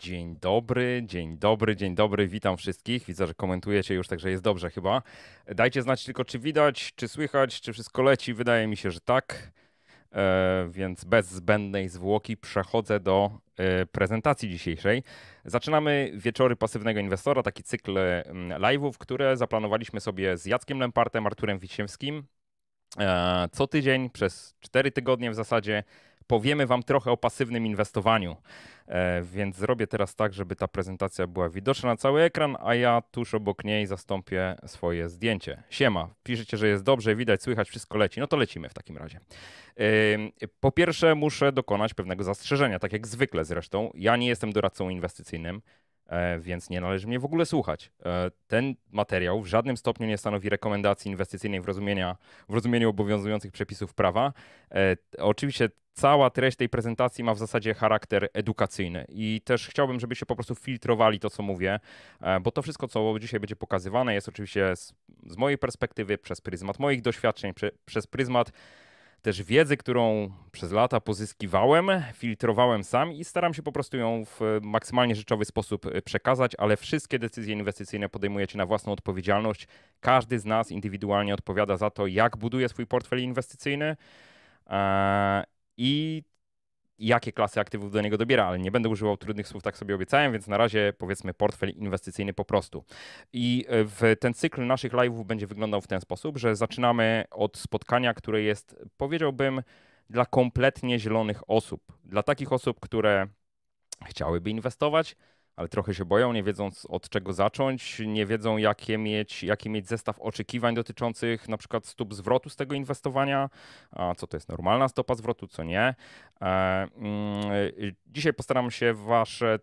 Dzień dobry, dzień dobry, dzień dobry, witam wszystkich. Widzę, że komentujecie już, także jest dobrze chyba. Dajcie znać tylko, czy widać, czy słychać, czy wszystko leci. Wydaje mi się, że tak. E, więc bez zbędnej zwłoki przechodzę do e, prezentacji dzisiejszej. Zaczynamy wieczory pasywnego inwestora, taki cykl mm, live'ów, które zaplanowaliśmy sobie z Jackiem Lempartem, Arturem Wiśniewskim. E, co tydzień, przez cztery tygodnie w zasadzie powiemy Wam trochę o pasywnym inwestowaniu. E, więc zrobię teraz tak, żeby ta prezentacja była widoczna na cały ekran, a ja tuż obok niej zastąpię swoje zdjęcie. Siema, piszecie, że jest dobrze, widać, słychać, wszystko leci. No to lecimy w takim razie. Po pierwsze, muszę dokonać pewnego zastrzeżenia, tak jak zwykle zresztą. Ja nie jestem doradcą inwestycyjnym, E, więc nie należy mnie w ogóle słuchać. E, ten materiał w żadnym stopniu nie stanowi rekomendacji inwestycyjnej w, rozumienia, w rozumieniu obowiązujących przepisów prawa. E, oczywiście cała treść tej prezentacji ma w zasadzie charakter edukacyjny i też chciałbym, żebyście po prostu filtrowali to, co mówię, bo to wszystko, co dzisiaj będzie pokazywane, jest oczywiście z, z mojej perspektywy, przez pryzmat moich doświadczeń, przez pryzmat też wiedzy, którą przez lata pozyskiwałem, filtrowałem sam i staram się po prostu ją w e, maksymalnie rzeczowy sposób e, przekazać, ale wszystkie decyzje inwestycyjne podejmujecie na własną odpowiedzialność. Każdy z nas indywidualnie odpowiada za to, jak buduje swój portfel inwestycyjny. E, I jakie klasy aktywów do niego dobiera, ale nie będę używał trudnych słów, tak sobie obiecałem, więc na razie powiedzmy portfel inwestycyjny po prostu. I e, w ten cykl naszych live'ów będzie wyglądał w ten sposób, że zaczynamy od spotkania, które jest, powiedziałbym, dla kompletnie zielonych osób. Dla takich osób, które chciałyby inwestować, ale trochę się boją, nie wiedzą od czego zacząć, nie wiedzą jakie mieć, jaki mieć zestaw oczekiwań dotyczących na przykład stóp zwrotu z tego inwestowania, a co to jest normalna stopa zwrotu, co nie. E, mm, dzisiaj postaram się wasze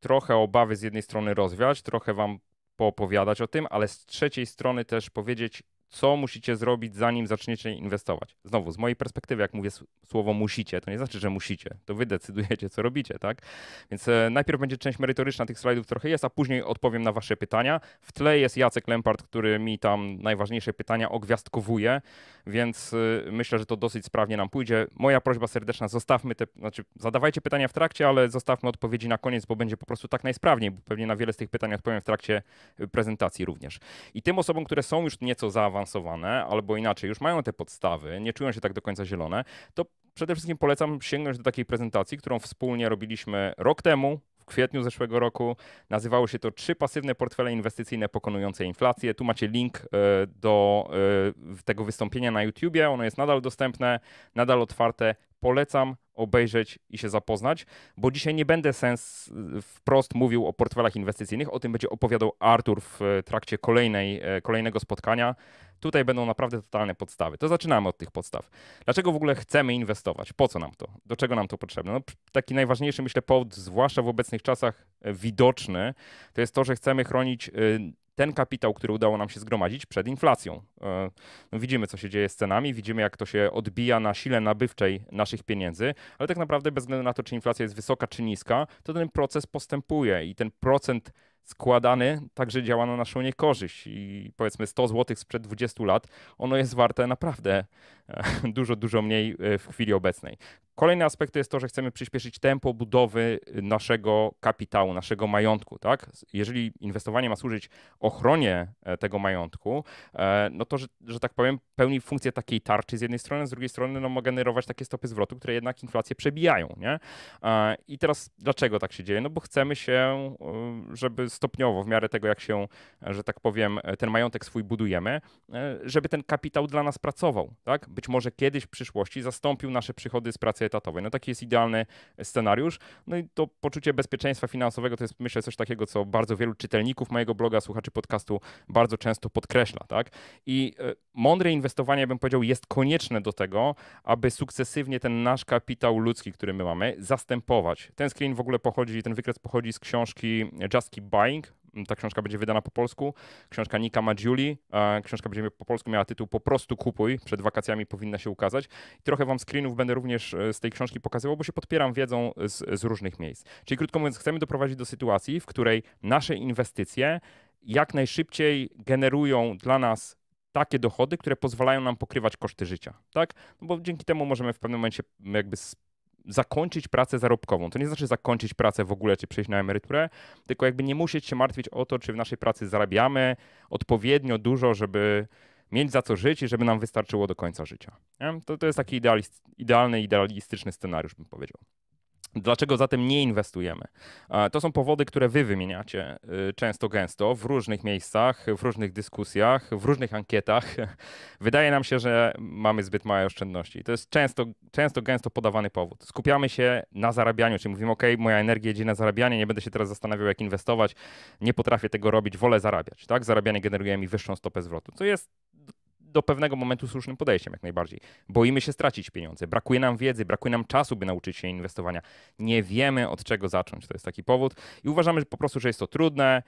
trochę obawy z jednej strony rozwiać, trochę wam poopowiadać o tym, ale z trzeciej strony też powiedzieć, co musicie zrobić, zanim zaczniecie inwestować. Znowu, z mojej perspektywy, jak mówię słowo musicie, to nie znaczy, że musicie. To wy decydujecie, co robicie, tak? Więc e, najpierw będzie część merytoryczna tych slajdów trochę jest, a później odpowiem na wasze pytania. W tle jest Jacek Lempart, który mi tam najważniejsze pytania ogwiazdkowuje, więc e, myślę, że to dosyć sprawnie nam pójdzie. Moja prośba serdeczna, zostawmy te, znaczy zadawajcie pytania w trakcie, ale zostawmy odpowiedzi na koniec, bo będzie po prostu tak najsprawniej, bo pewnie na wiele z tych pytań odpowiem w trakcie e, prezentacji również. I tym osobom, które są już nieco zaawansowane, zaawansowane, albo inaczej, już mają te podstawy, nie czują się tak do końca zielone, to przede wszystkim polecam sięgnąć do takiej prezentacji, którą wspólnie robiliśmy rok temu, w kwietniu zeszłego roku. Nazywało się to Trzy pasywne portfele inwestycyjne pokonujące inflację. Tu macie link e, do e, tego wystąpienia na YouTubie. Ono jest nadal dostępne, nadal otwarte. Polecam obejrzeć i się zapoznać, bo dzisiaj nie będę sens e, wprost mówił o portfelach inwestycyjnych. O tym będzie opowiadał Artur w trakcie kolejnej, kolejnego spotkania. Tutaj będą naprawdę totalne podstawy. To zaczynamy od tych podstaw. Dlaczego w ogóle chcemy inwestować? Po co nam to? Do czego nam to potrzebne? No, taki najważniejszy, myślę, powód, zwłaszcza w obecnych czasach e, widoczny, to jest to, że chcemy chronić y, ten kapitał, który udało nam się zgromadzić przed inflacją. E, no, widzimy, co się dzieje z cenami, widzimy, jak to się odbija na sile nabywczej naszych pieniędzy, ale tak naprawdę bez względu na to, czy inflacja jest wysoka, czy niska, to ten proces postępuje i ten procent składany także działa na naszą niekorzyść i powiedzmy 100 zł sprzed 20 lat, ono jest warte naprawdę dużo, dużo mniej e, w chwili obecnej. Kolejny aspekt to jest to, że chcemy przyspieszyć tempo budowy e, naszego kapitału, naszego majątku. Tak? Jeżeli inwestowanie ma służyć ochronie e, tego majątku, no to, że, że tak powiem, pełni funkcję takiej tarczy z jednej strony, z drugiej strony no, ma generować takie stopy zwrotu, które jednak inflację przebijają. Nie? I teraz dlaczego tak się dzieje? No bo chcemy się, żeby stopniowo, w miarę tego jak się, że tak powiem, ten majątek swój budujemy, żeby ten kapitał dla nas pracował. Tak? Być być może kiedyś w przyszłości zastąpił nasze przychody z pracy etatowej. No taki jest idealny scenariusz. No i to poczucie bezpieczeństwa finansowego to jest myślę coś takiego, co bardzo wielu czytelników mojego bloga, słuchaczy podcastu bardzo często podkreśla, tak? I e, mądre inwestowanie, bym powiedział, jest konieczne do tego, aby sukcesywnie ten nasz kapitał ludzki, który my mamy, zastępować. Ten screen w ogóle pochodzi, ten wykres pochodzi z książki Just Keep Buying ta książka będzie wydana po polsku. Książka Nika Madziuli. Książka będzie po polsku miała tytuł Po prostu kupuj. Przed wakacjami powinna się ukazać. I trochę wam screenów będę również e, z tej książki pokazywał, bo się podpieram wiedzą z, z różnych miejsc. Czyli krótko mówiąc, chcemy doprowadzić do sytuacji, w której nasze inwestycje jak najszybciej generują dla nas takie dochody, które pozwalają nam pokrywać koszty życia, tak? No bo dzięki temu możemy w pewnym momencie jakby zakończyć pracę zarobkową. To nie znaczy zakończyć pracę w ogóle, czy przejść na emeryturę, tylko jakby nie musieć się martwić o to, czy w naszej pracy zarabiamy odpowiednio dużo, żeby mieć za co żyć i żeby nam wystarczyło do końca życia. To, to jest taki idealist, idealny, idealistyczny scenariusz, bym powiedział. Dlaczego zatem nie inwestujemy? To są powody, które wy wymieniacie y, często gęsto w różnych miejscach, w różnych dyskusjach, w różnych ankietach. Wydaje nam się, że mamy zbyt małe oszczędności. To jest często, często gęsto podawany powód. Skupiamy się na zarabianiu, czyli mówimy, OK, moja energia idzie na zarabianie, nie będę się teraz zastanawiał, jak inwestować, nie potrafię tego robić, wolę zarabiać. Tak? Zarabianie generuje mi wyższą stopę zwrotu, co jest do pewnego momentu słusznym podejściem, jak najbardziej. Boimy się stracić pieniądze, brakuje nam wiedzy, brakuje nam czasu, by nauczyć się inwestowania. Nie wiemy, od czego zacząć. To jest taki powód. I uważamy że po prostu, że jest to trudne.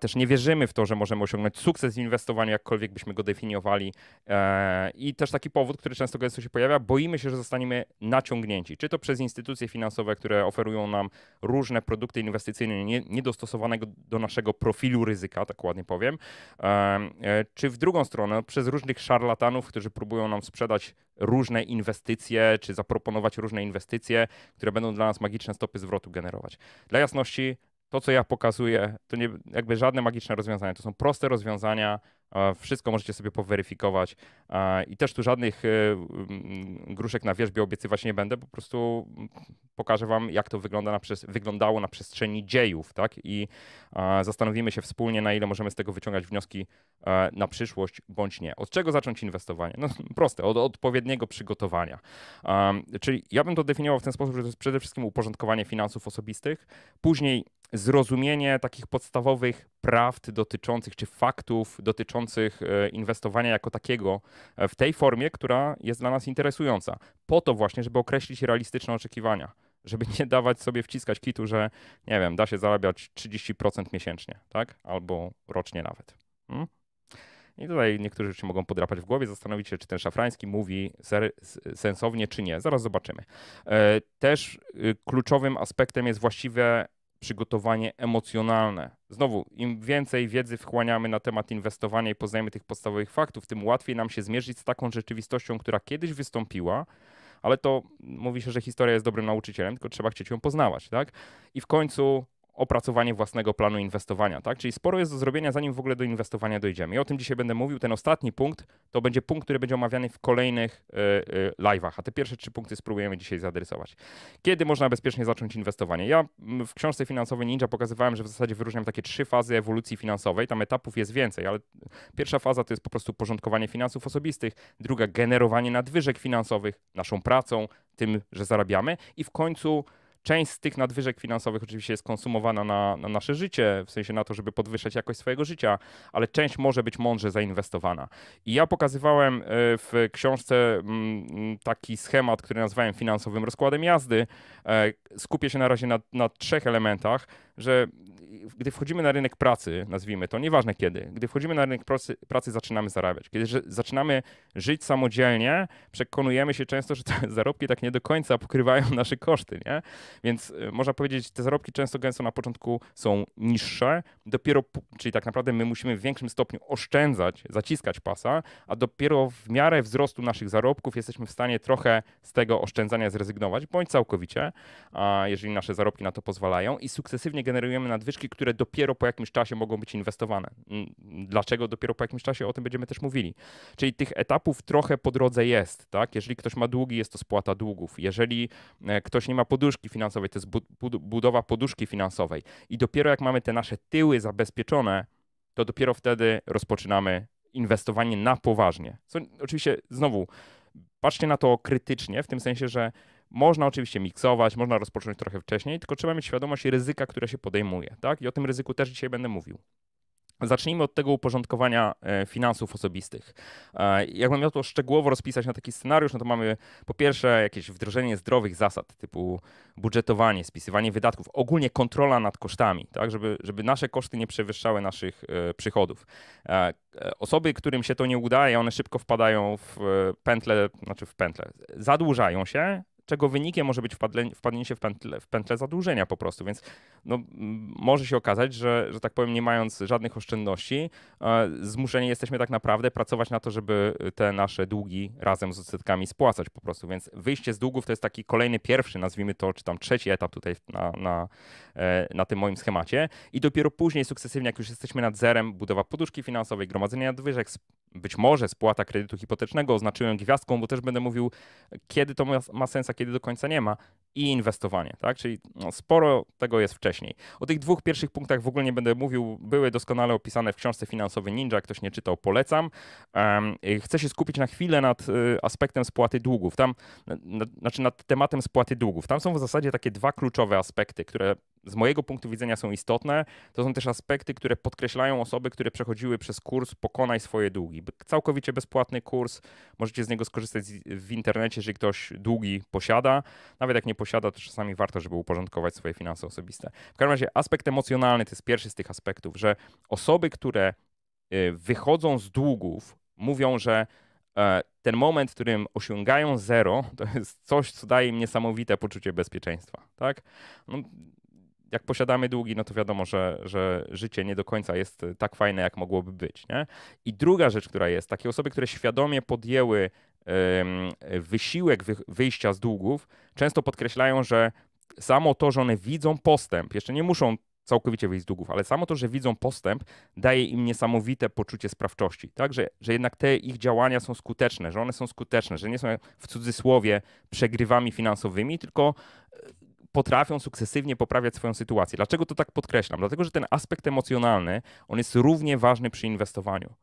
Też nie wierzymy w to, że możemy osiągnąć sukces w inwestowaniu, jakkolwiek byśmy go definiowali. E, I też taki powód, który często gęsto się pojawia, boimy się, że zostaniemy naciągnięci. Czy to przez instytucje finansowe, które oferują nam różne produkty inwestycyjne niedostosowanego do naszego profilu ryzyka, tak ładnie powiem, e, e, czy w drugą stronę no, przez różnych różnych szarlatanów, którzy próbują nam sprzedać różne inwestycje, czy zaproponować różne inwestycje, które będą dla nas magiczne stopy zwrotu generować. Dla jasności, to, co ja pokazuję, to nie jakby żadne magiczne rozwiązania. To są proste rozwiązania, wszystko możecie sobie poweryfikować i też tu żadnych e, mm, gruszek na wierzbie obiecywać nie będę, po prostu mm, pokażę wam, jak to wygląda na wyglądało na przestrzeni dziejów, tak? I zastanowimy się wspólnie, na ile możemy z tego wyciągać wnioski e, na przyszłość bądź nie. Od czego zacząć inwestowanie? No proste, od odpowiedniego przygotowania. Czyli ja bym to definiował w ten sposób, że to jest przede wszystkim uporządkowanie finansów osobistych, później zrozumienie takich podstawowych prawd dotyczących, czy faktów dotyczących e, inwestowania jako takiego e, w tej formie, która jest dla nas interesująca. Po to właśnie, żeby określić realistyczne oczekiwania, żeby nie dawać sobie wciskać kitu, że nie wiem, da się zarabiać 30% miesięcznie, tak? Albo rocznie nawet. Hmm? I tutaj niektórzy się mogą podrapać w głowie, zastanowić się, czy ten szafrański mówi sensownie, czy nie. Zaraz zobaczymy. E, też y, kluczowym aspektem jest właściwe przygotowanie emocjonalne. Znowu, im więcej wiedzy wchłaniamy na temat inwestowania i poznajemy tych podstawowych faktów, tym łatwiej nam się zmierzyć z taką rzeczywistością, która kiedyś wystąpiła, ale to mówi się, że historia jest dobrym nauczycielem, tylko trzeba chcieć ją poznawać, tak? I w końcu opracowanie własnego planu inwestowania, tak? Czyli sporo jest do zrobienia, zanim w ogóle do inwestowania dojdziemy. I o tym dzisiaj będę mówił. Ten ostatni punkt to będzie punkt, który będzie omawiany w kolejnych y, y, live'ach, a te pierwsze trzy punkty spróbujemy dzisiaj zaadresować. Kiedy można bezpiecznie zacząć inwestowanie? Ja mm, w książce finansowej Ninja pokazywałem, że w zasadzie wyróżniam takie trzy fazy ewolucji finansowej. Tam etapów jest więcej, ale pierwsza faza to jest po prostu porządkowanie finansów osobistych, druga generowanie nadwyżek finansowych naszą pracą, tym, że zarabiamy i w końcu Część z tych nadwyżek finansowych oczywiście jest konsumowana na, na, nasze życie, w sensie na to, żeby podwyższać jakość swojego życia, ale część może być mądrze zainwestowana. I ja pokazywałem e, w książce mm, taki schemat, który nazywałem finansowym rozkładem jazdy. E, skupię się na razie na, na trzech elementach, że gdy wchodzimy na rynek pracy, nazwijmy to, nieważne kiedy, gdy wchodzimy na rynek pracy, pracy zaczynamy zarabiać. Kiedy zaczynamy żyć samodzielnie, przekonujemy się często, że te zarobki tak nie do końca pokrywają nasze koszty, nie? Więc y, można powiedzieć, te zarobki często gęsto na początku są niższe, dopiero, czyli tak naprawdę my musimy w większym stopniu oszczędzać, zaciskać pasa, a dopiero w miarę wzrostu naszych zarobków jesteśmy w stanie trochę z tego oszczędzania zrezygnować, bądź całkowicie, a jeżeli nasze zarobki na to pozwalają i sukcesywnie generujemy nadwyżki które dopiero po jakimś czasie mogą być inwestowane. Mm, dlaczego dopiero po jakimś czasie? O tym będziemy też mówili. Czyli tych etapów trochę po drodze jest, tak? Jeżeli ktoś ma długi, jest to spłata długów. Jeżeli e, ktoś nie ma poduszki finansowej, to jest budowa poduszki finansowej. I dopiero jak mamy te nasze tyły zabezpieczone, to dopiero wtedy rozpoczynamy inwestowanie na poważnie. Co oczywiście znowu patrzcie na to krytycznie, w tym sensie, że można oczywiście miksować, można rozpocząć trochę wcześniej, tylko trzeba mieć świadomość ryzyka, które się podejmuje, tak? I o tym ryzyku też dzisiaj będę mówił. Zacznijmy od tego uporządkowania e, finansów osobistych. E, jakbym miał to szczegółowo rozpisać na taki scenariusz, no to mamy po pierwsze jakieś wdrożenie zdrowych zasad typu budżetowanie, spisywanie wydatków, ogólnie kontrola nad kosztami, tak, żeby, żeby nasze koszty nie przewyższały naszych e, przychodów. Osoby, którym się to nie udaje, one szybko wpadają w pętle, znaczy w pętle, zadłużają się, czego wynikiem może być wpadnięcie w pętlę, w pętlę zadłużenia po prostu, więc no, może się okazać, że, że tak powiem, nie mając żadnych oszczędności, e, zmuszeni jesteśmy tak naprawdę pracować na to, żeby e, te nasze długi razem z odsetkami spłacać po prostu, więc wyjście z długów to jest taki kolejny pierwszy, nazwijmy to, czy tam trzeci etap tutaj na, na, e, na tym moim schemacie i dopiero później sukcesywnie, jak już jesteśmy nad zerem, budowa poduszki finansowej, gromadzenie nadwyżek, być może spłata kredytu hipotecznego, oznaczyłem gwiazdką, bo też będę mówił, kiedy to ma, ma sens, kiedy do końca nie ma i inwestowanie, tak? Czyli no, sporo tego jest wcześniej. O tych dwóch pierwszych punktach w ogóle nie będę mówił, były doskonale opisane w książce Finansowy Ninja, ktoś nie czytał, polecam. Um, chcę się skupić na chwilę nad y, aspektem spłaty długów, tam, na, znaczy nad tematem spłaty długów. Tam są w zasadzie takie dwa kluczowe aspekty, które z mojego punktu widzenia są istotne, to są też aspekty, które podkreślają osoby, które przechodziły przez kurs Pokonaj swoje długi. Całkowicie bezpłatny kurs, możecie z niego skorzystać w internecie, jeżeli ktoś długi posiada. Nawet jak nie posiada, to czasami warto, żeby uporządkować swoje finanse osobiste. W każdym razie aspekt emocjonalny to jest pierwszy z tych aspektów, że osoby, które y, wychodzą z długów, mówią, że e, ten moment, w którym osiągają zero, to jest coś, co daje im niesamowite poczucie bezpieczeństwa. Tak? No, jak posiadamy długi, no to wiadomo, że, że życie nie do końca jest y, tak fajne, jak mogłoby być. Nie? I druga rzecz, która jest, takie osoby, które świadomie podjęły wysiłek wyjścia z długów, często podkreślają, że samo to, że one widzą postęp, jeszcze nie muszą całkowicie wyjść z długów, ale samo to, że widzą postęp, daje im niesamowite poczucie sprawczości, Także, Że, że jednak te ich działania są skuteczne, że one są skuteczne, że nie są w cudzysłowie przegrywami finansowymi, tylko potrafią sukcesywnie poprawiać swoją sytuację. Dlaczego to tak podkreślam? Dlatego, że ten aspekt emocjonalny, on jest równie ważny przy inwestowaniu.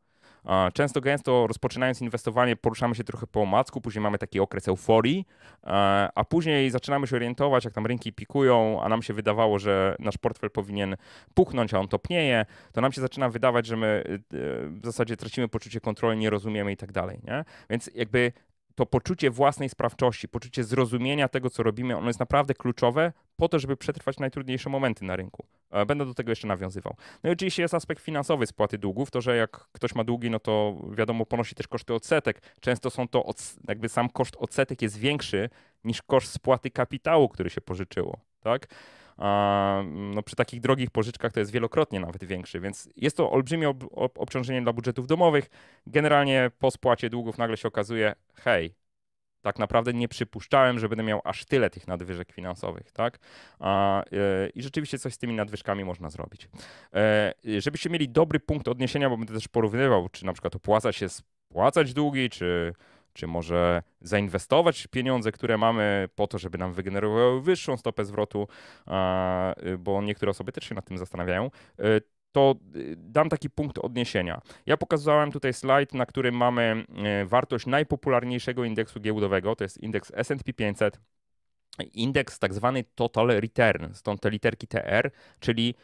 Często gęsto rozpoczynając inwestowanie, poruszamy się trochę po omacku, później mamy taki okres euforii, a później zaczynamy się orientować, jak tam rynki pikują, a nam się wydawało, że nasz portfel powinien puchnąć, a on topnieje, to nam się zaczyna wydawać, że my y, y, w zasadzie tracimy poczucie kontroli, nie rozumiemy i tak dalej. Więc jakby to poczucie własnej sprawczości, poczucie zrozumienia tego, co robimy, ono jest naprawdę kluczowe po to, żeby przetrwać najtrudniejsze momenty na rynku. E, będę do tego jeszcze nawiązywał. No i oczywiście jest aspekt finansowy spłaty długów, to że jak ktoś ma długi, no to wiadomo, ponosi też koszty odsetek. Często są to, od, jakby sam koszt odsetek jest większy niż koszt spłaty kapitału, który się pożyczyło, tak? Mm, no przy takich drogich pożyczkach to jest wielokrotnie nawet większy, więc jest to olbrzymie ob ob obciążenie dla budżetów domowych. Generalnie po spłacie długów nagle się okazuje, hej, tak naprawdę nie przypuszczałem, że będę miał aż tyle tych nadwyżek finansowych, tak? A, e, I rzeczywiście coś z tymi nadwyżkami można zrobić. E, żebyście mieli dobry punkt odniesienia, bo będę też porównywał, czy na przykład opłaca się spłacać długi, czy czy może zainwestować pieniądze, które mamy po to, żeby nam wygenerowały wyższą stopę zwrotu, y, bo niektóre osoby też się nad tym zastanawiają y, to y, dam taki punkt odniesienia. Ja pokazałem tutaj slajd, na którym mamy wartość najpopularniejszego indeksu giełdowego, to jest indeks S&P 500, indeks tak zwany total return, stąd te literki TR, czyli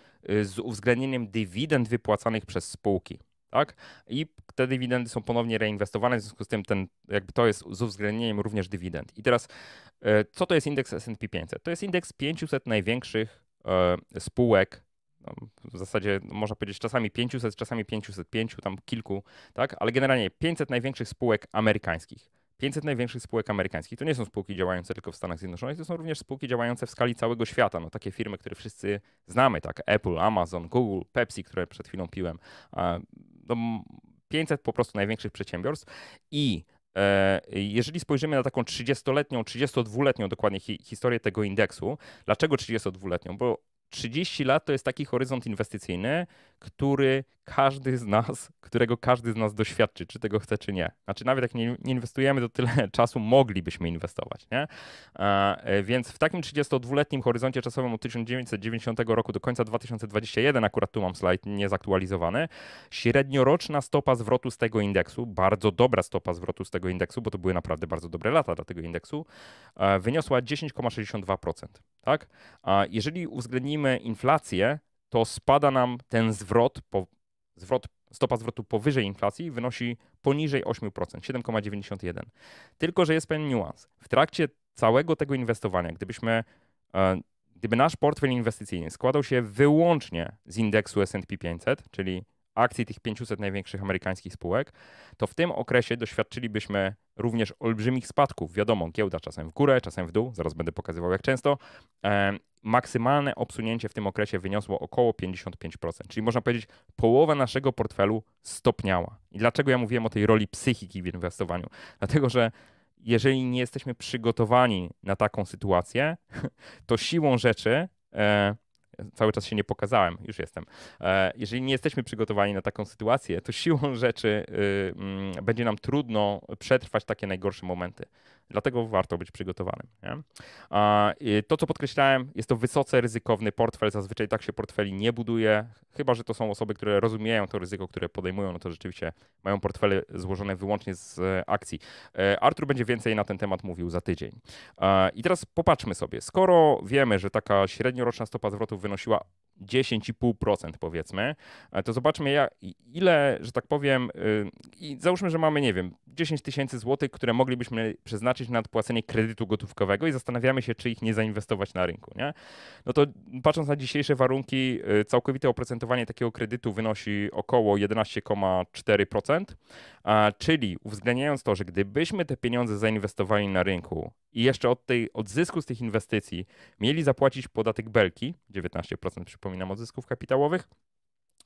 z uwzględnieniem dywidend wypłacanych przez spółki tak? I te dywidendy są ponownie reinwestowane, w związku z tym ten, jakby to jest z uwzględnieniem również dywidend. I teraz, e, co to jest indeks S&P 500? To jest indeks 500 największych e, spółek, no, w zasadzie można powiedzieć czasami 500, czasami 505, tam kilku, tak? Ale generalnie 500 największych spółek amerykańskich. 500 największych spółek amerykańskich. To nie są spółki działające tylko w Stanach Zjednoczonych, to są również spółki działające w skali całego świata. No, takie firmy, które wszyscy znamy, tak Apple, Amazon, Google, Pepsi, które przed chwilą piłem, no, 500 po prostu największych przedsiębiorstw i e, jeżeli spojrzymy na taką 30-letnią, 32-letnią dokładnie hi historię tego indeksu, dlaczego 32-letnią? Bo 30 lat to jest taki horyzont inwestycyjny, który każdy z nas, którego każdy z nas doświadczy, czy tego chce, czy nie. Znaczy, nawet jak nie, nie inwestujemy, to tyle czasu moglibyśmy inwestować. Nie? E, więc w takim 32-letnim horyzoncie czasowym od 1990 roku do końca 2021, akurat tu mam slajd niezaktualizowany, średnioroczna stopa zwrotu z tego indeksu, bardzo dobra stopa zwrotu z tego indeksu, bo to były naprawdę bardzo dobre lata dla tego indeksu, e, wyniosła 10,62%. Tak? A jeżeli uwzględnimy inflację, to spada nam ten zwrot, po, zwrot stopa zwrotu powyżej inflacji wynosi poniżej 8%, 7,91. Tylko, że jest pewien niuans. W trakcie całego tego inwestowania, gdybyśmy, e, gdyby nasz portfel inwestycyjny składał się wyłącznie z indeksu S&P 500, czyli akcji tych 500 największych amerykańskich spółek, to w tym okresie doświadczylibyśmy również olbrzymich spadków. Wiadomo, giełda czasem w górę, czasem w dół, zaraz będę pokazywał jak często. E, maksymalne obsunięcie w tym okresie wyniosło około 55%, czyli można powiedzieć połowa naszego portfelu stopniała. I dlaczego ja mówiłem o tej roli psychiki w inwestowaniu? Dlatego, że jeżeli nie jesteśmy przygotowani na taką sytuację, to siłą rzeczy e, cały czas się nie pokazałem, już jestem. E, jeżeli nie jesteśmy przygotowani na taką sytuację, to siłą rzeczy y, mm, będzie nam trudno przetrwać takie najgorsze momenty. Dlatego warto być przygotowanym. Nie? To, co podkreślałem, jest to wysoce ryzykowny portfel. Zazwyczaj tak się portfeli nie buduje, chyba że to są osoby, które rozumieją to ryzyko, które podejmują, no to rzeczywiście mają portfele złożone wyłącznie z e, akcji. E, Artur będzie więcej na ten temat mówił za tydzień. I teraz popatrzmy sobie. Skoro wiemy, że taka średnioroczna stopa zwrotów wynosiła 10,5% powiedzmy, e, to zobaczmy, ile, że tak powiem, y, i załóżmy, że mamy, nie wiem, 10 tysięcy złotych, które moglibyśmy przeznaczyć na odpłacenie kredytu gotówkowego i zastanawiamy się, czy ich nie zainwestować na rynku. Nie? No to patrząc na dzisiejsze warunki, y, całkowite oprocentowanie takiego kredytu wynosi około 11,4%, czyli uwzględniając to, że gdybyśmy te pieniądze zainwestowali na rynku i jeszcze od, tej, od zysku z tych inwestycji mieli zapłacić podatek belki, 19% przypominam odzysków zysków kapitałowych,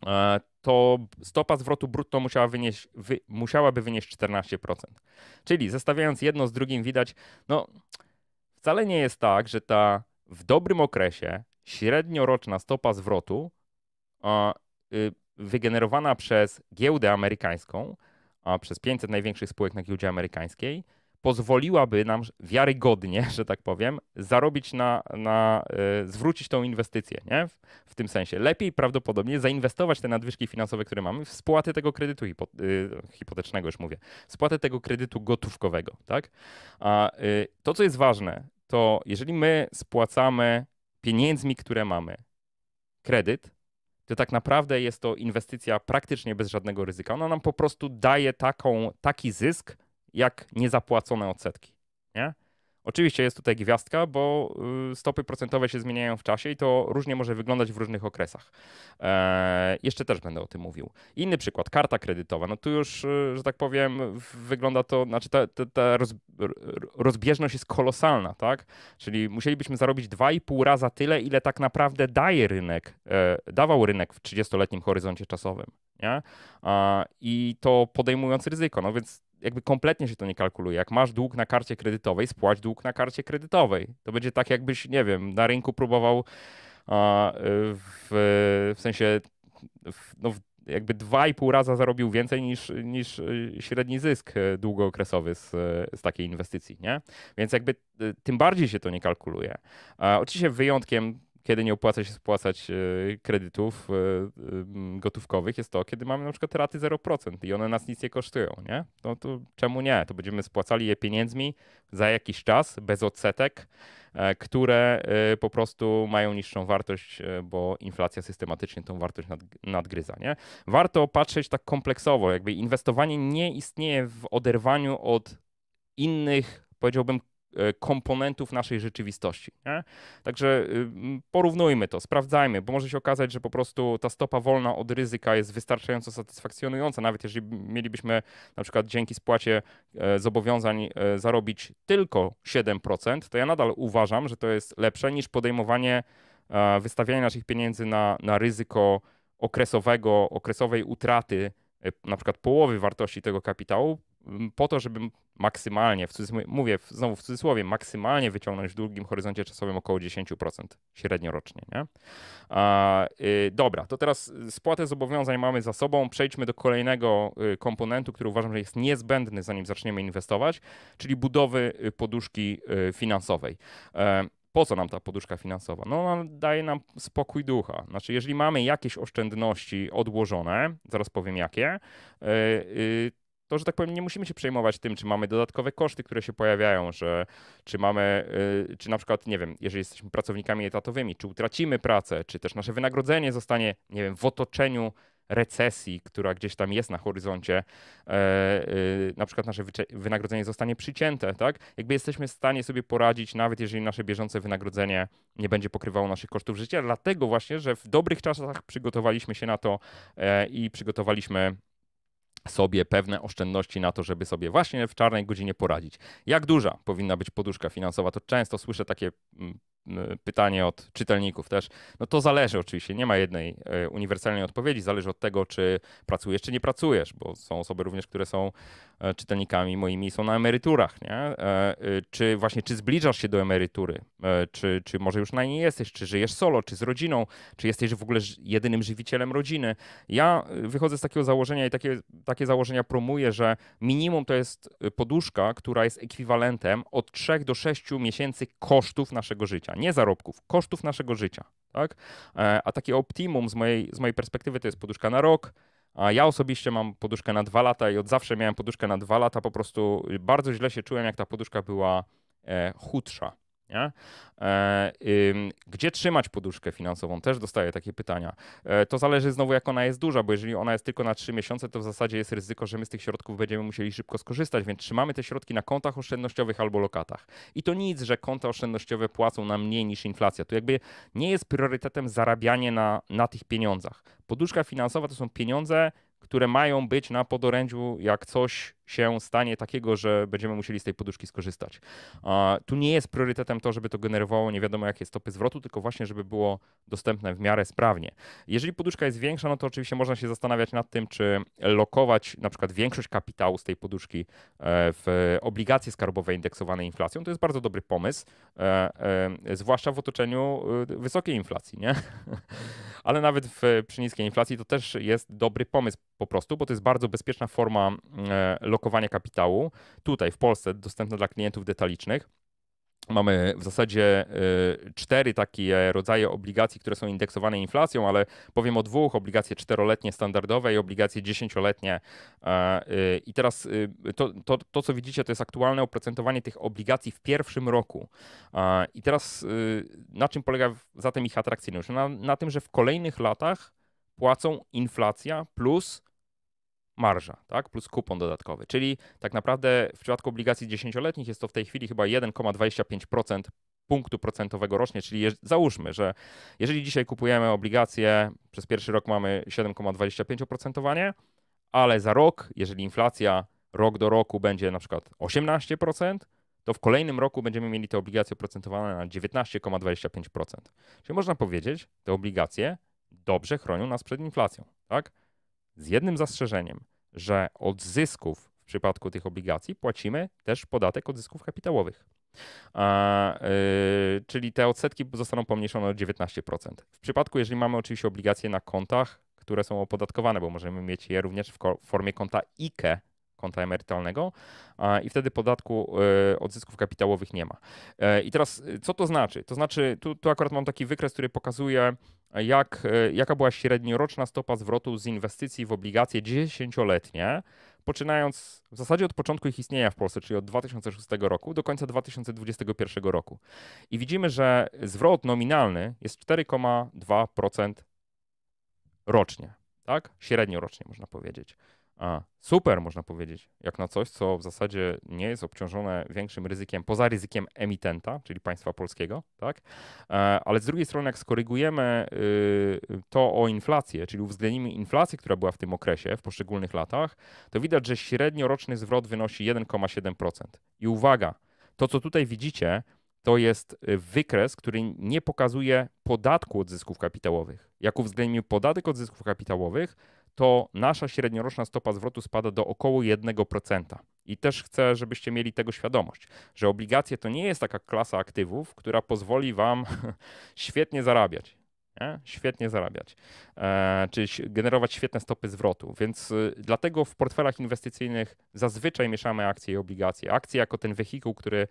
E, to stopa zwrotu brutto musiała wynieść, wy, musiałaby wynieść 14%. Czyli zestawiając jedno z drugim widać, no wcale nie jest tak, że ta w dobrym okresie średnioroczna stopa zwrotu a, e, y, wygenerowana przez giełdę amerykańską, a przez 500 największych spółek na giełdzie amerykańskiej, pozwoliłaby nam wiarygodnie, że tak powiem, zarobić na, na e, zwrócić tą inwestycję, nie? W, w, tym sensie. Lepiej prawdopodobnie zainwestować te nadwyżki finansowe, które mamy, w spłatę tego kredytu hipo, e, hipotecznego, już mówię, spłatę tego kredytu gotówkowego, tak? A e, to, co jest ważne, to jeżeli my spłacamy pieniędzmi, które mamy, kredyt, to tak naprawdę jest to inwestycja praktycznie bez żadnego ryzyka. Ona nam po prostu daje taką, taki zysk, jak niezapłacone odsetki. Nie? Oczywiście jest tutaj gwiazdka, bo y, stopy procentowe się zmieniają w czasie i to różnie może wyglądać w różnych okresach. Eee, jeszcze też będę o tym mówił. Inny przykład, karta kredytowa. No tu już, y, że tak powiem, wygląda to, znaczy ta, ta, ta roz, rozbieżność jest kolosalna, tak? Czyli musielibyśmy zarobić 2,5 raza tyle, ile tak naprawdę daje rynek, e, dawał rynek w 30-letnim horyzoncie czasowym. Nie? E, I to podejmując ryzyko. No więc jakby kompletnie się to nie kalkuluje. Jak masz dług na karcie kredytowej, spłać dług na karcie kredytowej. To będzie tak, jakbyś, nie wiem, na rynku próbował a, w, w sensie w, no, jakby pół raza zarobił więcej niż, niż y, średni zysk y, długookresowy z, y, z takiej inwestycji, nie? Więc jakby tym bardziej się to nie kalkuluje. A, oczywiście wyjątkiem kiedy nie opłaca się spłacać e, kredytów e, e, gotówkowych, jest to, kiedy mamy na przykład raty 0% i one nas nic nie kosztują, nie? No to czemu nie? To będziemy spłacali je pieniędzmi za jakiś czas, bez odsetek, które po prostu mają niższą wartość, bo inflacja systematycznie tą wartość nadgryza, nie? Warto patrzeć tak kompleksowo, jakby inwestowanie nie istnieje w oderwaniu od innych powiedziałbym, E, komponentów naszej rzeczywistości. Nie? Także y, porównujmy to, sprawdzajmy, bo może się okazać, że po prostu ta stopa wolna od ryzyka jest wystarczająco satysfakcjonująca, nawet jeżeli mielibyśmy na przykład dzięki spłacie e, zobowiązań e, zarobić tylko 7%, to ja nadal uważam, że to jest lepsze niż podejmowanie, wystawianie naszych pieniędzy na, na ryzyko okresowego, okresowej utraty na przykład połowy wartości tego kapitału po to, żeby maksymalnie, w cudzysłowie, mówię znowu w cudzysłowie, maksymalnie wyciągnąć w długim horyzoncie czasowym około 10% średnio rocznie. Nie? A, y, dobra, to teraz spłatę zobowiązań mamy za sobą. Przejdźmy do kolejnego y, komponentu, który uważam, że jest niezbędny, zanim zaczniemy inwestować, czyli budowy y, poduszki finansowej. E, po co nam ta poduszka finansowa? No, daje nam spokój ducha. Znaczy, jeżeli mamy jakieś oszczędności odłożone, zaraz powiem jakie, yy, to, że tak powiem, nie musimy się przejmować tym, czy mamy dodatkowe koszty, które się pojawiają, że czy mamy, y, czy na przykład, nie wiem, jeżeli jesteśmy pracownikami etatowymi, czy utracimy pracę, czy też nasze wynagrodzenie zostanie, nie wiem, w otoczeniu recesji, która gdzieś tam jest na horyzoncie, e, y, na przykład nasze wynagrodzenie zostanie przycięte, tak? Jakby jesteśmy w stanie sobie poradzić, nawet jeżeli nasze bieżące wynagrodzenie nie będzie pokrywało naszych kosztów życia, dlatego właśnie, że w dobrych czasach przygotowaliśmy się na to e, i przygotowaliśmy sobie pewne oszczędności na to, żeby sobie właśnie w czarnej godzinie poradzić. Jak duża powinna być poduszka finansowa? To często słyszę takie mm, pytanie od czytelników też. No to zależy oczywiście, nie ma jednej e, uniwersalnej odpowiedzi, zależy od tego, czy pracujesz, czy nie pracujesz, bo są osoby również, które są e, czytelnikami moimi są na emeryturach, nie? E, y, czy właśnie, czy zbliżasz się do emerytury, czy, czy może już na niej jesteś, czy żyjesz solo, czy z rodziną, czy jesteś w ogóle jedynym żywicielem rodziny. Ja wychodzę z takiego założenia i takie, takie założenia promuję, że minimum to jest y, poduszka, która jest ekwiwalentem od 3 do 6 miesięcy kosztów naszego życia życia, nie zarobków, kosztów naszego życia. Tak? E, a takie optimum z mojej, z mojej perspektywy to jest poduszka na rok. A ja osobiście mam poduszkę na dwa lata i od zawsze miałem poduszkę na dwa lata. Po prostu bardzo źle się czułem, jak ta poduszka była e, chudsza. Nie? E, gdzie trzymać poduszkę finansową? Też dostaję takie pytania. E, to zależy znowu, jak ona jest duża, bo jeżeli ona jest tylko na 3 miesiące, to w zasadzie jest ryzyko, że my z tych środków będziemy musieli szybko skorzystać, więc trzymamy te środki na kontach oszczędnościowych albo lokatach. I to nic, że konta oszczędnościowe płacą nam mniej niż inflacja. To jakby nie jest priorytetem zarabianie na, na tych pieniądzach. Poduszka finansowa to są pieniądze, które mają być na podorędziu, jak coś się stanie takiego, że będziemy musieli z tej poduszki skorzystać. Tu nie jest priorytetem to, żeby to generowało nie wiadomo jakie stopy zwrotu, tylko właśnie, żeby było dostępne w miarę sprawnie. Jeżeli poduszka jest większa, no to oczywiście można się zastanawiać nad tym, czy lokować na przykład większość kapitału z tej poduszki e, w obligacje skarbowe indeksowane inflacją. To jest bardzo dobry pomysł, e, e, zwłaszcza w otoczeniu wysokiej inflacji, nie? Ale nawet w, przy niskiej inflacji to też jest dobry pomysł po prostu, bo to jest bardzo bezpieczna forma lokowania lokowania kapitału. Tutaj w Polsce dostępne dla klientów detalicznych. Mamy w zasadzie y, cztery takie rodzaje obligacji, które są indeksowane inflacją, ale powiem o dwóch: obligacje czteroletnie standardowe i obligacje dziesięcioletnie. E, y, I teraz y, to, to, to, co widzicie, to jest aktualne oprocentowanie tych obligacji w pierwszym roku. E, I teraz na czym polega zatem ich atrakcyjność? Na, na tym, że w kolejnych latach płacą inflacja plus marża, tak? Plus kupon dodatkowy. Czyli tak naprawdę w przypadku obligacji 10-letnich jest to w tej chwili chyba 1,25% punktu procentowego rocznie, czyli załóżmy, że jeżeli dzisiaj kupujemy obligacje, przez pierwszy rok mamy 7,25 oprocentowanie, ale za rok, jeżeli inflacja rok do roku będzie na przykład 18%, to w kolejnym roku będziemy mieli te obligacje oprocentowane na 19,25%. Czyli można powiedzieć, te obligacje dobrze chronią nas przed inflacją, tak? Z jednym zastrzeżeniem że od zysków w przypadku tych obligacji płacimy też podatek od zysków kapitałowych. A, yy, czyli te odsetki zostaną pomniejszone o 19%. W przypadku, jeżeli mamy oczywiście obligacje na kontach, które są opodatkowane, bo możemy mieć je również w formie konta IKE, konta emerytalnego i wtedy podatku y, od zysków kapitałowych nie ma. E, I teraz y, co to znaczy? To znaczy, tu, tu akurat mam taki wykres, który pokazuje jak, e, jaka była średnioroczna stopa zwrotu z inwestycji w obligacje dziesięcioletnie, poczynając w zasadzie od początku ich istnienia w Polsce, czyli od 2006 roku do końca 2021 roku. I widzimy, że zwrot nominalny jest 4,2% rocznie, tak? Średnio rocznie można powiedzieć. A, super można powiedzieć, jak na coś, co w zasadzie nie jest obciążone większym ryzykiem, poza ryzykiem emitenta, czyli państwa polskiego, tak? E, ale z drugiej strony, jak skorygujemy y, to o inflację, czyli uwzględnimy inflację, która była w tym okresie, w poszczególnych latach, to widać, że średnioroczny zwrot wynosi 1,7%. I uwaga, to co tutaj widzicie, to jest y, wykres, który nie pokazuje podatku od zysków kapitałowych. Jak uwzględnimy podatek od zysków kapitałowych, to nasza średnioroczna stopa zwrotu spada do około 1%. I też chcę, żebyście mieli tego świadomość, że obligacje to nie jest taka klasa aktywów, która pozwoli Wam świetnie zarabiać nie? świetnie zarabiać, e, czy generować świetne stopy zwrotu. Więc y, dlatego w portfelach inwestycyjnych zazwyczaj mieszamy akcje i obligacje. Akcje jako ten wehikuł, który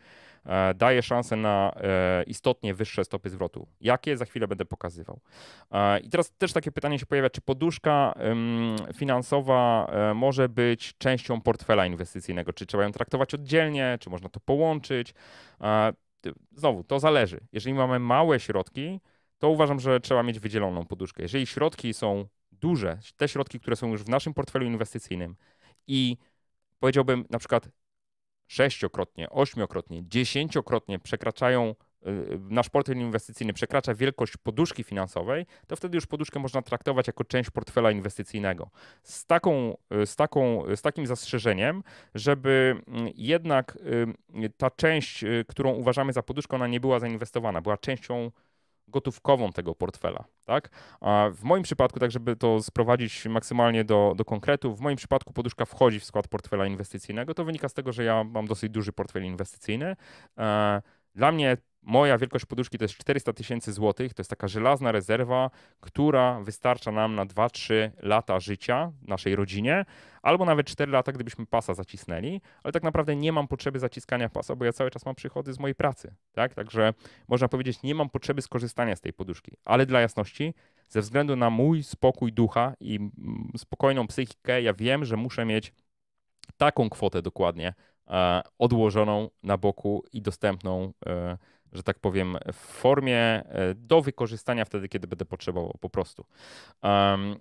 e, daje szansę na e, istotnie wyższe stopy zwrotu. Jakie? Za chwilę będę pokazywał. E, I teraz też takie pytanie się pojawia, czy poduszka finansowa e, może być częścią portfela inwestycyjnego? Czy trzeba ją traktować oddzielnie, czy można to połączyć? E, znowu, to zależy. Jeżeli mamy małe środki, to uważam, że trzeba mieć wydzieloną poduszkę. Jeżeli środki są duże, te środki, które są już w naszym portfelu inwestycyjnym i powiedziałbym na przykład sześciokrotnie, ośmiokrotnie, dziesięciokrotnie przekraczają y, y, nasz portfel inwestycyjny przekracza wielkość poduszki finansowej, to wtedy już poduszkę można traktować jako część portfela inwestycyjnego. Z, taką, y, z, taką, z takim zastrzeżeniem, żeby jednak ta część, którą uważamy za poduszkę, ona nie była zainwestowana, była częścią gotówkową tego portfela. Tak? A w moim przypadku, tak żeby to sprowadzić maksymalnie do, do konkretu, w moim przypadku poduszka wchodzi w skład portfela inwestycyjnego. To wynika z tego, że ja mam dosyć duży portfel inwestycyjny. E, dla mnie Moja wielkość poduszki to jest 400 tysięcy złotych. To jest taka żelazna rezerwa, która wystarcza nam na 2-3 lata życia naszej rodzinie, albo nawet 4 lata, gdybyśmy pasa zacisnęli, ale tak naprawdę nie mam potrzeby zaciskania pasa, bo ja cały czas mam przychody z mojej pracy. Tak? Także można powiedzieć, nie mam potrzeby skorzystania z tej poduszki. Ale dla jasności, ze względu na mój spokój ducha i mm, spokojną psychikę, ja wiem, że muszę mieć taką kwotę dokładnie e, odłożoną na boku i dostępną e, że tak powiem, w formie e, do wykorzystania wtedy, kiedy będę potrzebował po prostu. Um,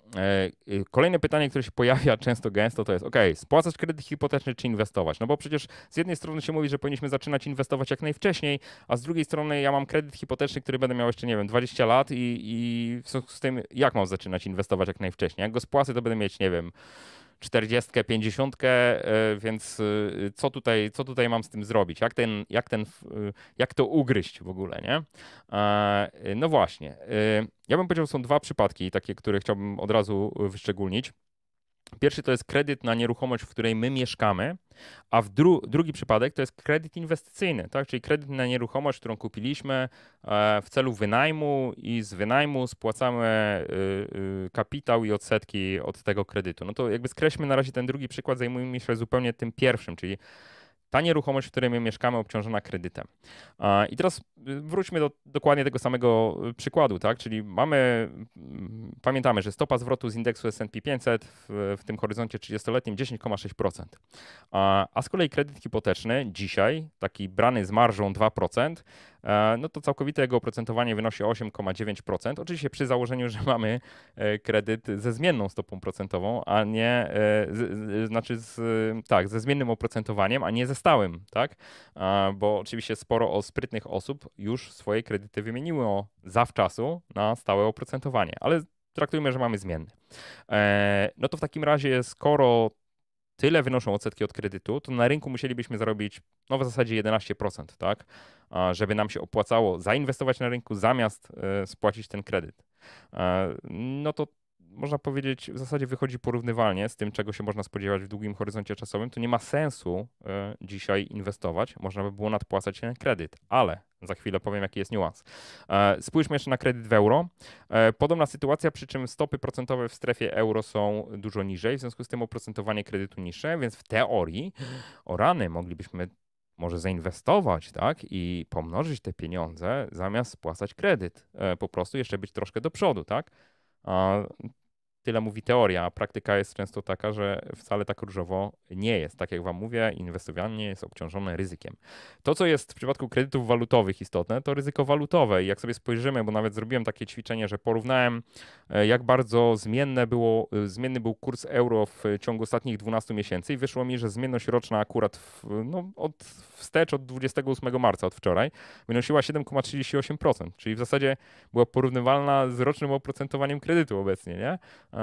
kolejne pytanie, które się pojawia często gęsto, to jest ok, spłacać kredyt hipoteczny czy inwestować? No bo przecież z jednej strony się mówi, że powinniśmy zaczynać inwestować jak najwcześniej, a z drugiej strony ja mam kredyt hipoteczny, który będę miał jeszcze, nie wiem, 20 lat i, i w związku z tym jak mam zaczynać inwestować jak najwcześniej? Jak go spłacę, to będę mieć, nie wiem, 40, 50, e, więc e, co tutaj, co tutaj mam z tym zrobić? Jak, ten, jak, ten, e, jak to ugryźć w ogóle, nie? No właśnie. Ja bym powiedział, są dwa przypadki, takie, które chciałbym od razu wyszczególnić. Pierwszy to jest kredyt na nieruchomość, w której my mieszkamy, a w dru drugi przypadek to jest kredyt inwestycyjny, tak? czyli kredyt na nieruchomość, którą kupiliśmy e, w celu wynajmu i z wynajmu spłacamy e, e, kapitał i odsetki od tego kredytu. No to jakby skreślmy na razie ten drugi przykład, zajmujmy się zupełnie tym pierwszym, czyli ta nieruchomość, w której my mieszkamy, obciążona kredytem. I teraz y, wróćmy do dokładnie tego samego y, przykładu, tak? Czyli mamy, mm, pamiętamy, że stopa zwrotu z indeksu S&P 500 w, w tym horyzoncie 30-letnim 10,6%. A z kolei kredyt hipoteczny dzisiaj, taki brany z marżą 2%, E, no to całkowite jego oprocentowanie wynosi 8,9%. Oczywiście przy założeniu, że mamy e, kredyt ze zmienną stopą procentową, a nie, e, z, znaczy z, tak, ze zmiennym oprocentowaniem, a nie ze stałym, tak? Bo oczywiście sporo o sprytnych osób już swoje kredyty wymieniło zawczasu na stałe oprocentowanie, ale traktujmy, że mamy zmienny. No to w takim razie, skoro tyle wynoszą odsetki od kredytu, to na rynku musielibyśmy zarobić no w zasadzie 11%, tak? Żeby nam się opłacało zainwestować na rynku zamiast e, spłacić ten kredyt. E, no to można powiedzieć, w zasadzie wychodzi porównywalnie z tym, czego się można spodziewać w długim horyzoncie czasowym, to nie ma sensu e, dzisiaj inwestować. Można by było nadpłacać się na kredyt, ale za chwilę powiem, jaki jest niuans. E, spójrzmy jeszcze na kredyt w euro. E, podobna sytuacja, przy czym stopy procentowe w strefie euro są dużo niżej, w związku z tym oprocentowanie kredytu niższe, więc w teorii o rany moglibyśmy może zainwestować, tak, i pomnożyć te pieniądze zamiast spłacać kredyt. Po prostu jeszcze być troszkę do przodu, tak? 啊。tyle mówi teoria, a praktyka jest często taka, że wcale tak różowo nie jest. Tak jak Wam mówię, inwestowanie jest obciążone ryzykiem. To, co jest w przypadku kredytów walutowych istotne, to ryzyko walutowe. I jak sobie spojrzymy, bo nawet zrobiłem takie ćwiczenie, że porównałem, e, jak bardzo zmienne było, e, zmienny był kurs euro w ciągu ostatnich 12 miesięcy i wyszło mi, że zmienność roczna akurat w, no, od wstecz od 28 marca, od wczoraj, wynosiła 7,38%, czyli w zasadzie była porównywalna z rocznym oprocentowaniem kredytu obecnie, nie? E,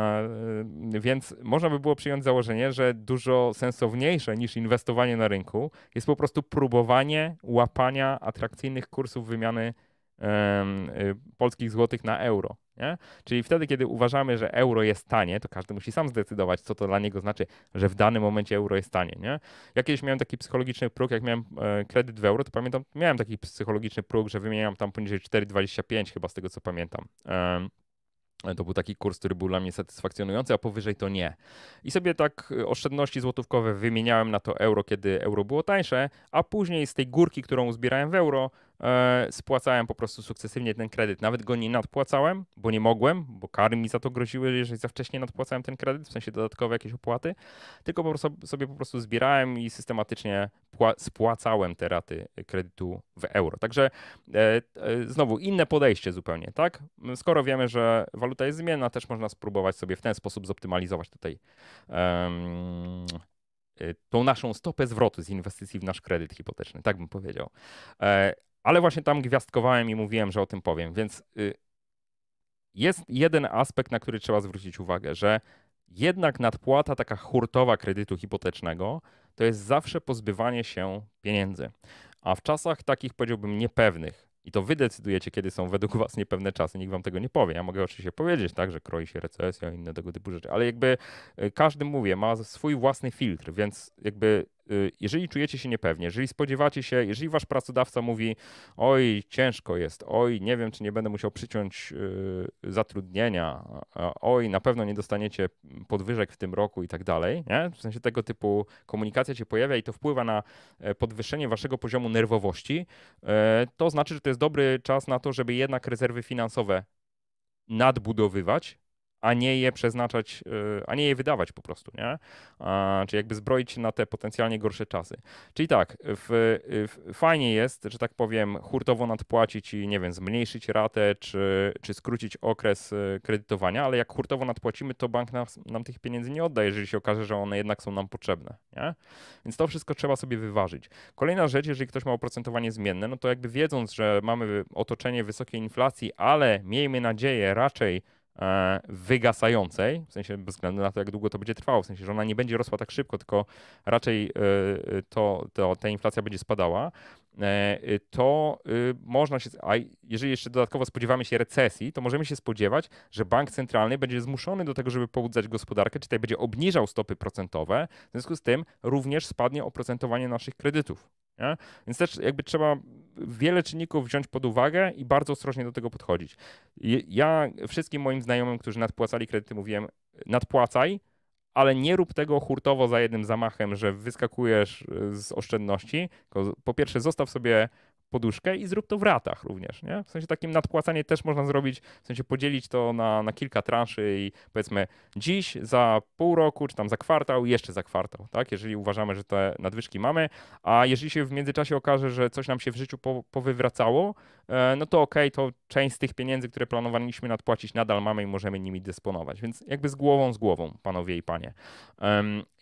Y, więc można by było przyjąć założenie, że dużo sensowniejsze niż inwestowanie na rynku jest po prostu próbowanie łapania atrakcyjnych kursów wymiany y, polskich złotych na euro. Nie? Czyli wtedy, kiedy uważamy, że euro jest tanie, to każdy musi sam zdecydować, co to dla niego znaczy, że w danym momencie euro jest tanie. Nie? Ja kiedyś miałem taki psychologiczny próg, jak miałem e, kredyt w euro, to pamiętam, miałem taki psychologiczny próg, że wymieniam tam poniżej 4,25 chyba z tego, co pamiętam. E, to był taki kurs, który był dla mnie satysfakcjonujący, a powyżej to nie. I sobie tak y, oszczędności złotówkowe wymieniałem na to euro, kiedy euro było tańsze, a później z tej górki, którą uzbierałem w euro, E, spłacałem po prostu sukcesywnie ten kredyt. Nawet go nie nadpłacałem, bo nie mogłem, bo kary mi za to groziły, jeżeli za wcześnie nadpłacałem ten kredyt, w sensie dodatkowe jakieś opłaty, tylko po prostu, sobie po prostu zbierałem i systematycznie spłacałem te raty kredytu w euro. Także e, e, znowu inne podejście zupełnie, tak? Skoro wiemy, że waluta jest zmienna, też można spróbować sobie w ten sposób zoptymalizować tutaj um, tą naszą stopę zwrotu z inwestycji w nasz kredyt hipoteczny, tak bym powiedział. E, ale właśnie tam gwiazdkowałem i mówiłem, że o tym powiem, więc y, jest jeden aspekt, na który trzeba zwrócić uwagę, że jednak nadpłata taka hurtowa kredytu hipotecznego to jest zawsze pozbywanie się pieniędzy. A w czasach takich, powiedziałbym, niepewnych, i to wy decydujecie, kiedy są według was niepewne czasy, nikt wam tego nie powie. Ja mogę oczywiście powiedzieć, tak, że kroi się recesja i inne tego typu rzeczy, ale jakby y, każdy, mówię, ma swój własny filtr, więc jakby Y, jeżeli czujecie się niepewnie, jeżeli spodziewacie się, jeżeli wasz pracodawca mówi, oj, ciężko jest, oj, nie wiem, czy nie będę musiał przyciąć y, zatrudnienia, oj, na pewno nie dostaniecie podwyżek w tym roku i tak dalej, nie? w sensie tego typu komunikacja się pojawia i to wpływa na e, podwyższenie waszego poziomu nerwowości, e, to znaczy, że to jest dobry czas na to, żeby jednak rezerwy finansowe nadbudowywać, a nie je przeznaczać, y, a nie je wydawać po prostu, nie? A, czyli jakby zbroić na te potencjalnie gorsze czasy. Czyli tak, w, w, fajnie jest, że tak powiem, hurtowo nadpłacić i nie wiem, zmniejszyć ratę, czy, czy skrócić okres y, kredytowania, ale jak hurtowo nadpłacimy, to bank nas, nam tych pieniędzy nie odda, jeżeli się okaże, że one jednak są nam potrzebne, nie? Więc to wszystko trzeba sobie wyważyć. Kolejna rzecz, jeżeli ktoś ma oprocentowanie zmienne, no to jakby wiedząc, że mamy otoczenie wysokiej inflacji, ale miejmy nadzieję raczej E, wygasającej, w sensie bez względu na to, jak długo to będzie trwało, w sensie, że ona nie będzie rosła tak szybko, tylko raczej e, e, to, to ta inflacja będzie spadała, to można się, a jeżeli jeszcze dodatkowo spodziewamy się recesji, to możemy się spodziewać, że bank centralny będzie zmuszony do tego, żeby pobudzać gospodarkę, czyli będzie obniżał stopy procentowe, w związku z tym również spadnie oprocentowanie naszych kredytów. Nie? Więc też jakby trzeba wiele czynników wziąć pod uwagę i bardzo ostrożnie do tego podchodzić. Ja wszystkim moim znajomym, którzy nadpłacali kredyty, mówiłem: nadpłacaj, ale nie rób tego hurtowo za jednym zamachem, że wyskakujesz y, z oszczędności. Po pierwsze, zostaw sobie poduszkę i zrób to w ratach również, nie? W sensie takim nadpłacanie też można zrobić, w sensie podzielić to na, na kilka transzy i powiedzmy dziś, za pół roku, czy tam za kwartał, jeszcze za kwartał, tak? Jeżeli uważamy, że te nadwyżki mamy, a jeżeli się w międzyczasie okaże, że coś nam się w życiu po, powywracało, e, no to okej, okay, to część z tych pieniędzy, które planowaliśmy nadpłacić, nadal mamy i możemy nimi dysponować, więc jakby z głową, z głową, panowie i panie.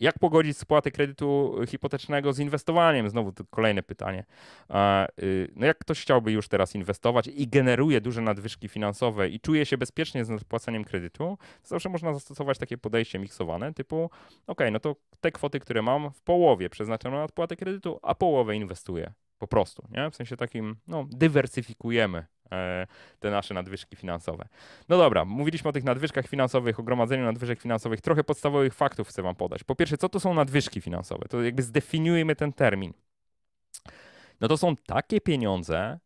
Jak pogodzić spłatę kredytu hipotecznego z inwestowaniem? Znowu kolejne pytanie. E, y, no jak ktoś chciałby już teraz inwestować i generuje duże nadwyżki finansowe i czuje się bezpiecznie z nadpłacaniem kredytu, zawsze można zastosować takie podejście miksowane typu, ok, no to te kwoty, które mam, w połowie przeznaczam na nadpłatę kredytu, a połowę inwestuję. Po prostu, nie? W sensie takim, no, dywersyfikujemy e, te nasze nadwyżki finansowe. No dobra, mówiliśmy o tych nadwyżkach finansowych, o gromadzeniu nadwyżek finansowych. Trochę podstawowych faktów chcę Wam podać. Po pierwsze, co to są nadwyżki finansowe? To jakby zdefiniujmy ten termin no to są takie pieniądze,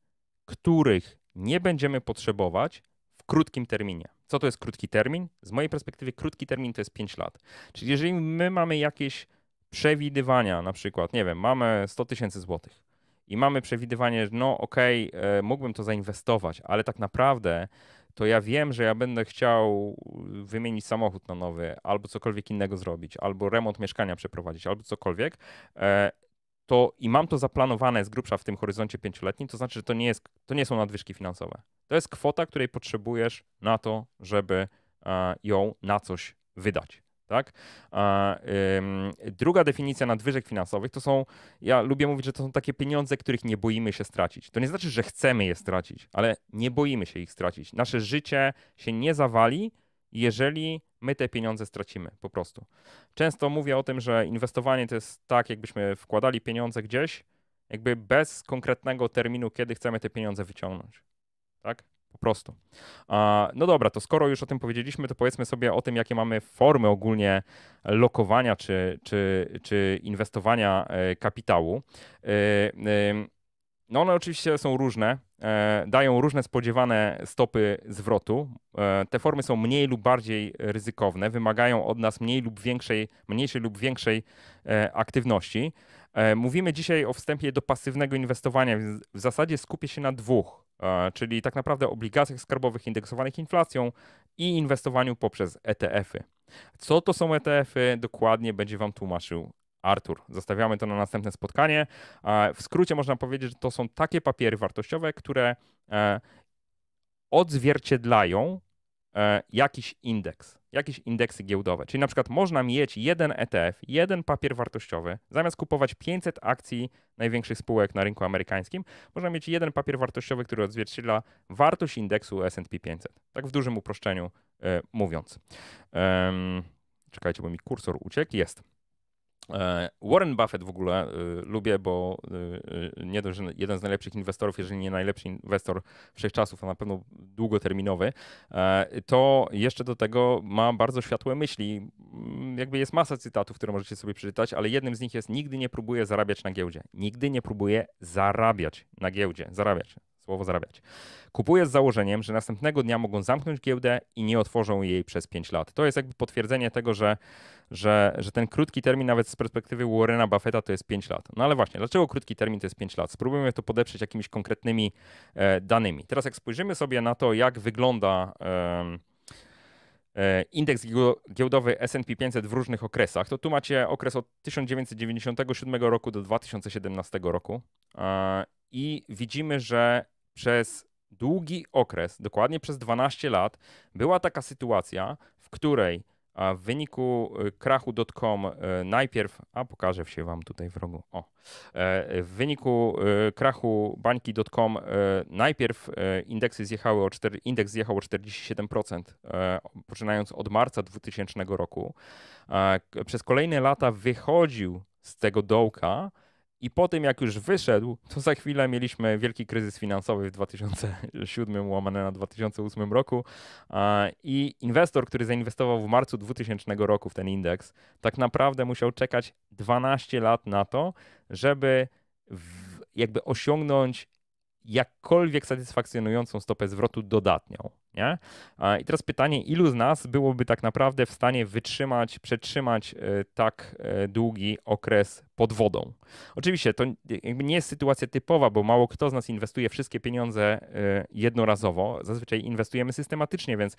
których nie będziemy potrzebować w krótkim terminie. Co to jest krótki termin? Z mojej perspektywy krótki termin to jest 5 lat. Czyli jeżeli my mamy jakieś przewidywania, na przykład, nie wiem, mamy 100 tysięcy złotych i mamy przewidywanie, że no okej, okay, e, mógłbym to zainwestować, ale tak naprawdę to ja wiem, że ja będę chciał wymienić samochód na nowy, albo cokolwiek innego zrobić, albo remont mieszkania przeprowadzić, albo cokolwiek. E, to i mam to zaplanowane z grubsza w tym horyzoncie pięcioletnim, to znaczy, że to nie, jest, to nie są nadwyżki finansowe. To jest kwota, której potrzebujesz na to, żeby e, ją na coś wydać. Tak? E, druga definicja nadwyżek finansowych to są, ja lubię mówić, że to są takie pieniądze, których nie boimy się stracić. To nie znaczy, że chcemy je stracić, ale nie boimy się ich stracić. Nasze życie się nie zawali, jeżeli my te pieniądze stracimy po prostu. Często mówię o tym, że inwestowanie to jest tak, jakbyśmy wkładali pieniądze gdzieś, jakby bez konkretnego terminu, kiedy chcemy te pieniądze wyciągnąć. Tak? Po prostu. No dobra, to skoro już o tym powiedzieliśmy, to powiedzmy sobie o tym, jakie mamy formy ogólnie lokowania czy, czy, czy inwestowania e, kapitału. E, e, no one oczywiście są różne, e, dają różne spodziewane stopy zwrotu. E, te formy są mniej lub bardziej ryzykowne, wymagają od nas mniej lub większej, mniejszej lub większej e, aktywności. E, mówimy dzisiaj o wstępie do pasywnego inwestowania, więc w zasadzie skupię się na dwóch, e, czyli tak naprawdę obligacjach skarbowych indeksowanych inflacją i inwestowaniu poprzez ETF-y. Co to są ETF-y, dokładnie będzie Wam tłumaczył Artur. Zostawiamy to na następne spotkanie. E, w skrócie można powiedzieć, że to są takie papiery wartościowe, które e, odzwierciedlają e, jakiś indeks, jakieś indeksy giełdowe. Czyli na przykład można mieć jeden ETF, jeden papier wartościowy, zamiast kupować 500 akcji największych spółek na rynku amerykańskim, można mieć jeden papier wartościowy, który odzwierciedla wartość indeksu S&P 500. Tak w dużym uproszczeniu mówiąc. czekajcie, bo mi kursor uciekł. Jest. E, Warren Buffett w ogóle y, lubię, bo y, nie dość, że jeden z najlepszych inwestorów, jeżeli nie najlepszy inwestor wszechczasów, a na pewno długoterminowy, y, to jeszcze do tego ma bardzo światłe myśli. Mm, jakby jest masa cytatów, które możecie sobie przeczytać, ale jednym z nich jest nigdy nie próbuję zarabiać na giełdzie. Nigdy nie próbuję zarabiać na giełdzie. Zarabiać słowo zarabiać. Kupuję z założeniem, że następnego dnia mogą zamknąć giełdę i nie otworzą jej przez 5 lat. To jest jakby potwierdzenie tego, że że, że ten krótki termin nawet z perspektywy Warrena Buffetta to jest 5 lat. No ale właśnie, dlaczego krótki termin to jest 5 lat? Spróbujmy to podeprzeć jakimiś konkretnymi e, danymi. Teraz jak spojrzymy sobie na to, jak wygląda... E, indeks giełdowy S&P 500 w różnych okresach, to tu macie okres od 1997 roku do 2017 roku e, i widzimy, że przez długi okres, dokładnie przez 12 lat, była taka sytuacja, w której a w wyniku y, krachu.com y, najpierw, a pokażę się Wam tutaj w rogu, o. E, w wyniku y, krachu bańki.com najpierw indeksy zjechały o 4, indeks zjechał o 47%, e, poczynając od marca 2000 roku. Przez kolejne lata wychodził z tego dołka, i po tym, jak już wyszedł, to za chwilę mieliśmy wielki kryzys finansowy w 2007 łamany na 2008 roku. I inwestor, który zainwestował w marcu 2000 roku w ten indeks, tak naprawdę musiał czekać 12 lat na to, żeby jakby osiągnąć jakkolwiek satysfakcjonującą stopę zwrotu dodatnią. Nie? I teraz pytanie, ilu z nas byłoby tak naprawdę w stanie wytrzymać, przetrzymać e, tak e, długi okres pod wodą? Oczywiście to nie jest sytuacja typowa, bo mało kto z nas inwestuje wszystkie pieniądze e, jednorazowo. Zazwyczaj inwestujemy systematycznie, więc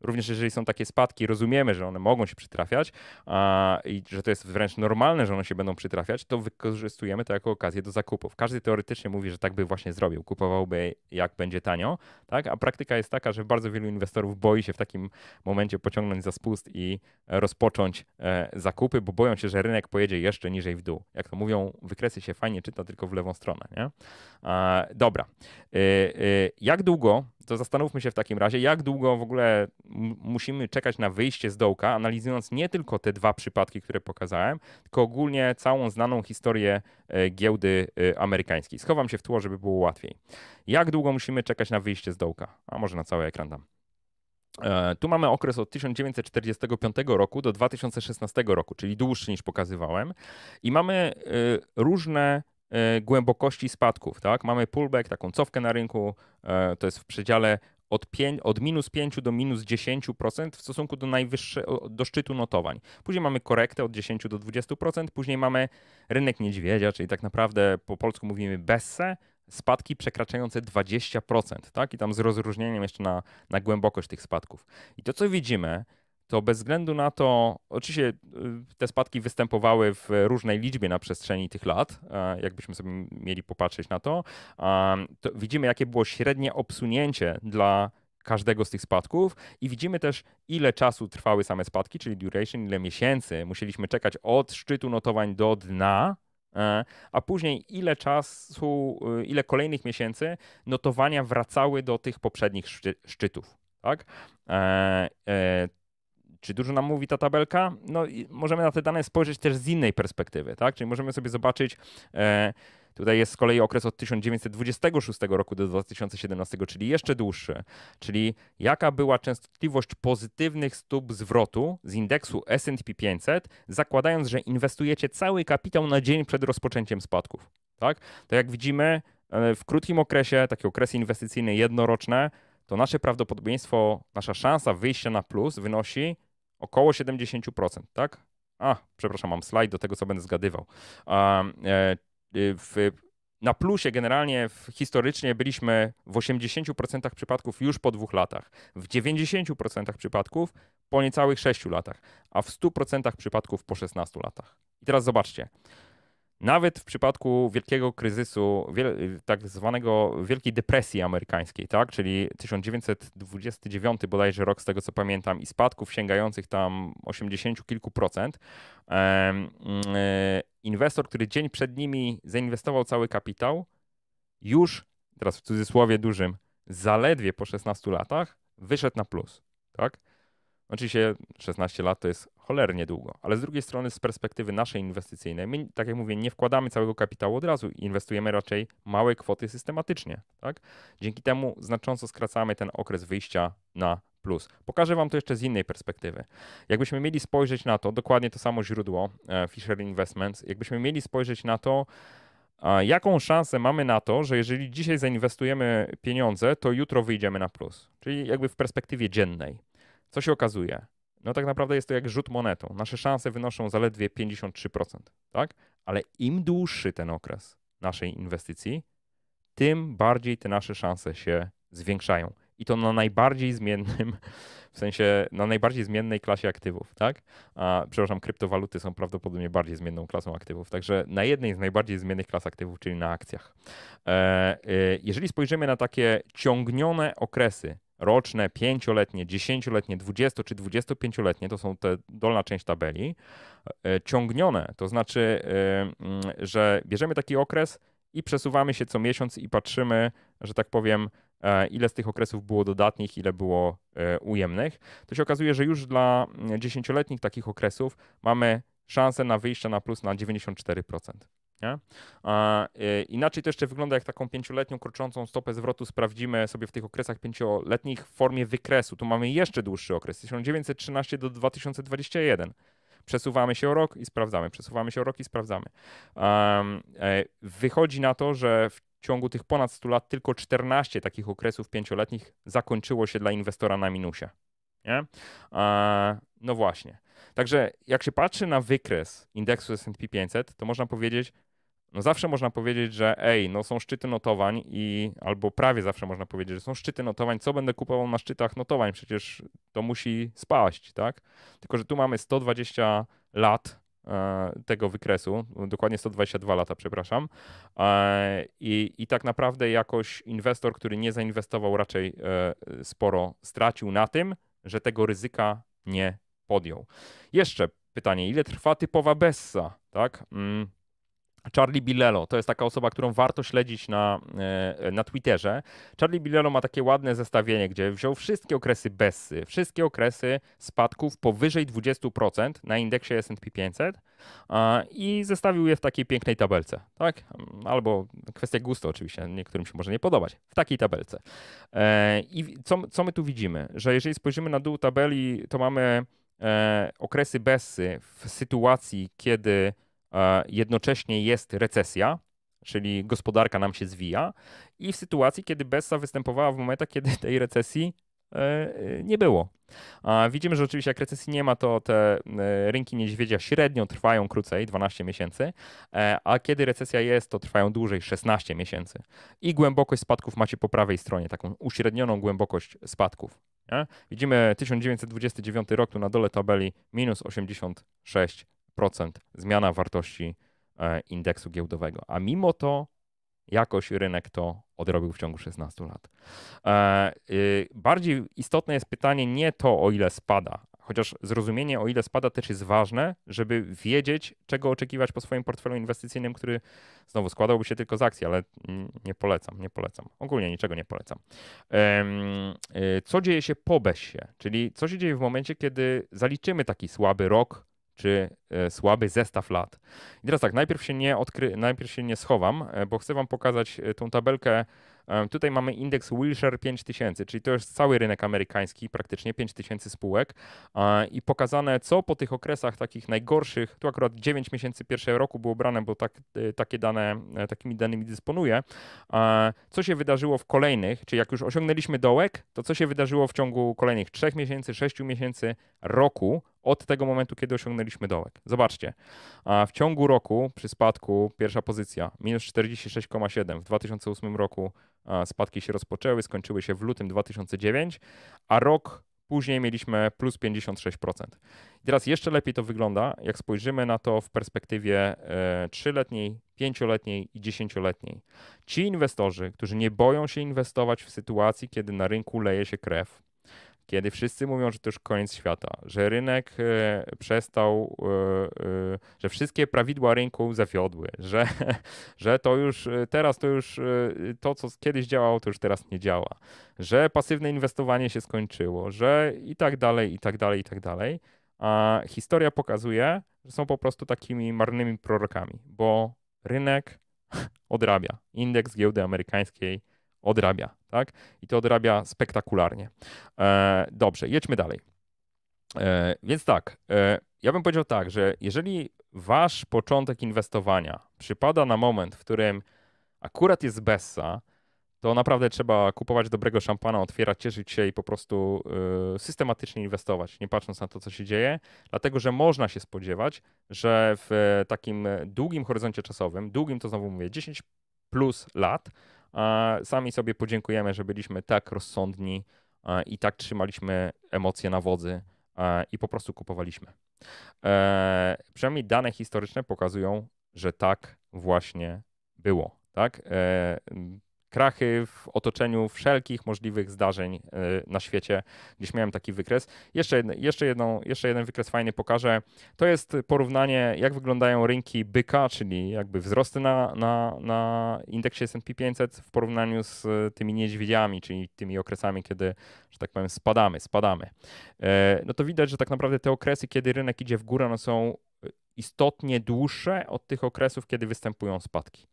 również jeżeli są takie spadki, rozumiemy, że one mogą się przytrafiać a, i że to jest wręcz normalne, że one się będą przytrafiać, to wykorzystujemy to jako okazję do zakupów. Każdy teoretycznie mówi, że tak by właśnie zrobił, kupowałby jak będzie tanio, tak? a praktyka jest taka, że bardzo wielu inwestorów boi się w takim momencie pociągnąć za spust i e, rozpocząć e, zakupy, bo boją się, że rynek pojedzie jeszcze niżej w dół. Jak to mówią, wykresy się fajnie czyta, tylko w lewą stronę. Nie? dobra. E, jak długo, to zastanówmy się w takim razie, jak długo w ogóle musimy czekać na wyjście z dołka, analizując nie tylko te dwa przypadki, które pokazałem, tylko ogólnie całą znaną historię giełdy amerykańskiej. Schowam się w tło, żeby było łatwiej. Jak długo musimy czekać na wyjście z dołka? A może na cały ekran? E, tu mamy okres od 1945 roku do 2016 roku, czyli dłuższy niż pokazywałem, i mamy e, różne e, głębokości spadków. Tak? Mamy pullback, taką cofkę na rynku, to jest w przedziale od, 5, od minus 5 do minus 10% w stosunku do, do szczytu notowań. Później mamy korektę od 10 do 20%, później mamy rynek niedźwiedzia, czyli tak naprawdę po polsku mówimy besse, spadki przekraczające 20%, tak? I tam z rozróżnieniem jeszcze na, na głębokość tych spadków. I to, co widzimy, to bez względu na to, oczywiście y, te spadki występowały w różnej liczbie na przestrzeni tych lat, jakbyśmy sobie mieli popatrzeć na to, to widzimy, jakie było średnie obsunięcie dla każdego z tych spadków i widzimy też, ile czasu trwały same spadki, czyli duration, ile miesięcy musieliśmy czekać od szczytu notowań do dna, E, a później ile czasu, y, ile kolejnych miesięcy notowania wracały do tych poprzednich szczytów. Tak? E, e, czy dużo nam mówi ta tabelka? No i możemy na te dane spojrzeć też z innej perspektywy, tak? Czyli możemy sobie zobaczyć, Tutaj jest z kolei okres od 1926 roku do 2017, czyli jeszcze dłuższy. Czyli jaka była częstotliwość pozytywnych stóp zwrotu z indeksu S&P 500, zakładając, że inwestujecie cały kapitał na dzień przed rozpoczęciem spadków. Tak? To jak widzimy, e, w krótkim okresie, takie okresy inwestycyjne jednoroczne, to nasze prawdopodobieństwo, nasza szansa wyjścia na plus wynosi około 70%, tak? A, przepraszam, mam slajd do tego, co będę zgadywał. Um, e, Y, w, na plusie generalnie historycznie byliśmy w 80% przypadków już po dwóch latach, w 90% przypadków po niecałych 6 latach, a w 100% przypadków po 16 latach. I teraz zobaczcie. Nawet w przypadku wielkiego kryzysu, tak zwanego Wielkiej Depresji Amerykańskiej, tak? czyli 1929 bodajże rok, z tego co pamiętam, i spadków sięgających tam 80 kilku procent, y, inwestor, który dzień przed nimi zainwestował cały kapitał, już, teraz w cudzysłowie dużym, zaledwie po 16 latach wyszedł na plus. Tak? Oczywiście 16 lat to jest cholernie długo, ale z drugiej strony z perspektywy naszej inwestycyjnej, my, tak jak mówię, nie wkładamy całego kapitału od razu, inwestujemy raczej małe kwoty systematycznie. Tak? Dzięki temu znacząco skracamy ten okres wyjścia na plus. Pokażę Wam to jeszcze z innej perspektywy. Jakbyśmy mieli spojrzeć na to, dokładnie to samo źródło e, Fisher Investments, jakbyśmy mieli spojrzeć na to, jaką szansę mamy na to, że jeżeli dzisiaj zainwestujemy pieniądze, to jutro wyjdziemy na plus. Czyli jakby w perspektywie dziennej. Co się okazuje? No tak naprawdę jest to jak rzut monetą. Nasze szanse wynoszą zaledwie 53%, tak? Ale im dłuższy ten okres naszej inwestycji, tym bardziej te nasze szanse się zwiększają. I to na najbardziej zmiennym, w sensie na najbardziej zmiennej klasie aktywów, tak? A, przepraszam, kryptowaluty są prawdopodobnie bardziej zmienną klasą aktywów. Także na jednej z najbardziej zmiennych klas aktywów, czyli na akcjach. E, e, jeżeli spojrzymy na takie ciągnione okresy, roczne, pięcioletnie, dziesięcioletnie, dwudziesto czy dwudziestopięcioletnie, to są te dolna część tabeli, e, ciągnione. To znaczy, e, mm, że bierzemy taki okres i przesuwamy się co miesiąc i patrzymy, że tak powiem, e, ile z tych okresów było dodatnich, ile było ujemnych. To się okazuje, że już dla mm, dziesięcioletnich takich okresów mamy szansę na wyjście na plus na 94%. Nie? A, e, inaczej to jeszcze wygląda jak taką pięcioletnią kroczącą stopę zwrotu sprawdzimy sobie w tych okresach pięcioletnich w formie wykresu. Tu mamy jeszcze dłuższy okres, 1913 do 2021. Przesuwamy się o rok i sprawdzamy, przesuwamy się o rok i sprawdzamy. Um, wychodzi na to, że w ciągu tych ponad 100 lat tylko 14 takich okresów pięcioletnich zakończyło się dla inwestora na minusie. Nie? no właśnie. Także jak się patrzy na wykres indeksu S&P 500, to można powiedzieć, no zawsze można powiedzieć, że ej, no są szczyty notowań i albo prawie zawsze można powiedzieć, że są szczyty notowań, co będę kupował na szczytach notowań, przecież to musi spaść, tak? Tylko, że tu mamy 120 lat e, tego wykresu, dokładnie 122 lata, przepraszam. E, i, I tak naprawdę jakoś inwestor, który nie zainwestował raczej e, sporo, stracił na tym, że tego ryzyka nie podjął. Jeszcze pytanie, ile trwa typowa BESSA, tak? Mm Charlie Bilello to jest taka osoba, którą warto śledzić na, e, na Twitterze. Charlie Bilello ma takie ładne zestawienie, gdzie wziął wszystkie okresy Bessy, wszystkie okresy spadków powyżej 20% na indeksie S&P 500 i zestawił je w takiej pięknej tabelce. Tak? Albo kwestia gustu oczywiście, niektórym się może nie podobać. W takiej tabelce. E, I co, co my tu widzimy? Że jeżeli spojrzymy na dół tabeli, to mamy e, okresy Bessy w sytuacji, kiedy E, jednocześnie jest recesja, czyli gospodarka nam się zwija, i w sytuacji, kiedy Bessa występowała w momentach, kiedy tej recesji e, e, nie było. Widzimy, że oczywiście jak recesji nie ma, to te rynki niedźwiedzia średnio trwają krócej, 12 miesięcy, a kiedy recesja jest, to trwają dłużej, 16 miesięcy. I głębokość spadków macie po prawej stronie, taką uśrednioną głębokość spadków. Widzimy 1929 rok tu na dole tabeli minus 86 zmiana wartości e, indeksu giełdowego, a mimo to jakoś rynek to odrobił w ciągu 16 lat. E, y, bardziej istotne jest pytanie nie to, o ile spada, chociaż zrozumienie, o ile spada, też jest ważne, żeby wiedzieć, czego oczekiwać po swoim portfelu inwestycyjnym, który znowu składałby się tylko z akcji, ale nie polecam, nie polecam. Ogólnie niczego nie polecam. Y, co dzieje się po bes czyli co się dzieje w momencie, kiedy zaliczymy taki słaby rok czy e, słaby zestaw lat. I teraz tak, najpierw się nie, odkry, najpierw się nie schowam, e, bo chcę Wam pokazać e, tą tabelkę. Tutaj mamy indeks Wilshire 5000, czyli to jest cały rynek amerykański, praktycznie 5000 spółek i pokazane, co po tych okresach takich najgorszych, tu akurat 9 miesięcy pierwszego roku było brane, bo tak, takie dane, takimi danymi dysponuję, co się wydarzyło w kolejnych, czyli jak już osiągnęliśmy dołek, to co się wydarzyło w ciągu kolejnych 3 miesięcy, 6 miesięcy, roku od tego momentu, kiedy osiągnęliśmy dołek. Zobaczcie, w ciągu roku przy spadku pierwsza pozycja minus 46,7 w 2008 roku spadki się rozpoczęły, skończyły się w lutym 2009, a rok później mieliśmy plus 56%. teraz jeszcze lepiej to wygląda, jak spojrzymy na to w perspektywie e, trzyletniej, pięcioletniej i dziesięcioletniej. Ci inwestorzy, którzy nie boją się inwestować w sytuacji, kiedy na rynku leje się krew, kiedy wszyscy mówią, że to już koniec świata, że rynek e, przestał, e, e, że wszystkie prawidła rynku zawiodły, że, że to już teraz to już to, co kiedyś działało, to już teraz nie działa, że pasywne inwestowanie się skończyło, że i tak dalej, i tak dalej, i tak dalej. A historia pokazuje, że są po prostu takimi marnymi prorokami, bo rynek odrabia. Indeks giełdy amerykańskiej odrabia, tak? I to odrabia spektakularnie. E, dobrze, jedźmy dalej. E, więc tak, e, ja bym powiedział tak, że jeżeli wasz początek inwestowania przypada na moment, w którym akurat jest Bessa, to naprawdę trzeba kupować dobrego szampana, otwierać, cieszyć się i po prostu y, systematycznie inwestować, nie patrząc na to, co się dzieje, dlatego że można się spodziewać, że w takim długim horyzoncie czasowym, długim to znowu mówię 10 plus lat, Sami sobie podziękujemy, że byliśmy tak rozsądni i tak trzymaliśmy emocje na wodzy i po prostu kupowaliśmy. E, przynajmniej dane historyczne pokazują, że tak właśnie było. Tak? E, krachy w otoczeniu wszelkich możliwych zdarzeń e, na świecie. Gdzieś miałem taki wykres. Jeszcze, jeszcze, jedną, jeszcze jeden wykres fajny pokażę. To jest porównanie, jak wyglądają rynki byka, czyli jakby wzrosty na, na, na indeksie S&P 500 w porównaniu z e, tymi niedźwiedziami, czyli tymi okresami, kiedy, że tak powiem, spadamy, spadamy. E, no to widać, że tak naprawdę te okresy, kiedy rynek idzie w górę, no są istotnie dłuższe od tych okresów, kiedy występują spadki.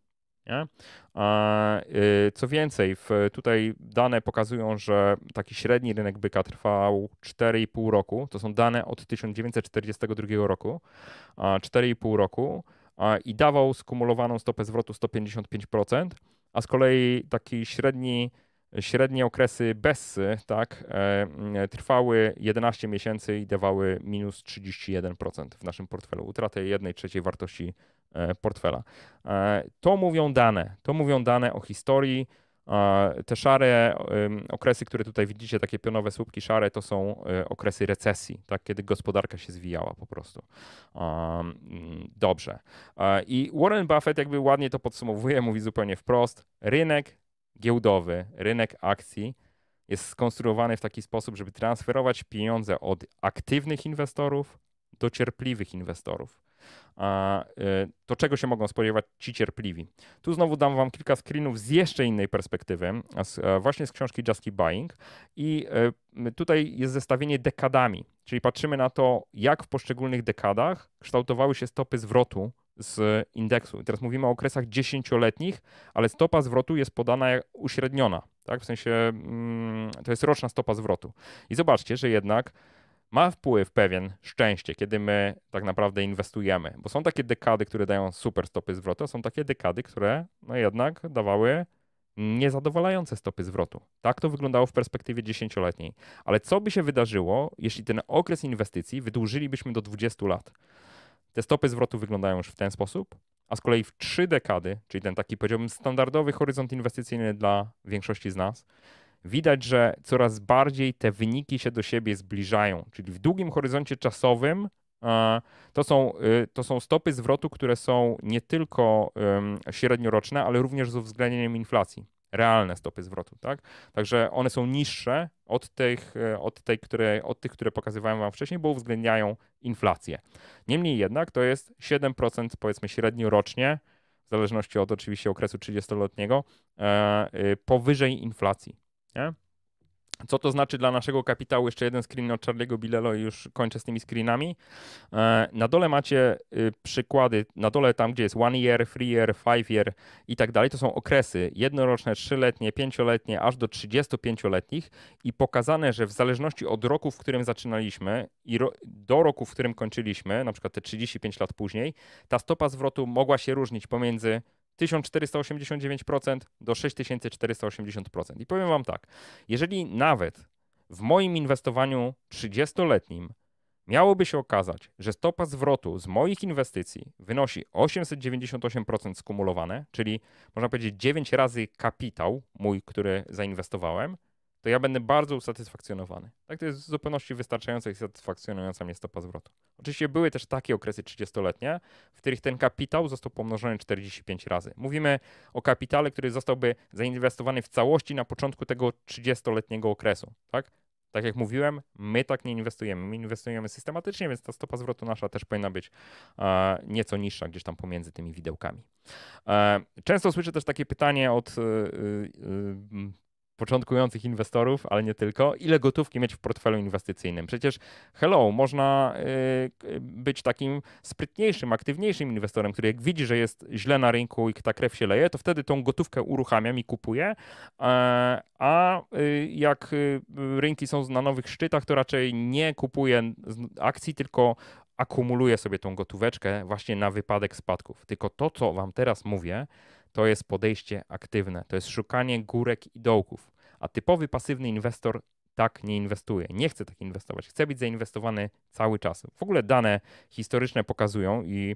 Nie? A, y, co więcej, w, tutaj dane pokazują, że taki średni rynek byka trwał 4,5 roku. To są dane od 1942 roku. 4,5 roku a, i dawał skumulowaną stopę zwrotu 155%, a z kolei taki średni Średnie okresy bez tak, e, trwały 11 miesięcy i dawały minus 31% w naszym portfelu, utratę 1 trzeciej wartości e, portfela. E, to mówią dane, to mówią dane o historii. Te szare okresy, które tutaj widzicie, takie pionowe słupki szare, to są okresy recesji, tak, kiedy gospodarka się zwijała po prostu. Dobrze. I Warren Buffett jakby ładnie to podsumowuje, mówi zupełnie wprost, rynek giełdowy, rynek akcji jest skonstruowany w taki sposób, żeby transferować pieniądze od aktywnych inwestorów do cierpliwych inwestorów. A y, to czego się mogą spodziewać ci cierpliwi? Tu znowu dam wam kilka screenów z jeszcze innej perspektywy, e, właśnie z książki Just Keep Buying. I e, tutaj jest zestawienie dekadami, czyli patrzymy na to, jak w poszczególnych dekadach kształtowały się stopy zwrotu z indeksu. I teraz mówimy o okresach dziesięcioletnich, ale stopa zwrotu jest podana jak uśredniona, tak? w sensie mm, to jest roczna stopa zwrotu. I zobaczcie, że jednak ma wpływ pewien szczęście, kiedy my tak naprawdę inwestujemy, bo są takie dekady, które dają super stopy zwrotu, a są takie dekady, które no jednak dawały niezadowalające stopy zwrotu. Tak to wyglądało w perspektywie dziesięcioletniej. Ale co by się wydarzyło, jeśli ten okres inwestycji wydłużylibyśmy do 20 lat? Te stopy zwrotu wyglądają już w ten sposób, a z kolei w trzy dekady, czyli ten taki powiedziałbym standardowy horyzont inwestycyjny dla większości z nas, widać, że coraz bardziej te wyniki się do siebie zbliżają. Czyli w długim horyzoncie czasowym e, to są, e, to są stopy zwrotu, które są nie tylko średnioroczne, ale również z uwzględnieniem inflacji realne stopy zwrotu, tak? Także one są niższe od tych, e, od, tej, które, od tych, które pokazywałem wam wcześniej, bo uwzględniają inflację. Niemniej jednak to jest 7% powiedzmy średnio rocznie, w zależności od oczywiście okresu 30-letniego, e, y, powyżej inflacji, nie? Co to znaczy dla naszego kapitału? Jeszcze jeden screen od Charlie'ego Bilelo i już kończę z tymi screenami. E, na dole macie y, przykłady, na dole tam, gdzie jest one year, three year, five year i tak dalej, to są okresy jednoroczne, trzyletnie, pięcioletnie, aż do 35-letnich i pokazane, że w zależności od roku, w którym zaczynaliśmy i ro do roku, w którym kończyliśmy, na przykład te 35 lat później, ta stopa zwrotu mogła się różnić pomiędzy 1489% do 6480%. I powiem Wam tak, jeżeli nawet w moim inwestowaniu 30-letnim miałoby się okazać, że stopa zwrotu z moich inwestycji wynosi 898% skumulowane, czyli można powiedzieć 9 razy kapitał mój, który zainwestowałem, to ja będę bardzo usatysfakcjonowany. Tak, to jest w zupełności wystarczająca i satysfakcjonująca mnie stopa zwrotu. Oczywiście były też takie okresy 30-letnie, w których ten kapitał został pomnożony 45 razy. Mówimy o kapitale, który zostałby zainwestowany w całości na początku tego 30-letniego okresu. Tak? Tak jak mówiłem, my tak nie inwestujemy. My inwestujemy systematycznie, więc ta stopa zwrotu nasza też powinna być e, nieco niższa gdzieś tam pomiędzy tymi widełkami. E, często słyszę też takie pytanie od e, e początkujących inwestorów, ale nie tylko, ile gotówki mieć w portfelu inwestycyjnym. Przecież hello, można y, y, być takim sprytniejszym, aktywniejszym inwestorem, który jak widzi, że jest źle na rynku i ta krew się leje, to wtedy tą gotówkę uruchamiam i kupuję, e, a, a y, jak rynki są na nowych szczytach, to raczej nie kupuję akcji, tylko akumuluję sobie tą gotóweczkę właśnie na wypadek spadków. Tylko to, co wam teraz mówię, to jest podejście aktywne, to jest szukanie górek i dołków. A typowy pasywny inwestor tak nie inwestuje. Nie chce tak inwestować. Chce być zainwestowany cały czas. W ogóle dane historyczne pokazują, i,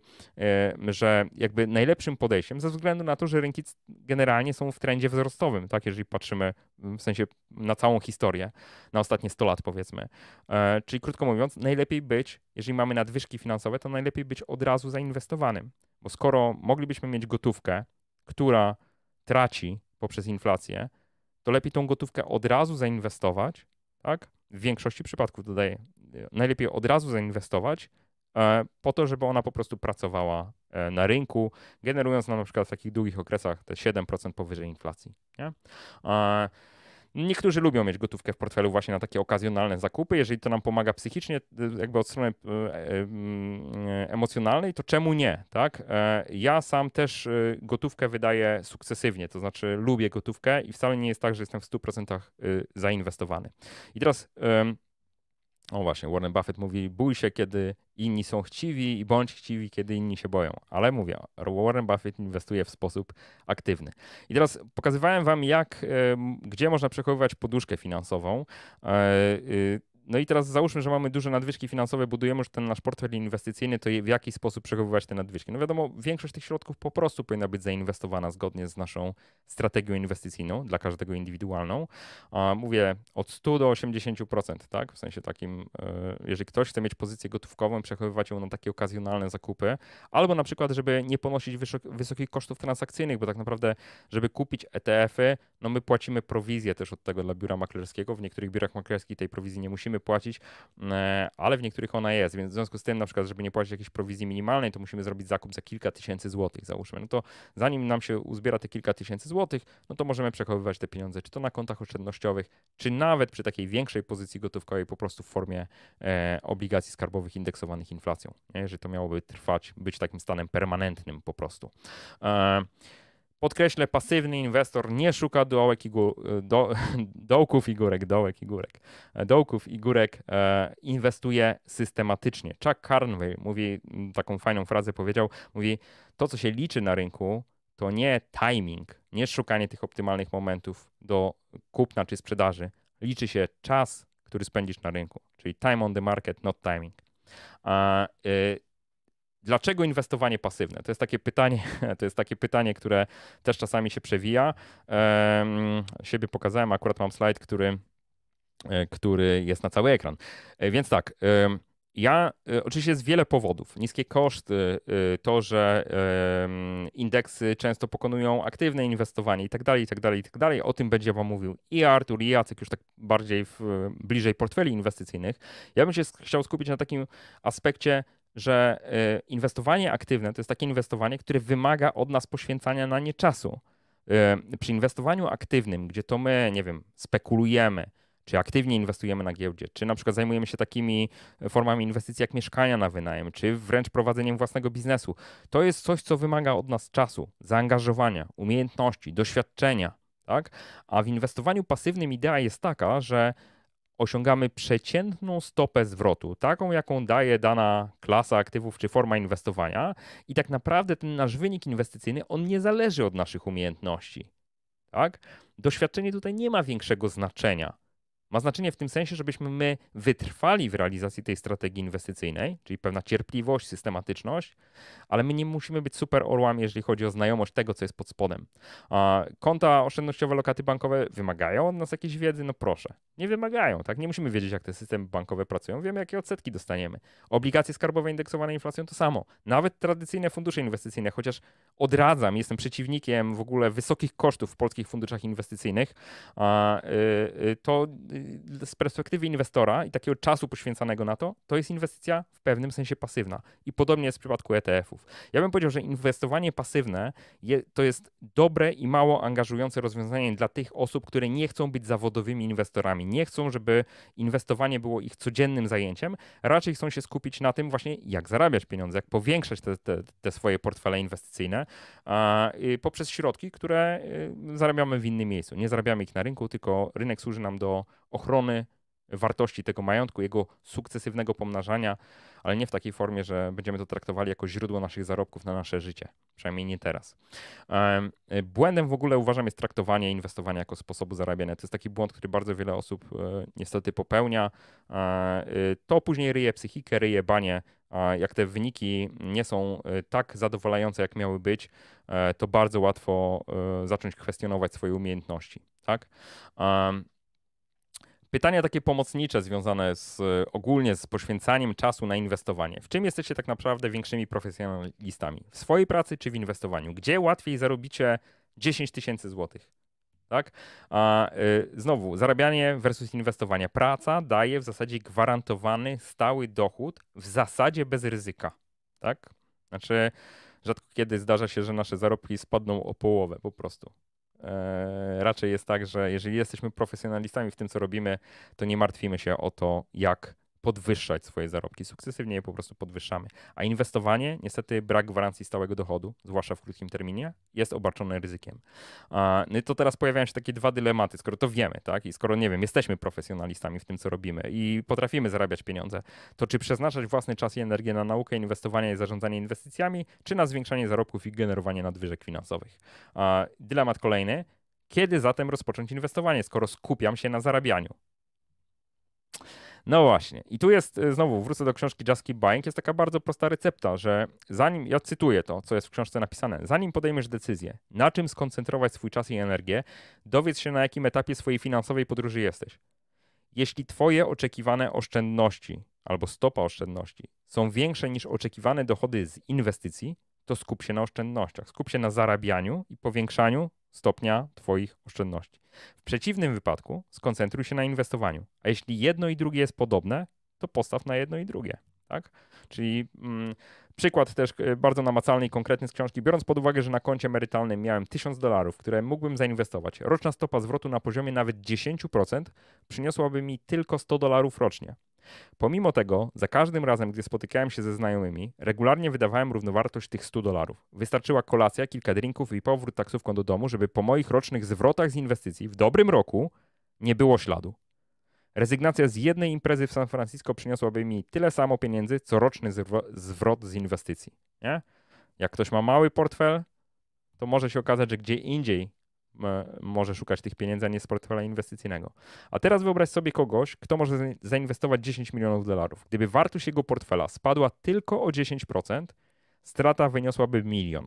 że jakby najlepszym podejściem, ze względu na to, że rynki generalnie są w trendzie wzrostowym, tak, jeżeli patrzymy w sensie na całą historię, na ostatnie 100 lat powiedzmy. E, czyli krótko mówiąc, najlepiej być, jeżeli mamy nadwyżki finansowe, to najlepiej być od razu zainwestowanym. Bo skoro moglibyśmy mieć gotówkę, która traci poprzez inflację, to lepiej tą gotówkę od razu zainwestować, tak? W większości przypadków dodaję, e, najlepiej od razu zainwestować, e, po to, żeby ona po prostu pracowała e, na rynku, generując na przykład w takich długich okresach te 7% powyżej inflacji. Nie? Niektórzy lubią mieć gotówkę w portfelu właśnie na takie okazjonalne zakupy. Jeżeli to nam pomaga psychicznie, e, jakby od strony e, e, mm, emocjonalnej, to czemu nie, tak? Ja sam też gotówkę wydaję sukcesywnie, to znaczy lubię gotówkę i wcale nie jest tak, że jestem w 100% zainwestowany. I teraz no właśnie, Warren Buffett mówi, bój się, kiedy inni są chciwi i bądź chciwi, kiedy inni się boją. Ale mówię, Warren Buffett inwestuje w sposób aktywny. I teraz pokazywałem wam, jak, e, gdzie można przechowywać poduszkę finansową. E, y, no i teraz załóżmy, że mamy duże nadwyżki finansowe, budujemy już ten nasz portfel inwestycyjny, to w jaki sposób przechowywać te nadwyżki? No wiadomo, większość tych środków po prostu powinna być zainwestowana zgodnie z naszą strategią inwestycyjną, dla każdego indywidualną. Mówię od 100 do 80%, tak? W sensie takim, e, jeżeli ktoś chce mieć pozycję gotówkową, przechowywać ją na takie okazjonalne zakupy, albo na przykład, żeby nie ponosić wysokich kosztów transakcyjnych, bo tak naprawdę, żeby kupić ETF-y, no my płacimy prowizję też od tego dla biura maklerskiego. W niektórych biurach maklerskich tej prowizji nie musimy płacić, e, ale w niektórych ona jest, więc w związku z tym na przykład, żeby nie płacić jakiejś prowizji minimalnej, to musimy zrobić zakup za kilka tysięcy złotych, załóżmy. No to zanim nam się uzbiera te kilka tysięcy złotych, no to możemy przechowywać te pieniądze, czy to na kontach oszczędnościowych, czy nawet przy takiej większej pozycji gotówkowej po prostu w formie e, obligacji skarbowych indeksowanych inflacją, nie? że to miałoby trwać, być takim stanem permanentnym po prostu. E, Podkreślę, pasywny inwestor nie szuka dołek i do, dołków i górek, dołek i górek, e, dołków i górek, e, inwestuje systematycznie. Chuck Carney mówi taką fajną frazę, powiedział, mówi, to co się liczy na rynku, to nie timing, nie szukanie tych optymalnych momentów do kupna czy sprzedaży. Liczy się czas, który spędzisz na rynku, czyli time on the market, not timing. A, y, Dlaczego inwestowanie pasywne? To jest takie pytanie, to jest takie pytanie, które też czasami się przewija. siebie pokazałem, akurat mam slajd, który, e, który jest na cały ekran. E, więc tak, ja, e, oczywiście jest wiele powodów. Niskie koszty, to, że indeksy często pokonują aktywne inwestowanie i tak dalej, i tak dalej, i tak dalej. O tym będzie Wam mówił i Artur, i Jacek, już tak bardziej w, bliżej portfeli inwestycyjnych. Ja bym się chciał skupić na takim aspekcie że y, inwestowanie aktywne to jest takie inwestowanie, które wymaga od nas poświęcania na nie czasu. Y, przy inwestowaniu aktywnym, gdzie to my, nie wiem, spekulujemy, czy aktywnie inwestujemy na giełdzie, czy na przykład zajmujemy się takimi formami inwestycji jak mieszkania na wynajem, czy wręcz prowadzeniem własnego biznesu, to jest coś, co wymaga od nas czasu, zaangażowania, umiejętności, doświadczenia. Tak? A w inwestowaniu pasywnym idea jest taka, że osiągamy przeciętną stopę zwrotu, taką jaką daje dana klasa aktywów czy forma inwestowania i tak naprawdę ten nasz wynik inwestycyjny, on nie zależy od naszych umiejętności. Tak? Doświadczenie tutaj nie ma większego znaczenia ma znaczenie w tym sensie, żebyśmy my wytrwali w realizacji tej strategii inwestycyjnej, czyli pewna cierpliwość, systematyczność, ale my nie musimy być super orłami, jeżeli chodzi o znajomość tego, co jest pod spodem. Konta oszczędnościowe, lokaty bankowe wymagają od nas jakiejś wiedzy? No proszę, nie wymagają, tak? Nie musimy wiedzieć, jak te systemy bankowe pracują, wiemy, jakie odsetki dostaniemy. Obligacje skarbowe indeksowane inflacją to samo. Nawet tradycyjne fundusze inwestycyjne, chociaż odradzam, jestem przeciwnikiem w ogóle wysokich kosztów w polskich funduszach inwestycyjnych, y, y, to y, Y, z perspektywy inwestora i takiego czasu poświęcanego na to, to jest inwestycja w pewnym sensie pasywna. I podobnie jest w przypadku ETF-ów. Ja bym powiedział, że inwestowanie pasywne je, to jest dobre i mało angażujące rozwiązanie dla tych osób, które nie chcą być zawodowymi inwestorami. Nie chcą, żeby inwestowanie było ich codziennym zajęciem. Raczej chcą się skupić na tym właśnie, jak zarabiać pieniądze, jak powiększać te, te, te swoje portfele inwestycyjne a, y, poprzez środki, które y, zarabiamy w innym miejscu. Nie zarabiamy ich na rynku, tylko rynek służy nam do ochrony wartości tego majątku, jego sukcesywnego pomnażania, ale nie w takiej formie, że będziemy to traktowali jako źródło naszych zarobków na nasze życie, przynajmniej nie teraz. Y, błędem w ogóle uważam jest traktowanie inwestowania jako sposobu zarabiania. To jest taki błąd, który bardzo wiele osób e, niestety popełnia. E, y, to później ryje psychikę, ryje banie. Jak te wyniki nie są e, tak zadowalające, jak miały być, to bardzo łatwo zacząć kwestionować swoje umiejętności. Tak? Pytania takie pomocnicze związane z, e, ogólnie z poświęcaniem czasu na inwestowanie. W czym jesteście tak naprawdę większymi profesjonalistami? W swojej pracy czy w inwestowaniu? Gdzie łatwiej zarobicie 10 tysięcy złotych? Tak? A y, znowu, zarabianie versus inwestowanie. Praca daje w zasadzie gwarantowany stały dochód, w zasadzie bez ryzyka. Tak? Znaczy, rzadko kiedy zdarza się, że nasze zarobki spadną o połowę po prostu. E, raczej jest tak, że jeżeli jesteśmy profesjonalistami w tym, co robimy, to nie martwimy się o to, jak podwyższać swoje zarobki. Sukcesywnie je po prostu podwyższamy. A inwestowanie, niestety brak gwarancji stałego dochodu, zwłaszcza w krótkim terminie, jest obarczone ryzykiem. No to teraz pojawiają się takie dwa dylematy, skoro to wiemy, tak? I skoro, nie wiem, jesteśmy profesjonalistami w tym, co robimy i potrafimy zarabiać pieniądze, to czy przeznaczać własny czas i energię na naukę, inwestowanie i zarządzanie inwestycjami, czy na zwiększanie zarobków i generowanie nadwyżek finansowych? Dylemat kolejny. Kiedy zatem rozpocząć inwestowanie, skoro skupiam się na zarabianiu? No właśnie. I tu jest, y, znowu wrócę do książki Just Keep Buying, jest taka bardzo prosta recepta, że zanim, ja cytuję to, co jest w książce napisane, zanim podejmiesz decyzję, na czym skoncentrować swój czas i energię, dowiedz się na jakim etapie swojej finansowej podróży jesteś. Jeśli twoje oczekiwane oszczędności albo stopa oszczędności są większe niż oczekiwane dochody z inwestycji, to skup się na oszczędnościach, skup się na zarabianiu i powiększaniu stopnia Twoich oszczędności. W przeciwnym wypadku skoncentruj się na inwestowaniu. A jeśli jedno i drugie jest podobne, to postaw na jedno i drugie. Tak? Czyli mm, przykład też e, bardzo namacalny i konkretny z książki. Biorąc pod uwagę, że na koncie emerytalnym miałem 1000 dolarów, które mógłbym zainwestować, roczna stopa zwrotu na poziomie nawet 10% przyniosłaby mi tylko 100 dolarów rocznie. Pomimo tego, za każdym razem, gdy spotykałem się ze znajomymi, regularnie wydawałem równowartość tych 100 dolarów. Wystarczyła kolacja, kilka drinków i powrót taksówką do domu, żeby po moich rocznych zwrotach z inwestycji w dobrym roku nie było śladu. Rezygnacja z jednej imprezy w San Francisco przyniosłaby mi tyle samo pieniędzy, co roczny zwrot z inwestycji. Nie? Jak ktoś ma mały portfel, to może się okazać, że gdzie indziej E, może szukać tych pieniędzy, a nie z portfela inwestycyjnego. A teraz wyobraź sobie kogoś, kto może zainwestować 10 milionów dolarów. Gdyby wartość jego portfela spadła tylko o 10%, strata wyniosłaby milion.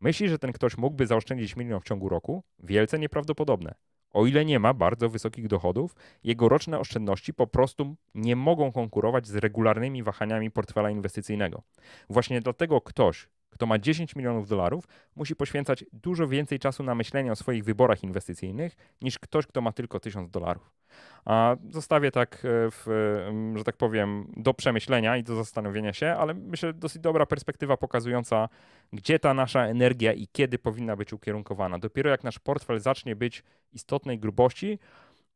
Myśli, że ten ktoś mógłby zaoszczędzić milion w ciągu roku? Wielce nieprawdopodobne. O ile nie ma bardzo wysokich dochodów, jego roczne oszczędności po prostu nie mogą konkurować z regularnymi wahaniami portfela inwestycyjnego. Właśnie dlatego ktoś, kto ma 10 milionów dolarów, musi poświęcać dużo więcej czasu na myślenie o swoich wyborach inwestycyjnych niż ktoś, kto ma tylko 1000 dolarów. A zostawię tak, e, w, mm, że tak powiem, do przemyślenia i do zastanowienia się, ale myślę, dosyć dobra perspektywa pokazująca, gdzie ta nasza energia i kiedy powinna być ukierunkowana. Dopiero jak nasz portfel zacznie być istotnej grubości,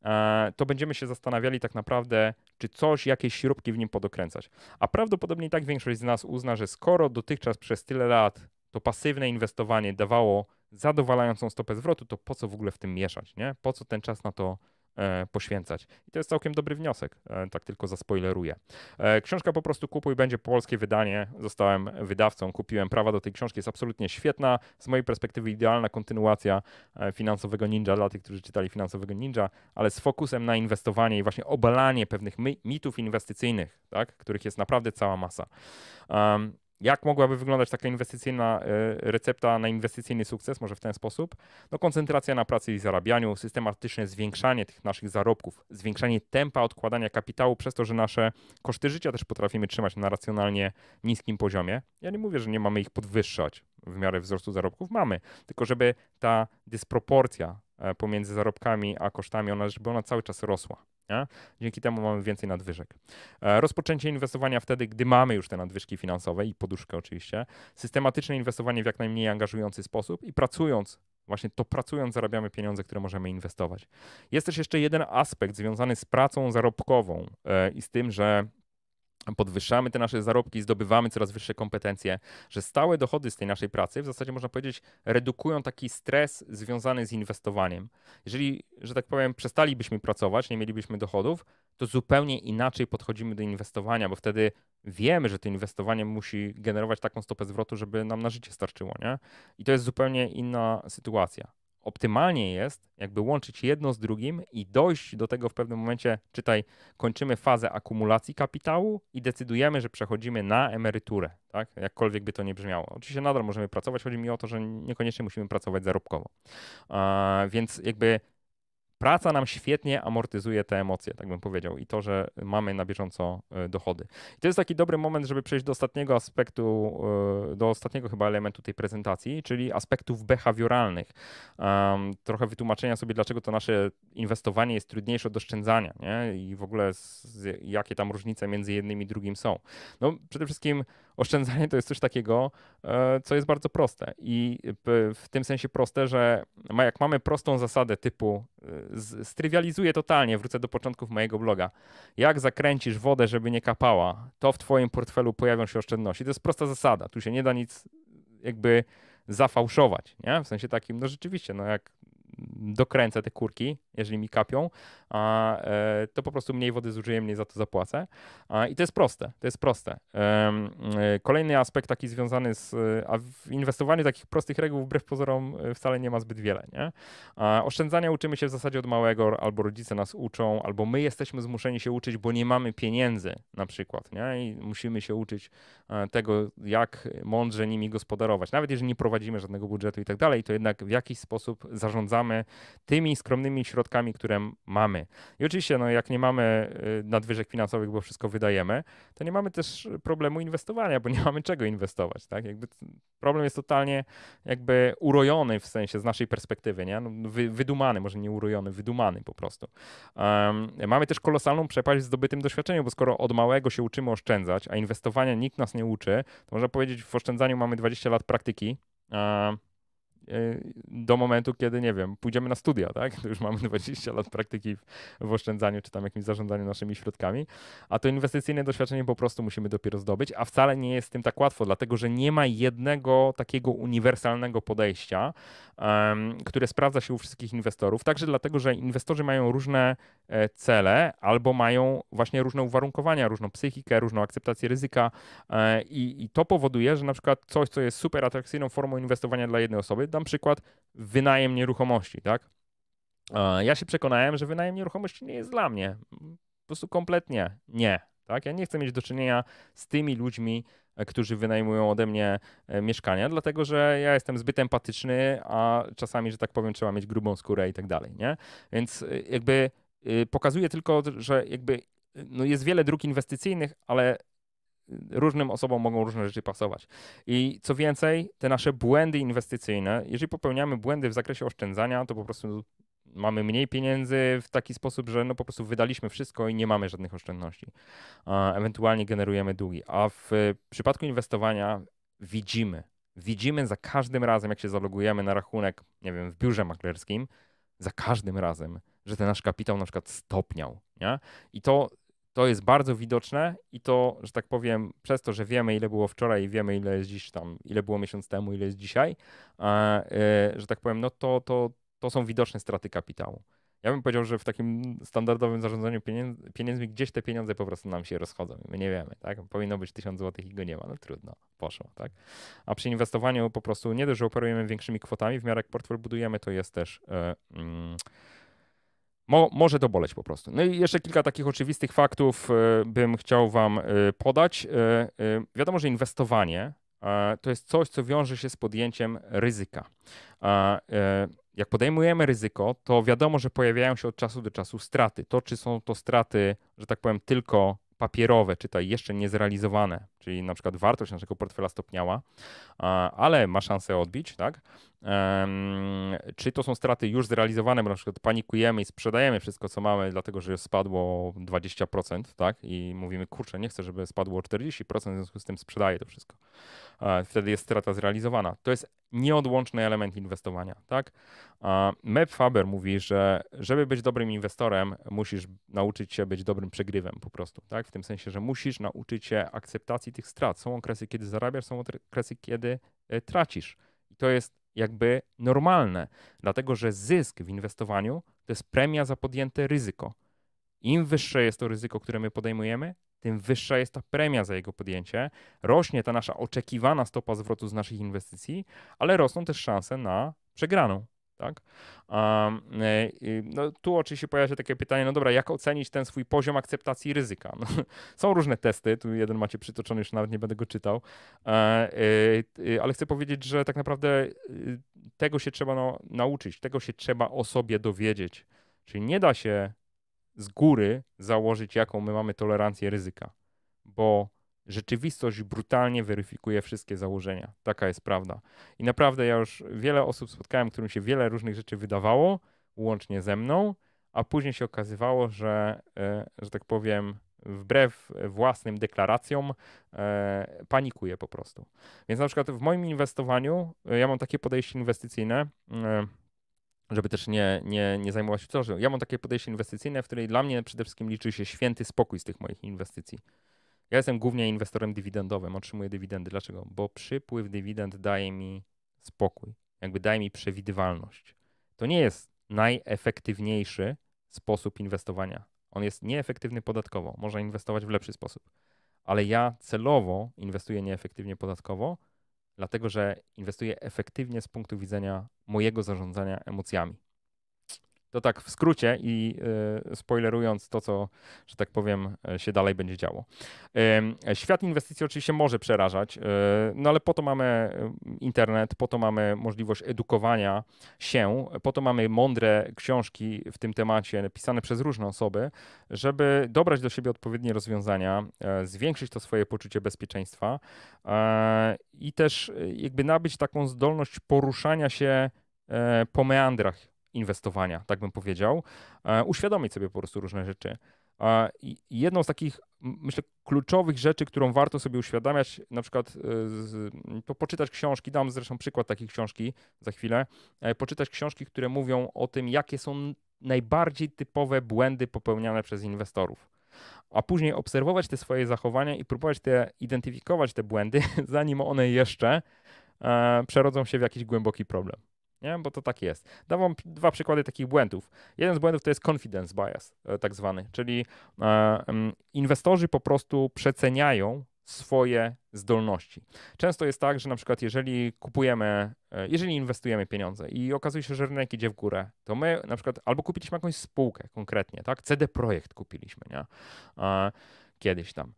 E, to będziemy się zastanawiali tak naprawdę, czy coś, jakieś śrubki w nim podokręcać. A prawdopodobnie i tak większość z nas uzna, że skoro dotychczas przez tyle lat to pasywne inwestowanie dawało zadowalającą stopę zwrotu, to po co w ogóle w tym mieszać, nie? Po co ten czas na to E, poświęcać. I to jest całkiem dobry wniosek, e, tak tylko zaspoileruję. E, książka po prostu kupuj, będzie polskie wydanie. Zostałem wydawcą, kupiłem prawa do tej książki, jest absolutnie świetna. Z mojej perspektywy idealna kontynuacja finansowego ninja dla tych, którzy czytali finansowego ninja, ale z fokusem na inwestowanie i właśnie obalanie pewnych mitów inwestycyjnych, tak, których jest naprawdę cała masa. Um, jak mogłaby wyglądać taka inwestycyjna e, recepta na inwestycyjny sukces? Może w ten sposób? No koncentracja na pracy i zarabianiu, systematyczne zwiększanie tych naszych zarobków, zwiększanie tempa odkładania kapitału przez to, że nasze koszty życia też potrafimy trzymać na racjonalnie niskim poziomie. Ja nie mówię, że nie mamy ich podwyższać w miarę wzrostu zarobków, mamy, tylko żeby ta dysproporcja e, pomiędzy zarobkami a kosztami, ona, żeby ona cały czas rosła. Nie? Dzięki temu mamy więcej nadwyżek. E, rozpoczęcie inwestowania wtedy, gdy mamy już te nadwyżki finansowe i poduszkę oczywiście. Systematyczne inwestowanie w jak najmniej angażujący sposób i pracując, właśnie to pracując zarabiamy pieniądze, które możemy inwestować. Jest też jeszcze jeden aspekt związany z pracą zarobkową e, i z tym, że podwyższamy te nasze zarobki, zdobywamy coraz wyższe kompetencje, że stałe dochody z tej naszej pracy w zasadzie można powiedzieć redukują taki stres związany z inwestowaniem. Jeżeli, że tak powiem, przestalibyśmy pracować, nie mielibyśmy dochodów, to zupełnie inaczej podchodzimy do inwestowania, bo wtedy wiemy, że to inwestowanie musi generować taką stopę zwrotu, żeby nam na życie starczyło, nie? I to jest zupełnie inna sytuacja optymalnie jest jakby łączyć jedno z drugim i dojść do tego w pewnym momencie, czytaj, kończymy fazę akumulacji kapitału i decydujemy, że przechodzimy na emeryturę, tak? Jakkolwiek by to nie brzmiało. Oczywiście nadal możemy pracować, chodzi mi o to, że niekoniecznie musimy pracować zarobkowo. więc jakby praca nam świetnie amortyzuje te emocje, tak bym powiedział, i to, że mamy na bieżąco e, dochody. I to jest taki dobry moment, żeby przejść do ostatniego aspektu, e, do ostatniego chyba elementu tej prezentacji, czyli aspektów behawioralnych. Um, trochę wytłumaczenia sobie, dlaczego to nasze inwestowanie jest trudniejsze od oszczędzania nie? i w ogóle z, jakie tam różnice między jednym i drugim są. No, przede wszystkim oszczędzanie to jest coś takiego, e, co jest bardzo proste. I w tym sensie proste, że jak mamy prostą zasadę typu, e, strywializuję totalnie, wrócę do początków mojego bloga. Jak zakręcisz wodę, żeby nie kapała, to w Twoim portfelu pojawią się oszczędności. To jest prosta zasada. Tu się nie da nic jakby zafałszować, nie? W sensie takim, no rzeczywiście, no jak dokręcę te kurki, jeżeli mi kapią, a, e, to po prostu mniej wody zużyję, mniej za to zapłacę. A, I to jest proste, to jest proste. E, kolejny aspekt taki związany z, a w inwestowaniu takich prostych reguł wbrew pozorom e, wcale nie ma zbyt wiele, nie? A oszczędzania uczymy się w zasadzie od małego, albo rodzice nas uczą, albo my jesteśmy zmuszeni się uczyć, bo nie mamy pieniędzy na przykład, nie? I musimy się uczyć tego, jak mądrze nimi gospodarować. Nawet jeżeli nie prowadzimy żadnego budżetu i tak dalej, to jednak w jakiś sposób zarządzamy tymi skromnymi środkami, które mamy. I oczywiście, no, jak nie mamy y, nadwyżek finansowych, bo wszystko wydajemy, to nie mamy też problemu inwestowania, bo nie mamy czego inwestować. Tak? Jakby problem jest totalnie jakby urojony w sensie z naszej perspektywy, nie? No, wy, wydumany, może nie urojony, wydumany po prostu. Um, mamy też kolosalną przepaść w zdobytym doświadczeniu, bo skoro od małego się uczymy oszczędzać, a inwestowania nikt nas nie uczy, to można powiedzieć, w oszczędzaniu mamy 20 lat praktyki. Um, Y, do momentu, kiedy, nie wiem, pójdziemy na studia, tak? To już mamy 20 lat praktyki w, w oszczędzaniu czy tam jakimś zarządzaniu naszymi środkami, a to inwestycyjne doświadczenie po prostu musimy dopiero zdobyć, a wcale nie jest z tym tak łatwo, dlatego że nie ma jednego takiego uniwersalnego podejścia, um, które sprawdza się u wszystkich inwestorów, także dlatego, że inwestorzy mają różne e, cele albo mają właśnie różne uwarunkowania, różną psychikę, różną akceptację ryzyka e, i, i to powoduje, że na przykład coś, co jest super atrakcyjną formą inwestowania dla jednej osoby, podam przykład wynajem nieruchomości, tak? Ja się przekonałem, że wynajem nieruchomości nie jest dla mnie. Po prostu kompletnie nie. Tak? Ja nie chcę mieć do czynienia z tymi ludźmi, e, którzy wynajmują ode mnie e, mieszkania, dlatego że ja jestem zbyt empatyczny, a czasami, że tak powiem, trzeba mieć grubą skórę i tak dalej. Nie? Więc e, jakby pokazuje tylko, że jakby no jest wiele dróg inwestycyjnych, ale różnym osobom mogą różne rzeczy pasować. I co więcej, te nasze błędy inwestycyjne, jeżeli popełniamy błędy w zakresie oszczędzania, to po prostu mamy mniej pieniędzy w taki sposób, że no po prostu wydaliśmy wszystko i nie mamy żadnych oszczędności. Ewentualnie generujemy długi. A w przypadku inwestowania widzimy, widzimy za każdym razem, jak się zalogujemy na rachunek, nie wiem, w biurze maklerskim, za każdym razem, że ten nasz kapitał na przykład stopniał. Nie? I to to jest bardzo widoczne i to, że tak powiem, przez to, że wiemy, ile było wczoraj i wiemy, ile jest dziś tam, ile było miesiąc temu, ile jest dzisiaj, e, że tak powiem, no to, to, to są widoczne straty kapitału. Ja bym powiedział, że w takim standardowym zarządzaniu pieniędzmi gdzieś te pieniądze po prostu nam się rozchodzą. My nie wiemy, tak? Powinno być 1000 złotych i go nie ma, no trudno, poszło, tak? A przy inwestowaniu po prostu nie dość, że operujemy większymi kwotami, w miarę jak portfel budujemy, to jest też. Yy, Mo, może to boleć po prostu. No i jeszcze kilka takich oczywistych faktów e, bym chciał Wam e, podać. E, wiadomo, że inwestowanie to jest coś, co wiąże się z podjęciem ryzyka. Jak podejmujemy ryzyko, to wiadomo, że pojawiają się od czasu do czasu straty. To, czy są to straty, że tak powiem, tylko papierowe, czy czytaj jeszcze niezrealizowane czyli na przykład wartość naszego portfela stopniała, ale ma szansę odbić, tak? Czy to są straty już zrealizowane, bo na przykład panikujemy i sprzedajemy wszystko, co mamy, dlatego że spadło 20%, tak? I mówimy, kurczę, nie chcę, żeby spadło 40%, w związku z tym sprzedaję to wszystko. E, wtedy jest strata zrealizowana. To jest nieodłączny element inwestowania, tak? Meb Faber mówi, że żeby być dobrym inwestorem, musisz nauczyć się być dobrym przegrywem po prostu, tak? W tym sensie, że musisz nauczyć się akceptacji tych strat. Są okresy, kiedy zarabiasz, są okresy, kiedy e, tracisz. I to jest jakby normalne, dlatego że zysk w inwestowaniu to jest premia za podjęte ryzyko. Im wyższe jest to ryzyko, które my podejmujemy, tym wyższa jest ta premia za jego podjęcie. Rośnie ta nasza oczekiwana stopa zwrotu z naszych inwestycji, ale rosną też szanse na przegraną. Tak? Um, no, tu oczywiście pojawia się takie pytanie, no dobra, jak ocenić ten swój poziom akceptacji ryzyka? No, są różne testy, tu jeden macie przytoczony, już nawet nie będę go czytał, e, e, ale chcę powiedzieć, że tak naprawdę y, tego się trzeba no, nauczyć, tego się trzeba o sobie dowiedzieć. Czyli nie da się z góry założyć, jaką my mamy tolerancję ryzyka, bo rzeczywistość brutalnie weryfikuje wszystkie założenia. Taka jest prawda. I naprawdę ja już wiele osób spotkałem, którym się wiele różnych rzeczy wydawało, łącznie ze mną, a później się okazywało, że, e, że tak powiem, wbrew własnym deklaracjom e, panikuje po prostu. Więc na przykład w moim inwestowaniu e, ja mam takie podejście inwestycyjne, żeby też nie, nie, nie zajmować się że Ja mam takie podejście inwestycyjne, w której dla mnie przede wszystkim liczy się święty spokój z tych moich inwestycji. Ja jestem głównie inwestorem dywidendowym, otrzymuję dywidendy. Dlaczego? Bo przypływ dywidend daje mi spokój, jakby daje mi przewidywalność. To nie jest najefektywniejszy sposób inwestowania. On jest nieefektywny podatkowo, można inwestować w lepszy sposób. Ale ja celowo inwestuję nieefektywnie podatkowo, dlatego że inwestuję efektywnie z punktu widzenia mojego zarządzania emocjami. To tak w skrócie i y, spoilerując to, co, że tak powiem, e, się dalej będzie działo. Y, świat inwestycji oczywiście może przerażać, y, no ale po to mamy internet, po to mamy możliwość edukowania się, po to mamy mądre książki w tym temacie, pisane przez różne osoby, żeby dobrać do siebie odpowiednie rozwiązania, zwiększyć to swoje poczucie bezpieczeństwa i też jakby nabyć taką zdolność poruszania się po meandrach inwestowania, tak bym powiedział, e, uświadomić sobie po prostu różne rzeczy. E, jedną z takich, myślę, kluczowych rzeczy, którą warto sobie uświadamiać, na przykład e, z, po, poczytać książki, dam zresztą przykład takiej książki za chwilę, poczytać książki, które mówią o tym, jakie są najbardziej typowe błędy popełniane przez inwestorów a później obserwować te swoje zachowania i próbować te, identyfikować te błędy, zanim one jeszcze e, przerodzą się w jakiś głęboki problem nie? bo to tak jest. Dam wam dwa przykłady takich błędów. Jeden z błędów to jest confidence bias, e, tak zwany, czyli e, mm, inwestorzy po prostu przeceniają swoje zdolności. Często jest tak, że na przykład jeżeli kupujemy, e, jeżeli inwestujemy pieniądze i okazuje się, że rynek idzie w górę, to my na przykład albo kupiliśmy jakąś spółkę konkretnie, tak? CD Projekt kupiliśmy, nie? Kiedyś tam.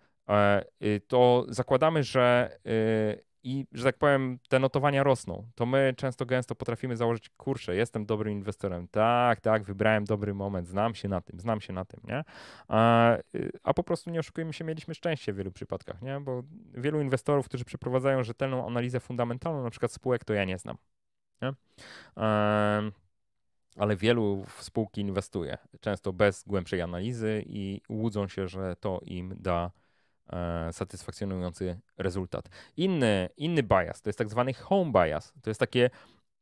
Y, to zakładamy, że y, i, że tak powiem, te notowania rosną. To my często gęsto potrafimy założyć, kurczę, jestem dobrym inwestorem. Tak, tak, wybrałem dobry moment, znam się na tym, znam się na tym, nie? A, y, a po prostu nie oszukujmy się, mieliśmy szczęście w wielu przypadkach, nie? Bo wielu inwestorów, którzy przeprowadzają rzetelną analizę fundamentalną, na przykład spółek, to ja nie znam. Nie? A, ale wielu w spółki inwestuje, często bez głębszej analizy i łudzą się, że to im da E, satysfakcjonujący rezultat. Inny, inny bias to jest tak zwany home bias. To jest takie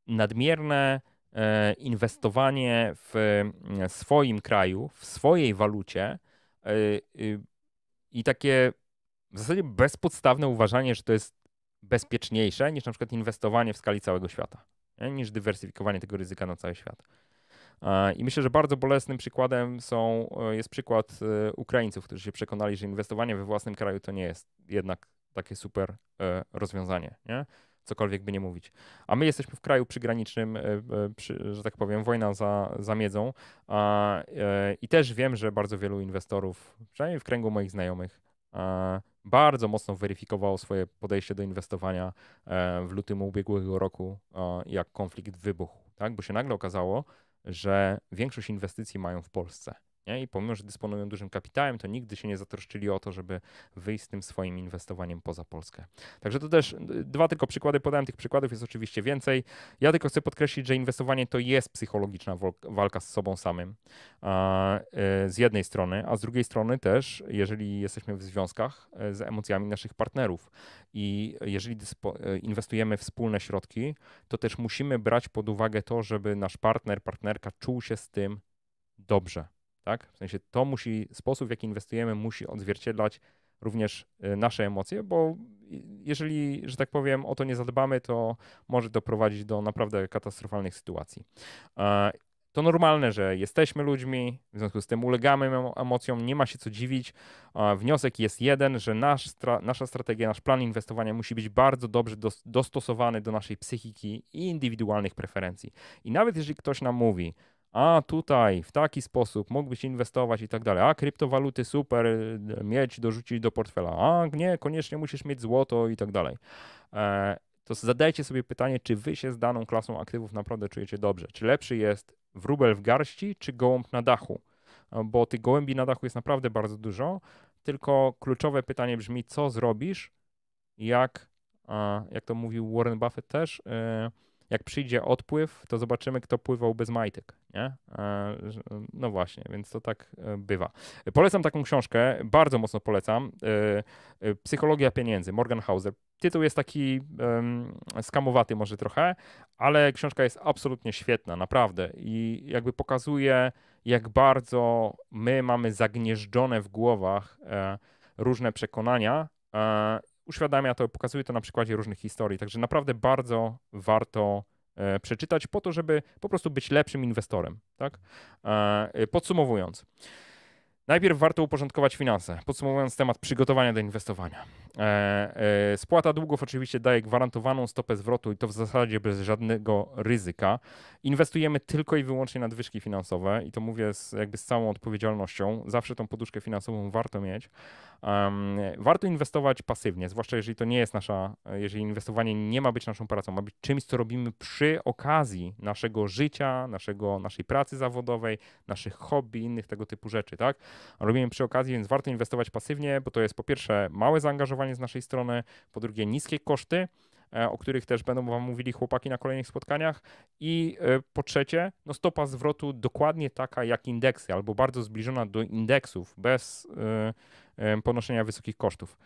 nadmierne e, inwestowanie w mm, swoim kraju, w swojej walucie e, y, i takie w zasadzie bezpodstawne uważanie, że to jest bezpieczniejsze niż na przykład inwestowanie w skali całego świata, niż dywersyfikowanie tego ryzyka na cały świat. E, I myślę, że bardzo bolesnym przykładem są, e, jest przykład e, Ukraińców, którzy się przekonali, że inwestowanie we własnym kraju to nie jest jednak takie super rozwiązanie. Nie? Cokolwiek by nie mówić. A my jesteśmy w kraju przygranicznym, przy, że tak powiem, wojna za, za miedzą. I też wiem, że bardzo wielu inwestorów, przynajmniej w kręgu moich znajomych, bardzo mocno weryfikowało swoje podejście do inwestowania w lutym ubiegłego roku, jak konflikt wybuchł, tak? bo się nagle okazało, że większość inwestycji mają w Polsce. Nie? I pomimo, że dysponują dużym kapitałem, to nigdy się nie zatroszczyli o to, żeby wyjść z tym swoim inwestowaniem poza Polskę. Także to też y, dwa tylko przykłady podałem. Tych przykładów jest oczywiście więcej. Ja tylko chcę podkreślić, że inwestowanie to jest psychologiczna walka z sobą samym y, z jednej strony, a z drugiej strony też, jeżeli jesteśmy w związkach y, z emocjami naszych partnerów i jeżeli inwestujemy wspólne środki, to też musimy brać pod uwagę to, żeby nasz partner, partnerka czuł się z tym dobrze tak? W sensie to musi, sposób w jaki inwestujemy musi odzwierciedlać również y, nasze emocje, bo jeżeli, że tak powiem, o to nie zadbamy, to może doprowadzić do naprawdę katastrofalnych sytuacji. To normalne, że jesteśmy ludźmi, w związku z tym ulegamy emocjom, nie ma się co dziwić. Wniosek jest jeden, że nasz stra nasza strategia, nasz plan inwestowania musi być bardzo dobrze dos dostosowany do naszej psychiki i indywidualnych preferencji. I nawet jeżeli ktoś nam mówi, a tutaj w taki sposób mógłbyś inwestować i tak dalej, a kryptowaluty super, mieć, dorzucić do portfela, a nie, koniecznie musisz mieć złoto i tak dalej. E, to zadajcie sobie pytanie, czy wy się z daną klasą aktywów naprawdę czujecie dobrze. Czy lepszy jest wróbel w garści, czy gołąb na dachu? E, bo tych gołębi na dachu jest naprawdę bardzo dużo, tylko kluczowe pytanie brzmi, co zrobisz, jak, e, jak to mówił Warren Buffett też, yy, jak przyjdzie odpływ, to zobaczymy, kto pływał bez majtek, nie? E, no właśnie, więc to tak e, bywa. Polecam taką książkę, bardzo mocno polecam. E, Psychologia pieniędzy, Morgan Hauser. Tytuł jest taki um, skamowaty może trochę, ale książka jest absolutnie świetna, naprawdę. I jakby pokazuje, jak bardzo my mamy zagnieżdżone w głowach różne przekonania uświadamia to, pokazuje to na przykładzie różnych historii. Także naprawdę bardzo warto e, przeczytać po to, żeby po prostu być lepszym inwestorem. Tak? E, e, podsumowując. Najpierw warto uporządkować finanse, podsumowując temat przygotowania do inwestowania. E, e, spłata długów oczywiście daje gwarantowaną stopę zwrotu i to w zasadzie bez żadnego ryzyka. Inwestujemy tylko i wyłącznie nadwyżki finansowe i to mówię z, jakby z całą odpowiedzialnością. Zawsze tą poduszkę finansową warto mieć. Um, warto inwestować pasywnie, zwłaszcza jeżeli to nie jest nasza, jeżeli inwestowanie nie ma być naszą pracą, ma być czymś, co robimy przy okazji naszego życia, naszego, naszej pracy zawodowej, naszych hobby, innych tego typu rzeczy, tak? Robimy przy okazji, więc warto inwestować pasywnie, bo to jest po pierwsze małe zaangażowanie zaangażowanie z naszej strony, po drugie niskie koszty, e, o których też będą Wam mówili chłopaki na kolejnych spotkaniach. I e, po trzecie, no stopa zwrotu dokładnie taka jak indeksy, albo bardzo zbliżona do indeksów, bez e, ponoszenia wysokich kosztów.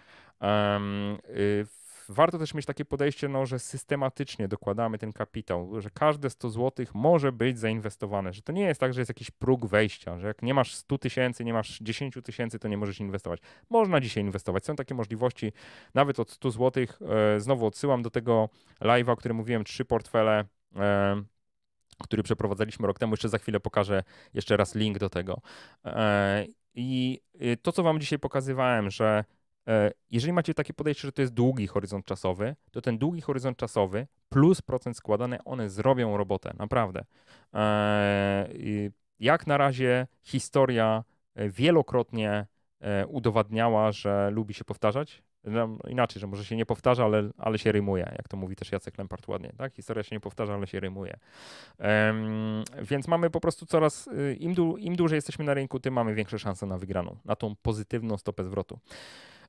Y, warto też mieć takie podejście, no, że systematycznie dokładamy ten kapitał, że każde 100 zł może być zainwestowane, że to nie jest tak, że jest jakiś próg wejścia, że jak nie masz 100 tysięcy, nie masz 10 tysięcy, to nie możesz inwestować. Można dzisiaj inwestować, są takie możliwości, nawet od 100 zł. E, znowu odsyłam do tego live'a, o którym mówiłem, trzy portfele e, który przeprowadzaliśmy rok temu. Jeszcze za chwilę pokażę jeszcze raz link do tego. E, I y, to, co Wam dzisiaj pokazywałem, że E, jeżeli macie takie podejście, że to jest długi horyzont czasowy, to ten długi horyzont czasowy plus procent składany, one zrobią robotę, naprawdę. E, jak na razie historia e, wielokrotnie udowadniała, że lubi się powtarzać. No, inaczej, że może się nie powtarza, ale, ale się rymuje, jak to mówi też Jacek Lempart ładnie, tak? Historia się nie powtarza, ale się rymuje. Um, więc mamy po prostu coraz, y, im, dłu, im dłużej jesteśmy na rynku, tym mamy większe szanse na wygraną, na tą pozytywną stopę zwrotu.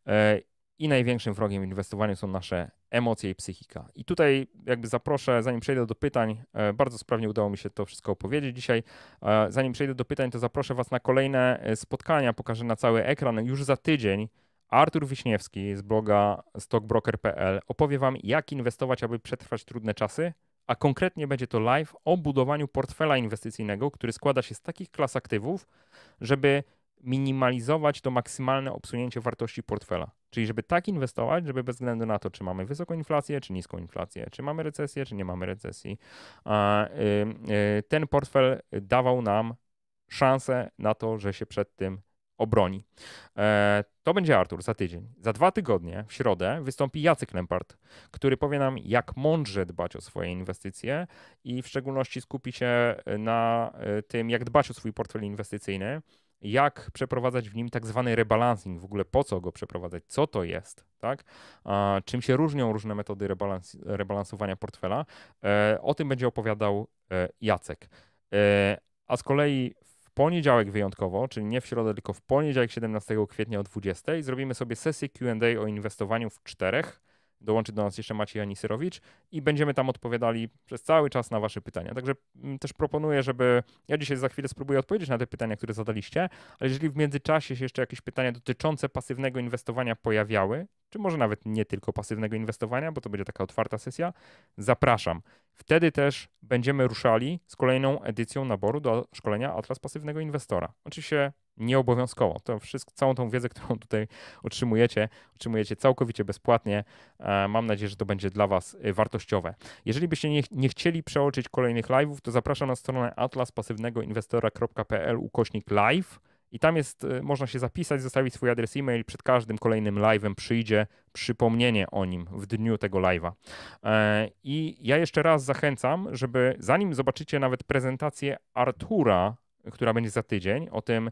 E, I największym wrogiem inwestowania są nasze emocje i psychika. I tutaj jakby zaproszę, zanim przejdę do pytań, e, bardzo sprawnie udało mi się to wszystko opowiedzieć dzisiaj. E, zanim przejdę do pytań, to zaproszę Was na kolejne spotkania, pokażę na cały ekran już za tydzień. Artur Wiśniewski z bloga stockbroker.pl opowie Wam, jak inwestować, aby przetrwać trudne czasy, a konkretnie będzie to live o budowaniu portfela inwestycyjnego, który składa się z takich klas aktywów, żeby minimalizować to maksymalne obsunięcie wartości portfela. Czyli żeby tak inwestować, żeby bez względu na to, czy mamy wysoką inflację, czy niską inflację, czy mamy recesję, czy nie mamy recesji, y, y, ten portfel dawał nam szansę na to, że się przed tym obroni. E, to będzie Artur za tydzień. Za dwa tygodnie, w środę, wystąpi Jacek Lempart, który powie nam, jak mądrze dbać o swoje inwestycje i w szczególności skupi się na y, tym, jak dbać o swój portfel inwestycyjny jak przeprowadzać w nim tak zwany rebalancing, w ogóle po co go przeprowadzać, co to jest, tak? A, czym się różnią różne metody rebalans rebalansowania portfela. E, o tym będzie opowiadał e, Jacek. E, a z kolei w poniedziałek wyjątkowo, czyli nie w środę, tylko w poniedziałek 17 kwietnia o 20, zrobimy sobie sesję QA o inwestowaniu w czterech Dołączy do nas jeszcze Maciej Janiserowicz i będziemy tam odpowiadali przez cały czas na Wasze pytania. Także mm, też proponuję, żeby ja dzisiaj za chwilę spróbuję odpowiedzieć na te pytania, które zadaliście, ale jeżeli w międzyczasie się jeszcze jakieś pytania dotyczące pasywnego inwestowania pojawiały, czy może nawet nie tylko pasywnego inwestowania, bo to będzie taka otwarta sesja, zapraszam. Wtedy też będziemy ruszali z kolejną edycją naboru do szkolenia Atlas Pasywnego Inwestora. Oczywiście nieobowiązkowo. To wszystko, całą tą wiedzę, którą tutaj otrzymujecie, otrzymujecie całkowicie bezpłatnie. E, mam nadzieję, że to będzie dla Was e, wartościowe. Jeżeli byście nie, nie chcieli przeoczyć kolejnych live'ów, to zapraszam na stronę atlaspasywnegoinwestora.pl ukośnik live i tam jest, e, można się zapisać, zostawić swój adres e-mail. Przed każdym kolejnym live'em przyjdzie przypomnienie o nim w dniu tego live'a. I ja jeszcze raz zachęcam, żeby zanim zobaczycie nawet prezentację Artura która będzie za tydzień, o tym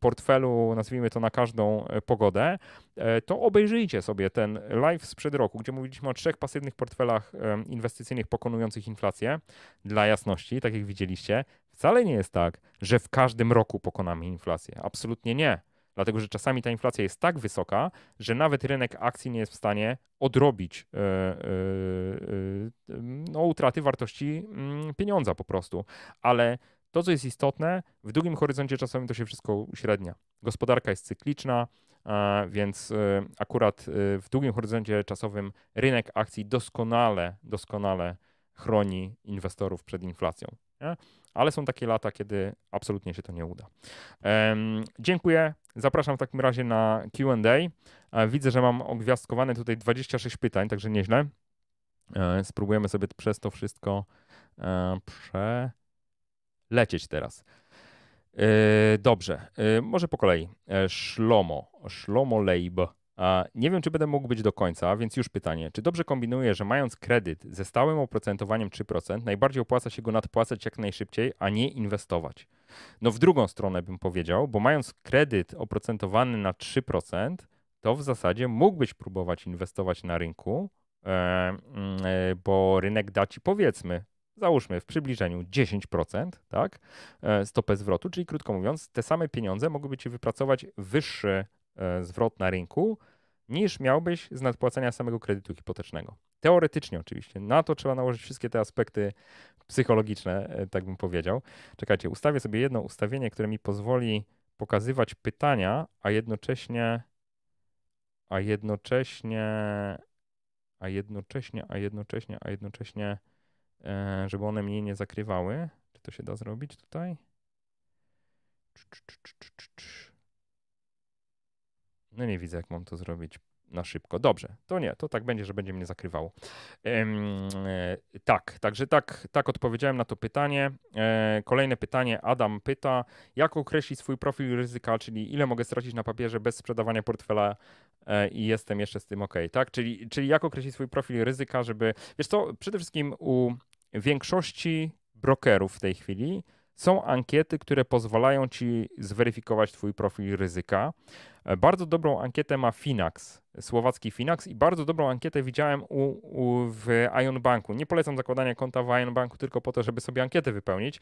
portfelu, nazwijmy to na każdą e, pogodę, e, to obejrzyjcie sobie ten live sprzed roku, gdzie mówiliśmy o trzech pasywnych portfelach inwestycyjnych pokonujących inflację. Dla jasności, tak jak widzieliście, wcale nie jest tak, że w każdym roku pokonamy inflację. Absolutnie nie. Dlatego, że czasami ta inflacja jest tak wysoka, że nawet rynek akcji nie jest w stanie odrobić yy, yy, yy, no, utraty wartości mm, pieniądza po prostu. Ale to, co jest istotne, w długim horyzoncie czasowym to się wszystko uśrednia. Gospodarka jest cykliczna, e, więc e, akurat e, w długim horyzoncie czasowym rynek akcji doskonale, doskonale chroni inwestorów przed inflacją. Nie? Ale są takie lata, kiedy absolutnie się to nie uda. Um, dziękuję. Zapraszam w takim razie na QA. Widzę, że mam ogwiazdkowane tutaj 26 pytań, także nieźle. Spróbujemy sobie przez to wszystko prze lecieć teraz. Yy, dobrze, yy, może po kolei. Yy, Szlomo, Szlomo Leib. Nie wiem, czy będę mógł być do końca, więc już pytanie. Czy dobrze kombinuję, że mając kredyt ze stałym oprocentowaniem 3%, najbardziej opłaca się go nadpłacać jak najszybciej, a nie inwestować? No w drugą stronę bym powiedział, bo mając kredyt oprocentowany na 3%, to w zasadzie mógłbyś próbować inwestować na rynku, e, mm, e, bo rynek da ci powiedzmy załóżmy w przybliżeniu 10%, tak, e, stopę zwrotu, czyli krótko mówiąc, te same pieniądze mogłyby ci wypracować wyższy e, zwrot na rynku niż miałbyś z nadpłacenia samego kredytu hipotecznego. Teoretycznie oczywiście. Na to trzeba nałożyć wszystkie te aspekty psychologiczne, e, tak bym powiedział. Czekajcie, ustawię sobie jedno ustawienie, które mi pozwoli pokazywać pytania, a jednocześnie a jednocześnie a jednocześnie, a jednocześnie, a jednocześnie E, żeby one mnie nie zakrywały. Czy to się da zrobić tutaj? No nie widzę, jak mam to zrobić na szybko. Dobrze, to nie, to tak będzie, że będzie mnie zakrywało. Ehm, e, tak, także tak, tak odpowiedziałem na to pytanie. E, kolejne pytanie, Adam pyta, jak określić swój profil ryzyka, czyli ile mogę stracić na papierze bez sprzedawania portfela e, i jestem jeszcze z tym ok, tak? Czyli, czyli jak określić swój profil ryzyka, żeby, wiesz co, przede wszystkim u większości brokerów w tej chwili są ankiety, które pozwalają ci zweryfikować twój profil ryzyka. E, bardzo dobrą ankietę ma Finax, słowacki Finax i bardzo dobrą ankietę widziałem u, u, w Ion Banku. Nie polecam zakładania konta w Ion Banku tylko po to, żeby sobie ankietę wypełnić,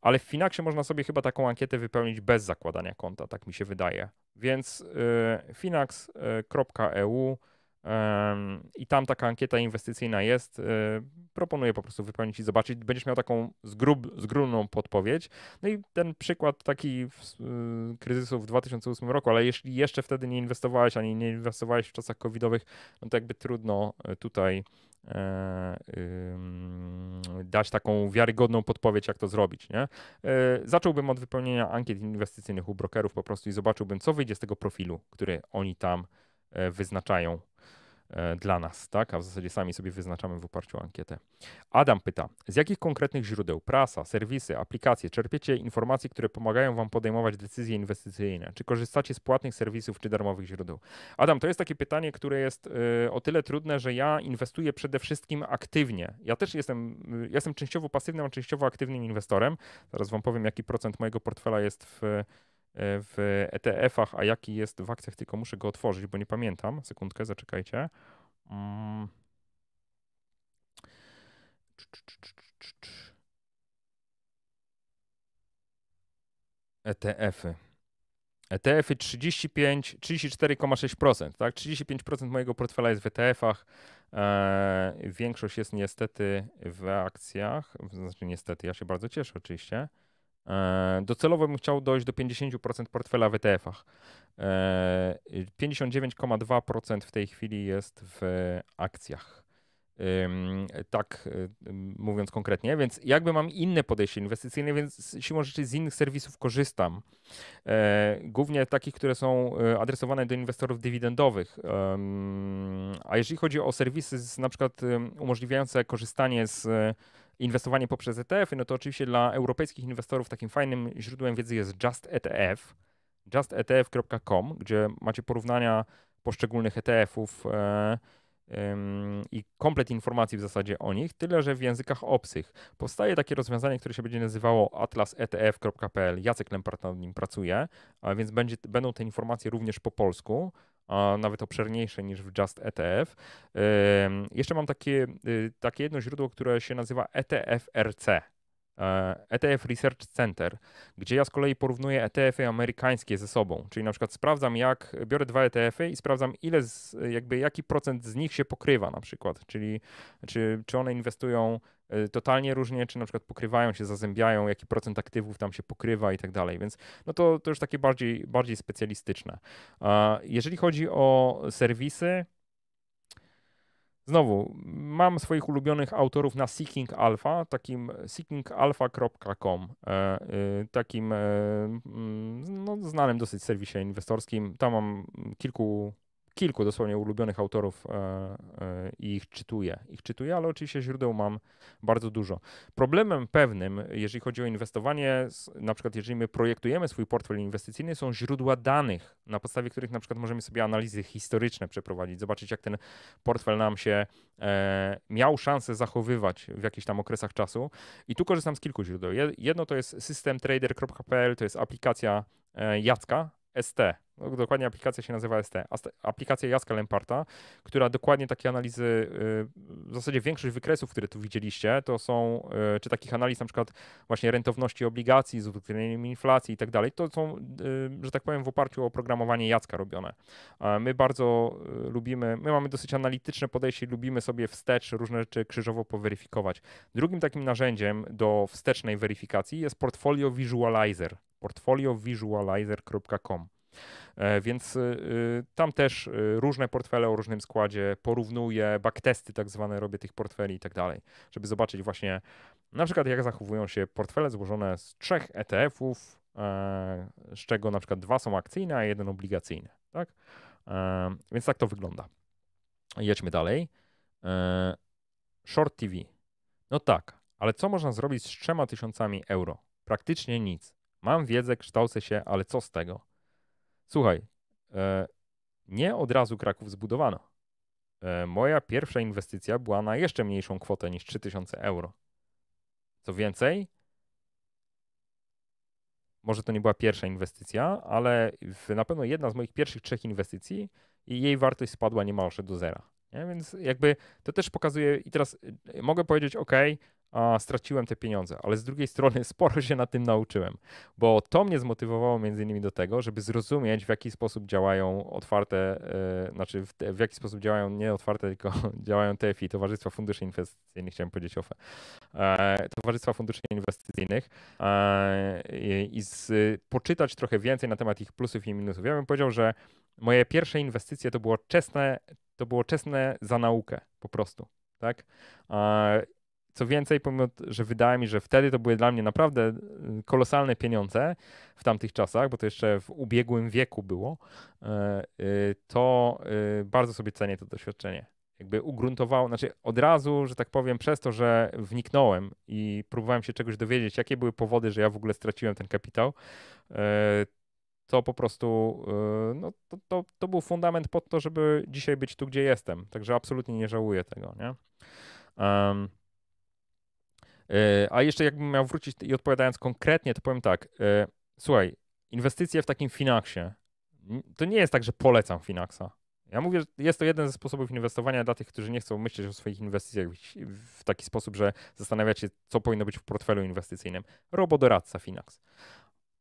ale w Finaxie można sobie chyba taką ankietę wypełnić bez zakładania konta, tak mi się wydaje. Więc e, finax.eu i tam taka ankieta inwestycyjna jest. Y, proponuję po prostu wypełnić i zobaczyć. Będziesz miał taką zgrub, zgrubną podpowiedź. No i ten przykład taki y, kryzysu w 2008 roku, ale jeśli jeszcze wtedy nie inwestowałeś, ani nie inwestowałeś w czasach covidowych, no to jakby trudno y, tutaj e, dać taką wiarygodną podpowiedź, jak to zrobić. Nie? E, zacząłbym od wypełnienia ankiet inwestycyjnych u brokerów po prostu i zobaczyłbym, co wyjdzie z tego profilu, który oni tam e, wyznaczają. E, dla nas, tak? A w zasadzie sami sobie wyznaczamy w oparciu o ankietę. Adam pyta, z jakich konkretnych źródeł, prasa, serwisy, aplikacje czerpiecie informacje, które pomagają wam podejmować decyzje inwestycyjne? Czy korzystacie z płatnych serwisów czy darmowych źródeł? Adam, to jest takie pytanie, które jest e, o tyle trudne, że ja inwestuję przede wszystkim aktywnie. Ja też jestem, e, jestem częściowo pasywnym, a częściowo aktywnym inwestorem. Zaraz wam powiem, jaki procent mojego portfela jest w E, w ETF-ach, a jaki jest w akcjach, tylko muszę go otworzyć, bo nie pamiętam. Sekundkę, zaczekajcie. ETF-y. ETF-y 35, 34,6%, tak? 35% mojego portfela jest w ETF-ach. Eee, większość jest niestety w akcjach. Znaczy niestety, ja się bardzo cieszę oczywiście. E, docelowo bym chciał dojść do 50% portfela w ETF-ach. 59,2% e, w tej chwili jest w akcjach. Tak e, mówiąc konkretnie, więc jakby mam inne podejście inwestycyjne, więc siłą rzeczy z innych serwisów korzystam. Głównie takich, które są adresowane do inwestorów dywidendowych. A jeżeli chodzi o serwisy, na przykład umożliwiające korzystanie z inwestowanie poprzez ETF, no to oczywiście dla europejskich inwestorów takim fajnym źródłem wiedzy jest Just ETF, justetf.com, gdzie macie porównania poszczególnych ETF-ów e, e, i komplet informacji w zasadzie o nich, tyle że w językach obcych. Powstaje takie rozwiązanie, które się będzie nazywało atlasetf.pl. Jacek Lempart nad nim pracuje, a więc będzie, będą te informacje również po polsku a nawet obszerniejsze niż w Just ETF. Jeszcze mam takie, y, takie jedno źródło, które się nazywa ETF RC. ETF e Research Center, gdzie ja z kolei porównuję ETF-y amerykańskie ze sobą, czyli na przykład sprawdzam jak, biorę dwa ETF-y i sprawdzam ile, z, jakby jaki procent z nich się pokrywa na przykład, czyli czy, czy one inwestują e, totalnie różnie, czy na przykład pokrywają się, zazębiają, jaki procent aktywów tam się pokrywa i tak dalej, więc no to, to już takie bardziej, bardziej specjalistyczne. E, jeżeli chodzi o serwisy, Znowu, mam swoich ulubionych autorów na Seeking Alpha, takim seekingalpha.com, e, y, takim e, mm, no, znanym dosyć serwisie inwestorskim. Tam mam kilku kilku dosłownie ulubionych autorów e, e, i ich czytuję. Ich czytuję, ale oczywiście źródeł mam bardzo dużo. Problemem pewnym, jeżeli chodzi o inwestowanie, na przykład jeżeli my projektujemy swój portfel inwestycyjny, są źródła danych, na podstawie których na przykład możemy sobie analizy historyczne przeprowadzić, zobaczyć jak ten portfel nam się e, miał szansę zachowywać w jakichś tam okresach czasu. I tu korzystam z kilku źródeł. Jedno to jest systemtrader.pl, to jest aplikacja Jacka, ST. No, dokładnie aplikacja się nazywa ST. Aplikacja Jaska Lemparta, która dokładnie takie analizy, y, w zasadzie większość wykresów, które tu widzieliście, to są, y, czy takich analiz na przykład właśnie rentowności obligacji z uwzględnieniem inflacji i tak dalej, to są, y, że tak powiem, w oparciu o oprogramowanie Jacka robione. My bardzo lubimy, my mamy dosyć analityczne podejście, lubimy sobie wstecz różne rzeczy krzyżowo poweryfikować. Drugim takim narzędziem do wstecznej weryfikacji jest portfolio visualizer portfoliovisualizer.com. E, więc y, y, tam też y, różne portfele o różnym składzie porównuję, backtesty tak zwane robię tych portfeli i tak dalej, żeby zobaczyć właśnie na przykład jak zachowują się portfele złożone z trzech ETF-ów, e, z czego na przykład dwa są akcyjne, a jeden obligacyjny, tak? E, więc tak to wygląda. Jedźmy dalej. Short TV. No tak, ale co można zrobić z trzema tysiącami euro? Praktycznie nic. Mam wiedzę, kształcę się, ale co z tego? Słuchaj, e, nie od razu Kraków zbudowano. E, moja pierwsza inwestycja była na jeszcze mniejszą kwotę niż 3000 euro. Co więcej, może to nie była pierwsza inwestycja, ale na pewno jedna z moich pierwszych trzech inwestycji i jej wartość spadła niemalże do zera. Nie? Więc jakby to też pokazuje, i teraz e, mogę powiedzieć, OK, a straciłem te pieniądze, ale z drugiej strony sporo się na tym nauczyłem, bo to mnie zmotywowało między innymi do tego, żeby zrozumieć, w jaki sposób działają otwarte, yy, znaczy w, te, w, jaki sposób działają nie otwarte, tylko działają TFI, Towarzystwa Funduszy Inwestycyjnych, chciałem powiedzieć OFE, e, Towarzystwa Funduszy Inwestycyjnych e, i z, poczytać trochę więcej na temat ich plusów i minusów. Ja bym powiedział, że moje pierwsze inwestycje to było czesne, to było czesne za naukę po prostu tak? E, co więcej, pomimo, że wydaje mi, że wtedy to były dla mnie naprawdę y, kolosalne pieniądze w tamtych czasach, bo to jeszcze w ubiegłym wieku było, e, y, to y, bardzo sobie cenię to doświadczenie. Jakby ugruntowało, znaczy od razu, że tak powiem, przez to, że wniknąłem i próbowałem się czegoś dowiedzieć, jakie były powody, że ja w ogóle straciłem ten kapitał, e, to po prostu e, no, to, to, to był fundament pod to, żeby dzisiaj być tu, gdzie jestem. Także absolutnie nie żałuję tego. Nie? Um, E, a jeszcze jakbym miał wrócić i odpowiadając konkretnie, to powiem tak. E, słuchaj, inwestycje w takim Finaxie. To nie jest tak, że polecam Finaxa. Ja mówię, że jest to jeden ze sposobów inwestowania dla tych, którzy nie chcą myśleć o swoich inwestycjach w taki sposób, że zastanawiacie się, co powinno być w portfelu inwestycyjnym. Robodoradca Finax.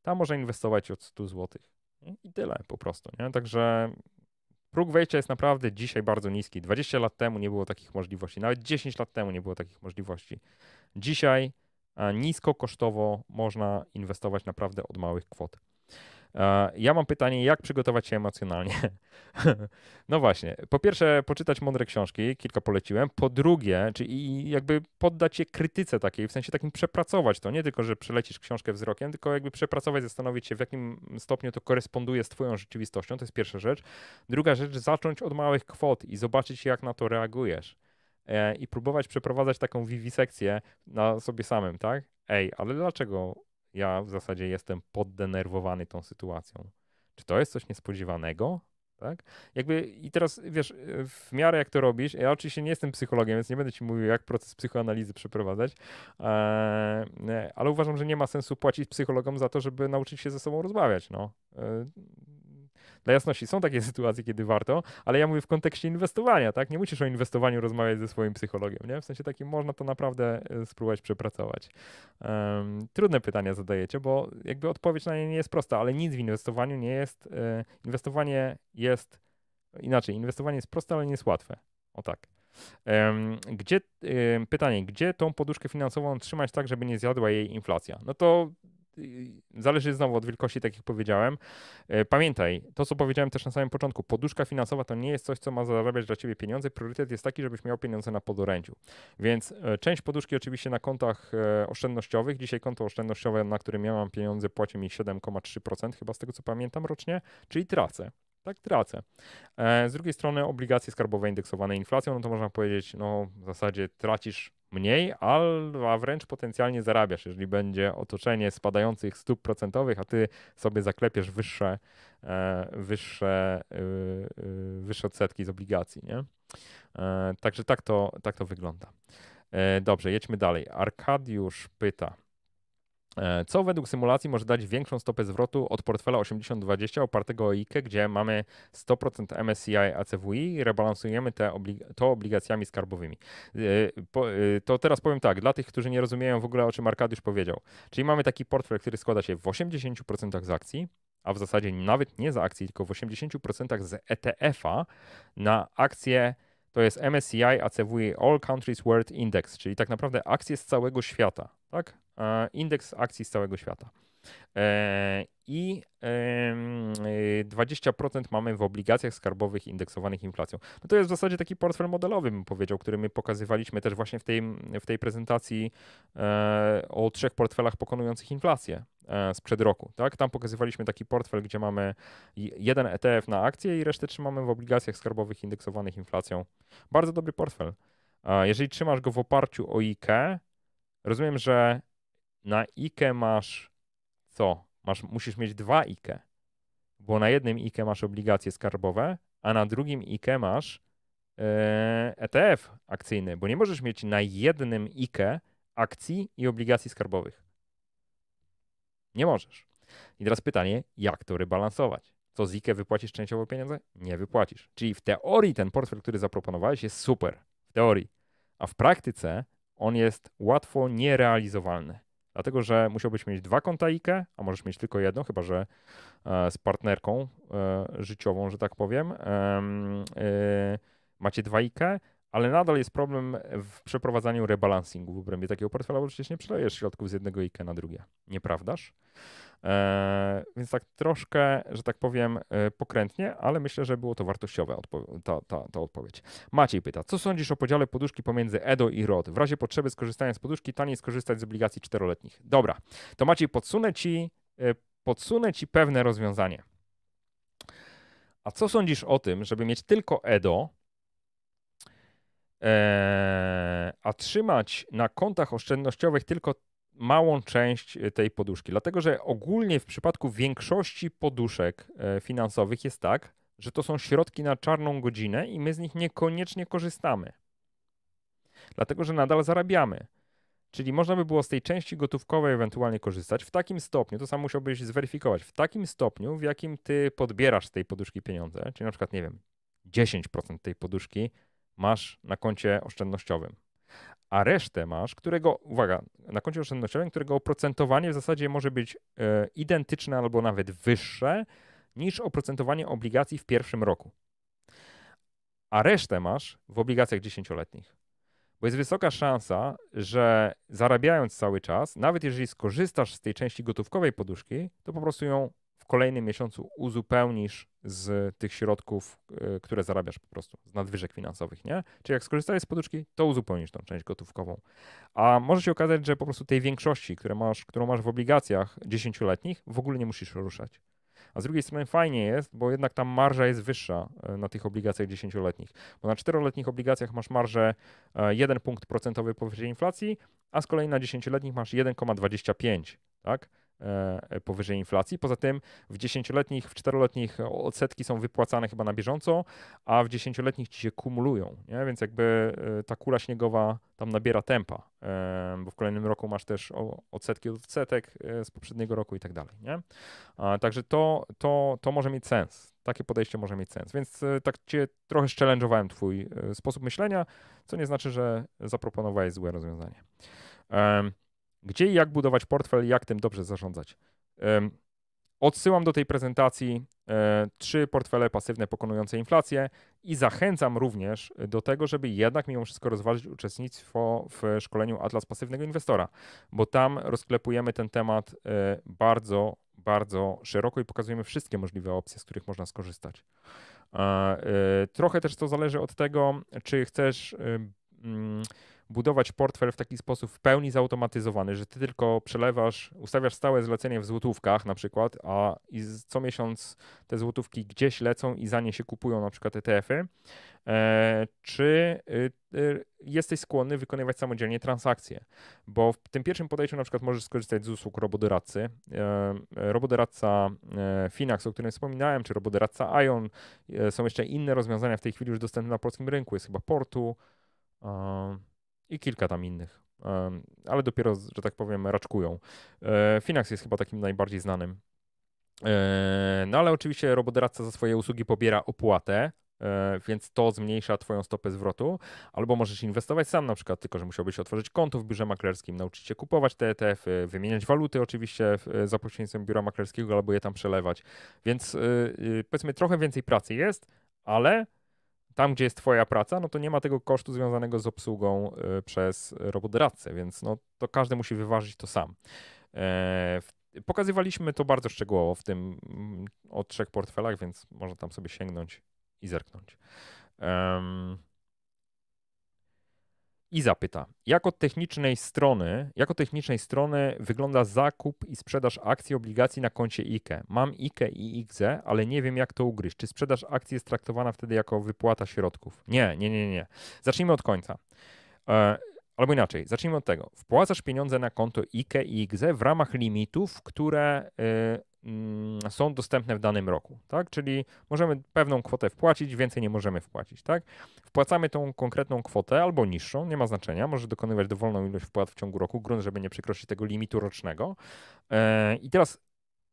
Tam może inwestować od 100 zł. I tyle po prostu. Nie? Także Próg wejścia jest naprawdę dzisiaj bardzo niski. 20 lat temu nie było takich możliwości, nawet 10 lat temu nie było takich możliwości. Dzisiaj e, nisko kosztowo można inwestować naprawdę od małych kwot. E, ja mam pytanie, jak przygotować się emocjonalnie? no właśnie, po pierwsze poczytać mądre książki, kilka poleciłem. Po drugie, czyli jakby poddać się krytyce takiej, w sensie takim przepracować to, nie tylko, że przelecisz książkę wzrokiem, tylko jakby przepracować, zastanowić się w jakim stopniu to koresponduje z twoją rzeczywistością, to jest pierwsza rzecz. Druga rzecz, zacząć od małych kwot i zobaczyć jak na to reagujesz e, i próbować przeprowadzać taką wiwisekcję na sobie samym, tak? Ej, ale dlaczego ja w zasadzie jestem poddenerwowany tą sytuacją. Czy to jest coś niespodziewanego? Tak? Jakby i teraz wiesz, w miarę jak to robisz, ja oczywiście nie jestem psychologiem, więc nie będę ci mówił, jak proces psychoanalizy przeprowadzać, eee, ale uważam, że nie ma sensu płacić psychologom za to, żeby nauczyć się ze sobą rozmawiać. No. Eee, dla jasności są takie sytuacje, kiedy warto, ale ja mówię w kontekście inwestowania, tak? Nie musisz o inwestowaniu rozmawiać ze swoim psychologiem, nie? W sensie takim można to naprawdę e, spróbować przepracować. Um, trudne pytania zadajecie, bo jakby odpowiedź na nie nie jest prosta, ale nic w inwestowaniu nie jest. E, inwestowanie jest inaczej, inwestowanie jest proste, ale nie jest łatwe. O tak. Gdzie, e, pytanie, gdzie tą poduszkę finansową trzymać tak, żeby nie zjadła jej inflacja? No to zależy znowu od wielkości, tak jak powiedziałem. E, pamiętaj, to co powiedziałem też na samym początku, poduszka finansowa to nie jest coś, co ma zarabiać dla ciebie pieniądze. Priorytet jest taki, żebyś miał pieniądze na podorędziu. Więc e, część poduszki oczywiście na kontach e, oszczędnościowych. Dzisiaj konto oszczędnościowe, na którym ja mam pieniądze, płaci mi 7,3% chyba z tego co pamiętam rocznie, czyli tracę tak tracę. Z drugiej strony obligacje skarbowe indeksowane inflacją, no to można powiedzieć, no w zasadzie tracisz mniej, a wręcz potencjalnie zarabiasz, jeżeli będzie otoczenie spadających stóp procentowych, a ty sobie zaklepiesz wyższe, e, wyższe, e, e, wyższe odsetki z obligacji. Nie? Także tak to, tak to wygląda. Dobrze, jedźmy dalej. Arkadiusz pyta. E, co według symulacji może dać większą stopę zwrotu od portfela 80-20 opartego o IKE, gdzie mamy 100% MSCI ACWI i rebalansujemy te oblig to obligacjami skarbowymi? E, e, to teraz powiem tak, dla tych, którzy nie rozumieją w ogóle o czym Arkadiusz powiedział. Czyli mamy taki portfel, który składa się w 80% z akcji, a w zasadzie nawet nie z akcji, tylko w 80% z ETF-a na akcje to jest MSCI ACWI All Countries World Index, czyli tak naprawdę akcje z całego świata, tak? E, indeks akcji z całego świata. E, I 20% e, mamy w obligacjach skarbowych indeksowanych inflacją. No to jest w zasadzie taki portfel modelowy, bym powiedział, który my pokazywaliśmy też właśnie w tej, w tej prezentacji o trzech portfelach pokonujących inflację sprzed roku. Tak? Tam pokazywaliśmy taki portfel, gdzie mamy jeden ETF na akcje i resztę trzymamy w obligacjach skarbowych indeksowanych inflacją. Bardzo dobry portfel. Jeżeli trzymasz go w oparciu o IKE, rozumiem, że na IKE masz co? Masz, musisz mieć dwa IKE, bo na jednym IKE masz obligacje skarbowe, a na drugim IKE masz yy, e, ETF akcyjny, bo nie możesz mieć na jednym IKE akcji i obligacji skarbowych. Nie możesz. I teraz pytanie, jak to rebalansować? Co z IKE wypłacisz częściowo pieniądze? Nie wypłacisz. Czyli w teorii ten portfel, który zaproponowałeś, jest super. W teorii. A w praktyce on jest łatwo nierealizowalny. Dlatego, że musiałbyś mieć dwa konta IKE, a możesz mieć tylko jedno, chyba że e, z partnerką e, życiową, że tak powiem. E, macie dwa IKE, ale nadal jest problem w przeprowadzaniu rebalansingu w obrębie takiego portfela, bo przecież nie przelejesz środków z jednego IKE na drugie, nieprawdaż? Eee, więc tak troszkę, że tak powiem, e, pokrętnie, ale myślę, że było to wartościowe, ta, ta, ta odpowiedź. Maciej pyta, co sądzisz o podziale poduszki pomiędzy EDO i ROD? W razie potrzeby skorzystania z poduszki, taniej skorzystać z obligacji czteroletnich. Dobra, to Maciej, podsunę ci, e, podsunę ci pewne rozwiązanie. A co sądzisz o tym, żeby mieć tylko EDO, E, a trzymać na kontach oszczędnościowych tylko małą część e, tej poduszki. Dlatego, że ogólnie w przypadku większości poduszek e, finansowych jest tak, że to są środki na czarną godzinę i my z nich niekoniecznie korzystamy. Dlatego, że nadal zarabiamy. Czyli można by było z tej części gotówkowej ewentualnie korzystać w takim stopniu, to samo musiałbyś zweryfikować, w takim stopniu, w jakim ty podbierasz z tej poduszki pieniądze, czyli na przykład, nie wiem, 10% tej poduszki masz na koncie oszczędnościowym, a resztę masz, którego, uwaga, na koncie oszczędnościowym, którego oprocentowanie w zasadzie może być e, identyczne albo nawet wyższe niż oprocentowanie obligacji w pierwszym roku. A resztę masz w obligacjach dziesięcioletnich. Bo jest wysoka szansa, że zarabiając cały czas, nawet jeżeli skorzystasz z tej części gotówkowej poduszki, to po prostu ją kolejnym miesiącu uzupełnisz z tych środków, e, które zarabiasz po prostu, z nadwyżek finansowych, nie? Czyli jak skorzystałeś z poduszki, to uzupełnisz tą część gotówkową. A może się okazać, że po prostu tej większości, które masz, którą masz w obligacjach 10-letnich, w ogóle nie musisz ruszać. A z drugiej strony fajnie jest, bo jednak ta marża jest wyższa e, na tych obligacjach 10-letnich. Bo na 4-letnich obligacjach masz marżę 1 e, punkt procentowy powyżej inflacji, a z kolei na 10-letnich masz 1,25, tak? E, e, powyżej inflacji. Poza tym w 10-letnich, w 4-letnich odsetki są wypłacane chyba na bieżąco, a w 10-letnich ci się kumulują, nie? więc jakby e, ta kula śniegowa tam nabiera tempa, bo w kolejnym roku masz też odsetki od odsetek z poprzedniego roku i tak dalej. Nie? Także to, to, to może mieć sens. Takie podejście może mieć sens. Więc tak cię trochę szczelężowałem twój sposób myślenia, co nie znaczy, że zaproponowałeś złe rozwiązanie. Gdzie i jak budować portfel, jak tym dobrze zarządzać. Odsyłam do tej prezentacji e, trzy portfele pasywne pokonujące inflację i zachęcam również do tego, żeby jednak mimo wszystko rozważyć uczestnictwo w szkoleniu Atlas Pasywnego Inwestora, bo tam rozklepujemy ten temat e, bardzo, bardzo szeroko i pokazujemy wszystkie możliwe opcje, z których można skorzystać. E, trochę też to zależy od tego, czy chcesz budować portfel w taki sposób w pełni zautomatyzowany, że ty tylko przelewasz, ustawiasz stałe zlecenie w złotówkach na przykład, a i co miesiąc te złotówki gdzieś lecą i za nie się kupują na przykład ETF-y, e, czy y, y, jesteś skłonny wykonywać samodzielnie transakcje? Bo w tym pierwszym podejściu na przykład możesz skorzystać z usług robodoradcy. E, e robodoradca e, Finax, o którym wspominałem, czy robodoradca Ion, e, są jeszcze inne rozwiązania w tej chwili już dostępne na polskim rynku. Jest chyba Portu, e, i kilka tam innych. Ale dopiero, że tak powiem, raczkują. E, Finax jest chyba takim najbardziej znanym. E, no ale oczywiście robodoradca za swoje usługi pobiera opłatę, e, więc to zmniejsza Twoją stopę zwrotu, albo możesz inwestować sam na przykład, tylko że musiałbyś otworzyć konto w biurze maklerskim, nauczyć się kupować te ETF, wymieniać waluty oczywiście za pośrednictwem biura maklerskiego, albo je tam przelewać. Więc powiedzmy trochę więcej pracy jest, ale tam, gdzie jest twoja praca, no to nie ma tego kosztu związanego z obsługą y, przez robotodawcę, więc no, to każdy musi wyważyć to sam. E, pokazywaliśmy to bardzo szczegółowo w tym mm, o trzech portfelach, więc można tam sobie sięgnąć i zerknąć. Um, i zapyta, jak od technicznej strony, jak od technicznej strony wygląda zakup i sprzedaż akcji obligacji na koncie IKE? Mam IKE i IKZE, ale nie wiem jak to ugryźć. Czy sprzedaż akcji jest traktowana wtedy jako wypłata środków? Nie, nie, nie, nie. Zacznijmy od końca. E, albo inaczej, zacznijmy od tego. Wpłacasz pieniądze na konto IKE i IKZE w ramach limitów, które y, Mm, są dostępne w danym roku, tak? Czyli możemy pewną kwotę wpłacić, więcej nie możemy wpłacić, tak? Wpłacamy tą konkretną kwotę albo niższą, nie ma znaczenia, może dokonywać dowolną ilość wpłat w ciągu roku, grunt, żeby nie przekroczyć tego limitu rocznego. E, I teraz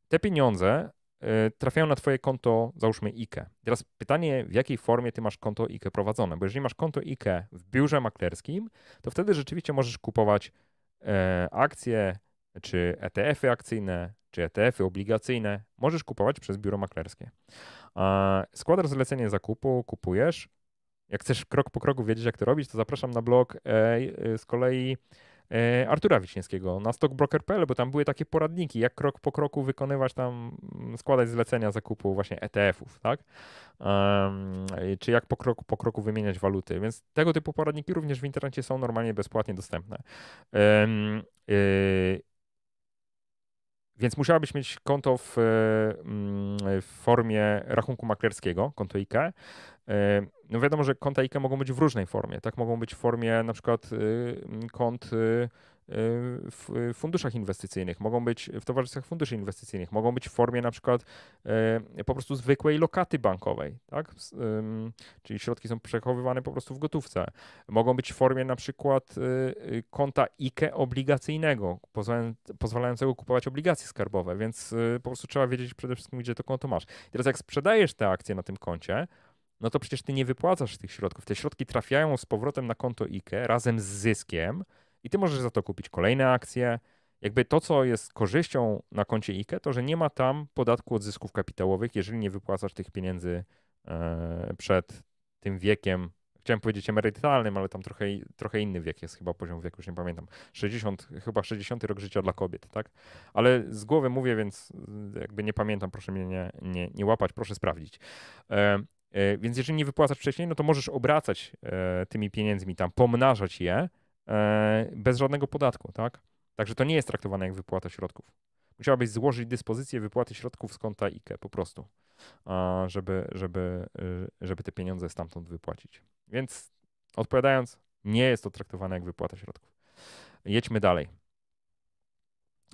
te pieniądze e, trafiają na twoje konto, załóżmy IKE. Teraz pytanie, w jakiej formie ty masz konto IKE prowadzone, bo jeżeli masz konto IKE w biurze maklerskim, to wtedy rzeczywiście możesz kupować e, akcje, czy ETF-y akcyjne, czy ETF-y obligacyjne, możesz kupować przez biuro maklerskie. Składasz zlecenie zakupu, kupujesz. Jak chcesz krok po kroku wiedzieć, jak to robić, to zapraszam na blog e, e, z kolei e, Artura Wiśniewskiego na stockbroker.pl, bo tam były takie poradniki, jak krok po kroku wykonywać tam, mm, składać zlecenia zakupu właśnie ETF-ów, tak? czy jak po kroku, po kroku wymieniać waluty. Więc tego typu poradniki również w internecie są normalnie bezpłatnie dostępne. Y, więc musiałabyś mieć konto w, e, mm, w, formie rachunku maklerskiego, konto IKE. No wiadomo, że konta IKE mogą być w różnej formie. Tak, mogą być w formie na przykład y, kont y, Y, y, w funduszach inwestycyjnych, mogą być w towarzystwach funduszy inwestycyjnych, mogą być w formie na przykład y, po prostu zwykłej lokaty bankowej, tak? Czyli środki są przechowywane po prostu w gotówce. Mogą być w formie na przykład konta IKE obligacyjnego, pozwalającego kupować obligacje skarbowe, więc po prostu trzeba wiedzieć przede wszystkim, gdzie to konto masz. I teraz jak sprzedajesz te akcje na tym koncie, no to przecież ty nie wypłacasz tych środków. Te środki trafiają z powrotem na konto IKE razem z zyskiem, i ty możesz za to kupić kolejne akcje. Jakby to, co jest korzyścią na koncie IKE, to że nie ma tam podatku od zysków kapitałowych, jeżeli nie wypłacasz tych pieniędzy e, przed tym wiekiem, chciałem powiedzieć emerytalnym, ale tam trochę, trochę inny wiek jest chyba poziom wieku, już nie pamiętam. 60, chyba 60 rok życia dla kobiet, tak? Ale z głowy mówię, więc e, jakby nie pamiętam, proszę mnie nie, nie, nie łapać, proszę sprawdzić. E, więc jeżeli nie wypłacasz wcześniej, no to możesz obracać tymi pieniędzmi tam, pomnażać je, E, bez żadnego podatku, tak? Także to nie jest traktowane jak wypłata środków. Musiałabyś złożyć dyspozycję wypłaty środków z konta IKE po prostu, żeby, żeby, e, żeby te pieniądze stamtąd wypłacić. Więc odpowiadając, nie jest to traktowane jak wypłata środków. Jedźmy dalej.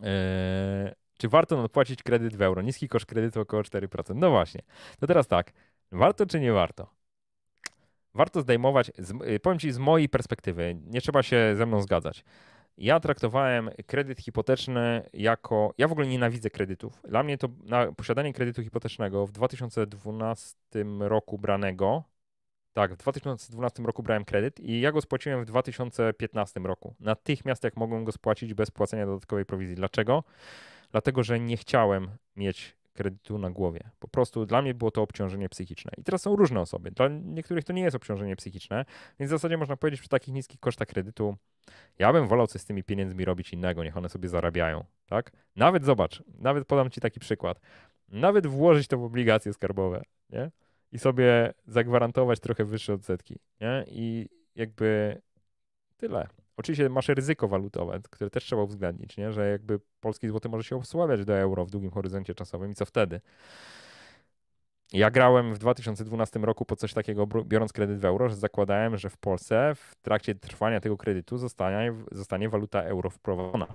E, czy warto nadpłacić kredyt w euro? Niski koszt kredytu około 4%. No właśnie. To teraz tak. Warto czy nie warto? warto zdejmować, z, y, powiem Ci z mojej perspektywy, nie trzeba się ze mną zgadzać. Ja traktowałem kredyt hipoteczny jako. Ja w ogóle nienawidzę kredytów. Dla mnie to na posiadanie kredytu hipotecznego w 2012 roku branego. Tak, w 2012 roku brałem kredyt i ja go spłaciłem w 2015 roku. Natychmiast jak mogłem go spłacić bez płacenia dodatkowej prowizji. Dlaczego? Dlatego, że nie chciałem mieć kredytu na głowie. Po prostu dla mnie było to obciążenie psychiczne. I teraz są różne osoby. Dla niektórych to nie jest obciążenie psychiczne, więc w zasadzie można powiedzieć, przy takich niskich kosztach kredytu, ja bym wolał coś z tymi pieniędzmi robić innego, niech one sobie zarabiają, tak? Nawet zobacz, nawet podam ci taki przykład. Nawet włożyć to w obligacje skarbowe, nie? I sobie zagwarantować trochę wyższe odsetki, nie? I jakby tyle. Oczywiście masz ryzyko walutowe, które też trzeba uwzględnić, nie? że jakby polski złoty może się osłabiać do euro w długim horyzoncie czasowym i co wtedy? Ja grałem w 2012 roku po coś takiego, biorąc kredyt w euro, że zakładałem, że w Polsce w trakcie trwania tego kredytu zostanie, zostanie waluta euro wprowadzona.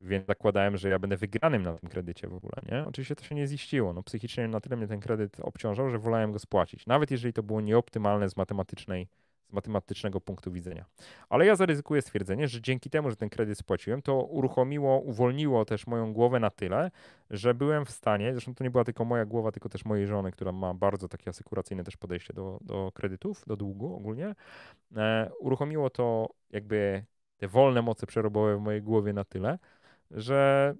Więc zakładałem, że ja będę wygranym na tym kredycie w ogóle, nie? Oczywiście to się nie ziściło. No, psychicznie na tyle mnie ten kredyt obciążał, że wolałem go spłacić. Nawet jeżeli to było nieoptymalne z matematycznej matematycznego punktu widzenia. Ale ja zaryzykuję stwierdzenie, że dzięki temu, że ten kredyt spłaciłem, to uruchomiło, uwolniło też moją głowę na tyle, że byłem w stanie, zresztą to nie była tylko moja głowa, tylko też mojej żony, która ma bardzo takie asekuracyjne też podejście do, do kredytów, do długu ogólnie, e, uruchomiło to jakby te wolne moce przerobowe w mojej głowie na tyle, że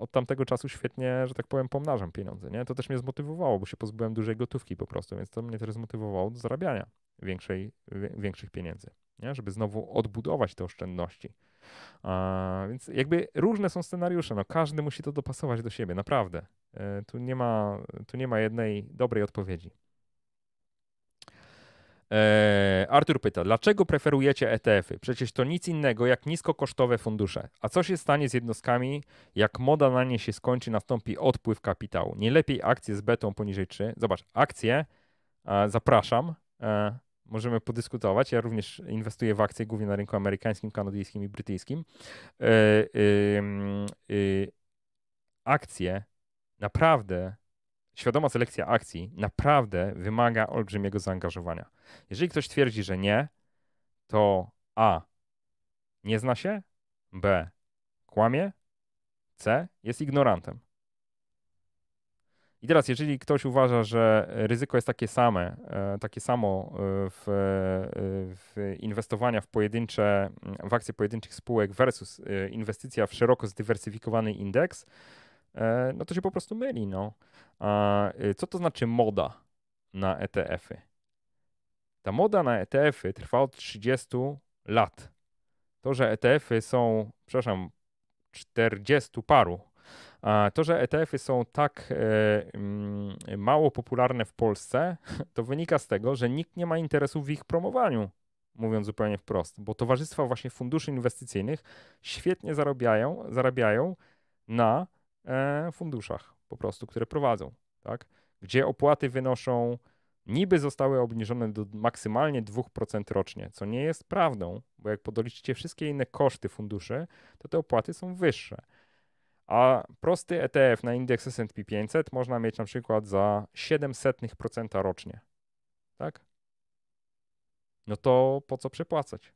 od tamtego czasu świetnie, że tak powiem, pomnażam pieniądze, nie? To też mnie zmotywowało, bo się pozbyłem dużej gotówki po prostu, więc to mnie też zmotywowało do zarabiania większej, większych pieniędzy, nie? Żeby znowu odbudować te oszczędności. A, więc jakby różne są scenariusze, no każdy musi to dopasować do siebie, naprawdę. E, tu nie ma, tu nie ma jednej dobrej odpowiedzi. E, Artur pyta, dlaczego preferujecie ETF-y? Przecież to nic innego jak niskokosztowe fundusze. A co się stanie z jednostkami, jak moda na nie się skończy, nastąpi odpływ kapitału? Nie lepiej akcje z betą poniżej 3. Zobacz, akcje, zapraszam, e, możemy podyskutować. Ja również inwestuję w akcje głównie na rynku amerykańskim, kanadyjskim i brytyjskim. E, y, akcje naprawdę świadoma selekcja akcji naprawdę wymaga olbrzymiego zaangażowania. Jeżeli ktoś twierdzi, że nie, to A. Nie zna się, B. Kłamie, C. Jest ignorantem. I teraz, jeżeli ktoś uważa, że ryzyko jest takie same, e, takie samo e, w, e, w inwestowania w pojedyncze, w akcje pojedynczych spółek versus inwestycja w szeroko zdywersyfikowany indeks, E, no to się po prostu myli. No. A y, co to znaczy moda na ETF-y? Ta moda na ETF-y trwa od 30 lat. To, że ETF-y są, przepraszam, 40 paru. A to, że ETF-y są tak e, mm, mało popularne w Polsce, to wynika z tego, że nikt nie ma interesu w ich promowaniu, mówiąc zupełnie wprost, bo towarzystwa właśnie funduszy inwestycyjnych świetnie zarabiają, zarabiają na E, funduszach po prostu, które prowadzą, tak? Gdzie opłaty wynoszą, niby zostały obniżone do maksymalnie 2% rocznie, co nie jest prawdą, bo jak podoliczycie wszystkie inne koszty funduszy, to te opłaty są wyższe. A prosty ETF na indeks S&P 500 można mieć na przykład za 0,07% rocznie, tak? No to po co przepłacać?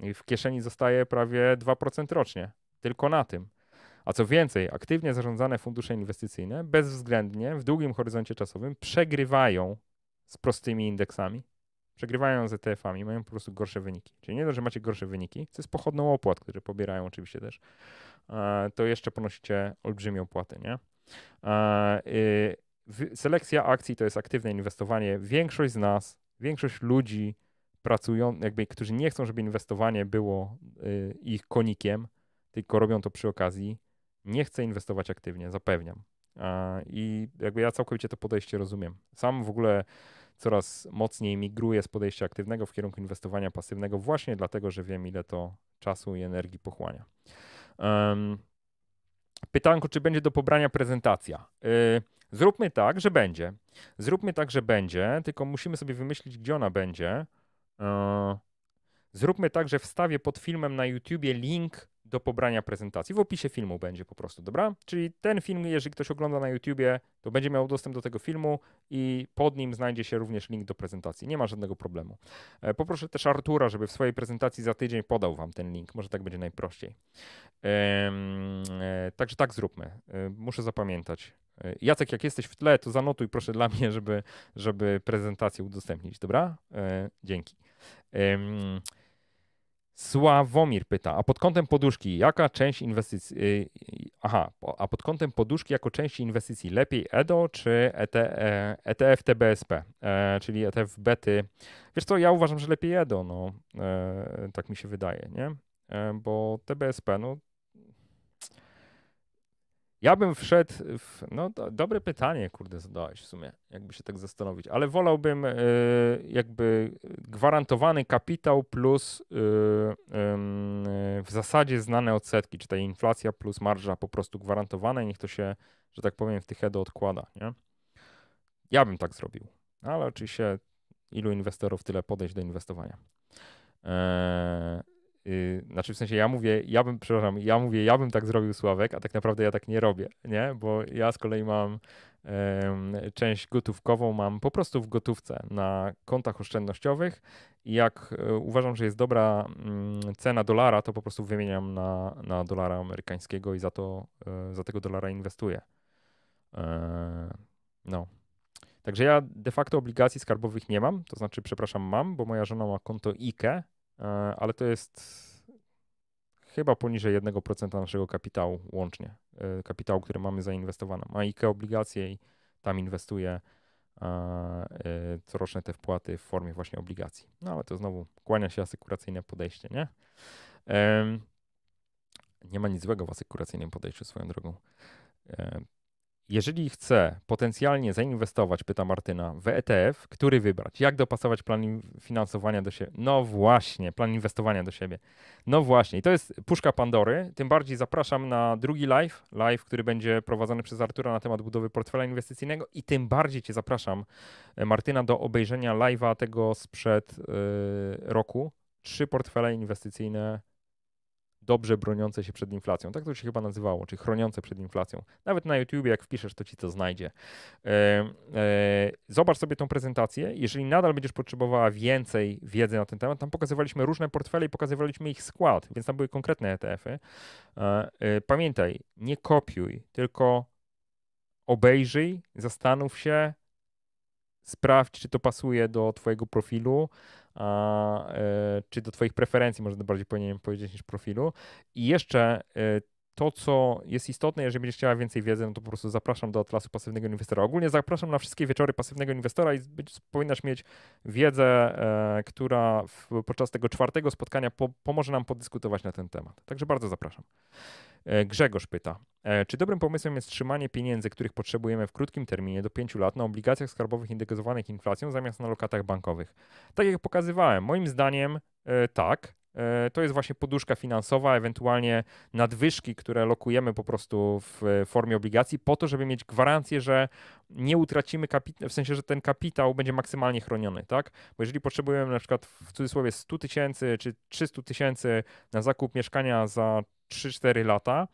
I w kieszeni zostaje prawie 2% rocznie, tylko na tym. A co więcej, aktywnie zarządzane fundusze inwestycyjne bezwzględnie w długim horyzoncie czasowym przegrywają z prostymi indeksami. Przegrywają z ETF-ami, mają po prostu gorsze wyniki. Czyli nie to, że macie gorsze wyniki, co jest pochodną opłat, które pobierają oczywiście też, e, to jeszcze ponosicie olbrzymie opłaty, nie? E, selekcja akcji to jest aktywne inwestowanie. Większość z nas, większość ludzi pracujących, jakby, którzy nie chcą, żeby inwestowanie było y, ich konikiem, tylko robią to przy okazji, nie chce inwestować aktywnie, zapewniam. I jakby ja całkowicie to podejście rozumiem. Sam w ogóle coraz mocniej migruję z podejścia aktywnego w kierunku inwestowania pasywnego, właśnie dlatego, że wiem, ile to czasu i energii pochłania. pytanko, czy będzie do pobrania prezentacja? Y, zróbmy tak, że będzie. Zróbmy tak, że będzie, tylko musimy sobie wymyślić, gdzie ona będzie. E, zróbmy tak, że wstawię pod filmem na YouTubie link do pobrania prezentacji. W opisie filmu będzie po prostu, dobra? Czyli ten film, jeżeli ktoś ogląda na YouTubie, to będzie miał dostęp do tego filmu i pod nim znajdzie się również link do prezentacji. Nie ma żadnego problemu. E, poproszę też Artura, żeby w swojej prezentacji za tydzień podał wam ten link. Może tak będzie najprościej. E, także tak zróbmy. E, muszę zapamiętać. Jacek, jak jesteś w tle, to zanotuj proszę dla mnie, żeby, żeby prezentację udostępnić, dobra? Dzięki. Sławomir pyta, a pod kątem poduszki, jaka część inwestycji, y, y, aha, a pod kątem poduszki jako części inwestycji lepiej EDO czy ETF e, e TBSP, e, czyli ETF bety? Wiesz co, ja uważam, że lepiej EDO, no, tak mi się wydaje, nie? Bo TBSP, no, ja bym wszedł w. No, do, dobre pytanie, kurde, zadałeś w sumie, jakby się tak zastanowić, ale wolałbym y, jakby gwarantowany kapitał plus y, y, w zasadzie znane odsetki, czy ta inflacja plus marża po prostu gwarantowana niech to się, że tak powiem, w tych EDO odkłada, nie? Ja bym tak zrobił, ale oczywiście ilu inwestorów tyle podejść do inwestowania. Eee, Yy, znaczy w sensie ja mówię, ja bym, przepraszam, ja mówię, ja bym tak zrobił Sławek, a tak naprawdę ja tak nie robię, nie? Bo ja z kolei mam yy, część gotówkową, mam po prostu w gotówce na kontach oszczędnościowych i jak yy, uważam, że jest dobra mm, cena dolara, to po prostu wymieniam na, na dolara amerykańskiego i za to, e, za tego dolara inwestuję. E, no. Także ja de facto obligacji skarbowych nie mam, to znaczy, przepraszam, mam, bo moja żona ma konto IKE, E, ale to jest chyba poniżej 1% naszego kapitału łącznie, e, kapitału, który mamy zainwestowane. A IKE obligacje i tam inwestuje e, coroczne te wpłaty w formie właśnie obligacji. No ale to znowu kłania się asykuracyjne podejście, nie? Nie ma nic złego w asykuracyjnym podejściu swoją drogą. Jeżeli chcę potencjalnie zainwestować, pyta Martyna, w ETF, który wybrać? Jak dopasować plan finansowania do siebie? No właśnie, plan inwestowania do siebie. No właśnie, i to jest puszka Pandory. Tym bardziej zapraszam na drugi live, live, który będzie prowadzony przez Artura na temat budowy portfela inwestycyjnego i tym bardziej cię zapraszam, e, Martyna, do obejrzenia live'a tego sprzed yy, roku. Trzy portfele inwestycyjne dobrze broniące się przed inflacją. Tak to się chyba nazywało, czy chroniące przed inflacją. Nawet na YouTubie, jak wpiszesz, to ci to znajdzie. E, e, zobacz sobie tą prezentację. Jeżeli nadal będziesz potrzebowała więcej wiedzy na ten temat, tam pokazywaliśmy różne portfele i pokazywaliśmy ich skład, więc tam były konkretne ETF-y. E, pamiętaj, nie kopiuj, tylko obejrzyj, zastanów się, sprawdź, czy to pasuje do Twojego profilu, a, e, czy do Twoich preferencji, może bardziej powinienem powiedzieć, niż profilu. I jeszcze e, to, co jest istotne, jeżeli będziesz chciała więcej wiedzy, no to po prostu zapraszam do Atlasu Pasywnego Inwestora. Ogólnie zapraszam na wszystkie wieczory Pasywnego Inwestora i być, powinnaś mieć wiedzę, e, która w, podczas tego czwartego spotkania po, pomoże nam podyskutować na ten temat. Także bardzo zapraszam. E, Grzegorz pyta. E, czy dobrym pomysłem jest trzymanie pieniędzy, których potrzebujemy w krótkim terminie do 5 lat na obligacjach skarbowych indeksowanych inflacją zamiast na lokatach bankowych? Tak jak pokazywałem, moim zdaniem e, tak, E, to jest właśnie poduszka finansowa, ewentualnie nadwyżki, które lokujemy po prostu w e, formie obligacji, po to, żeby mieć gwarancję, że nie utracimy kapitału, w sensie, że ten kapitał będzie maksymalnie chroniony, tak? Bo jeżeli potrzebujemy na przykład w cudzysłowie 100 tysięcy czy 300 tysięcy na zakup mieszkania za 3-4 lata,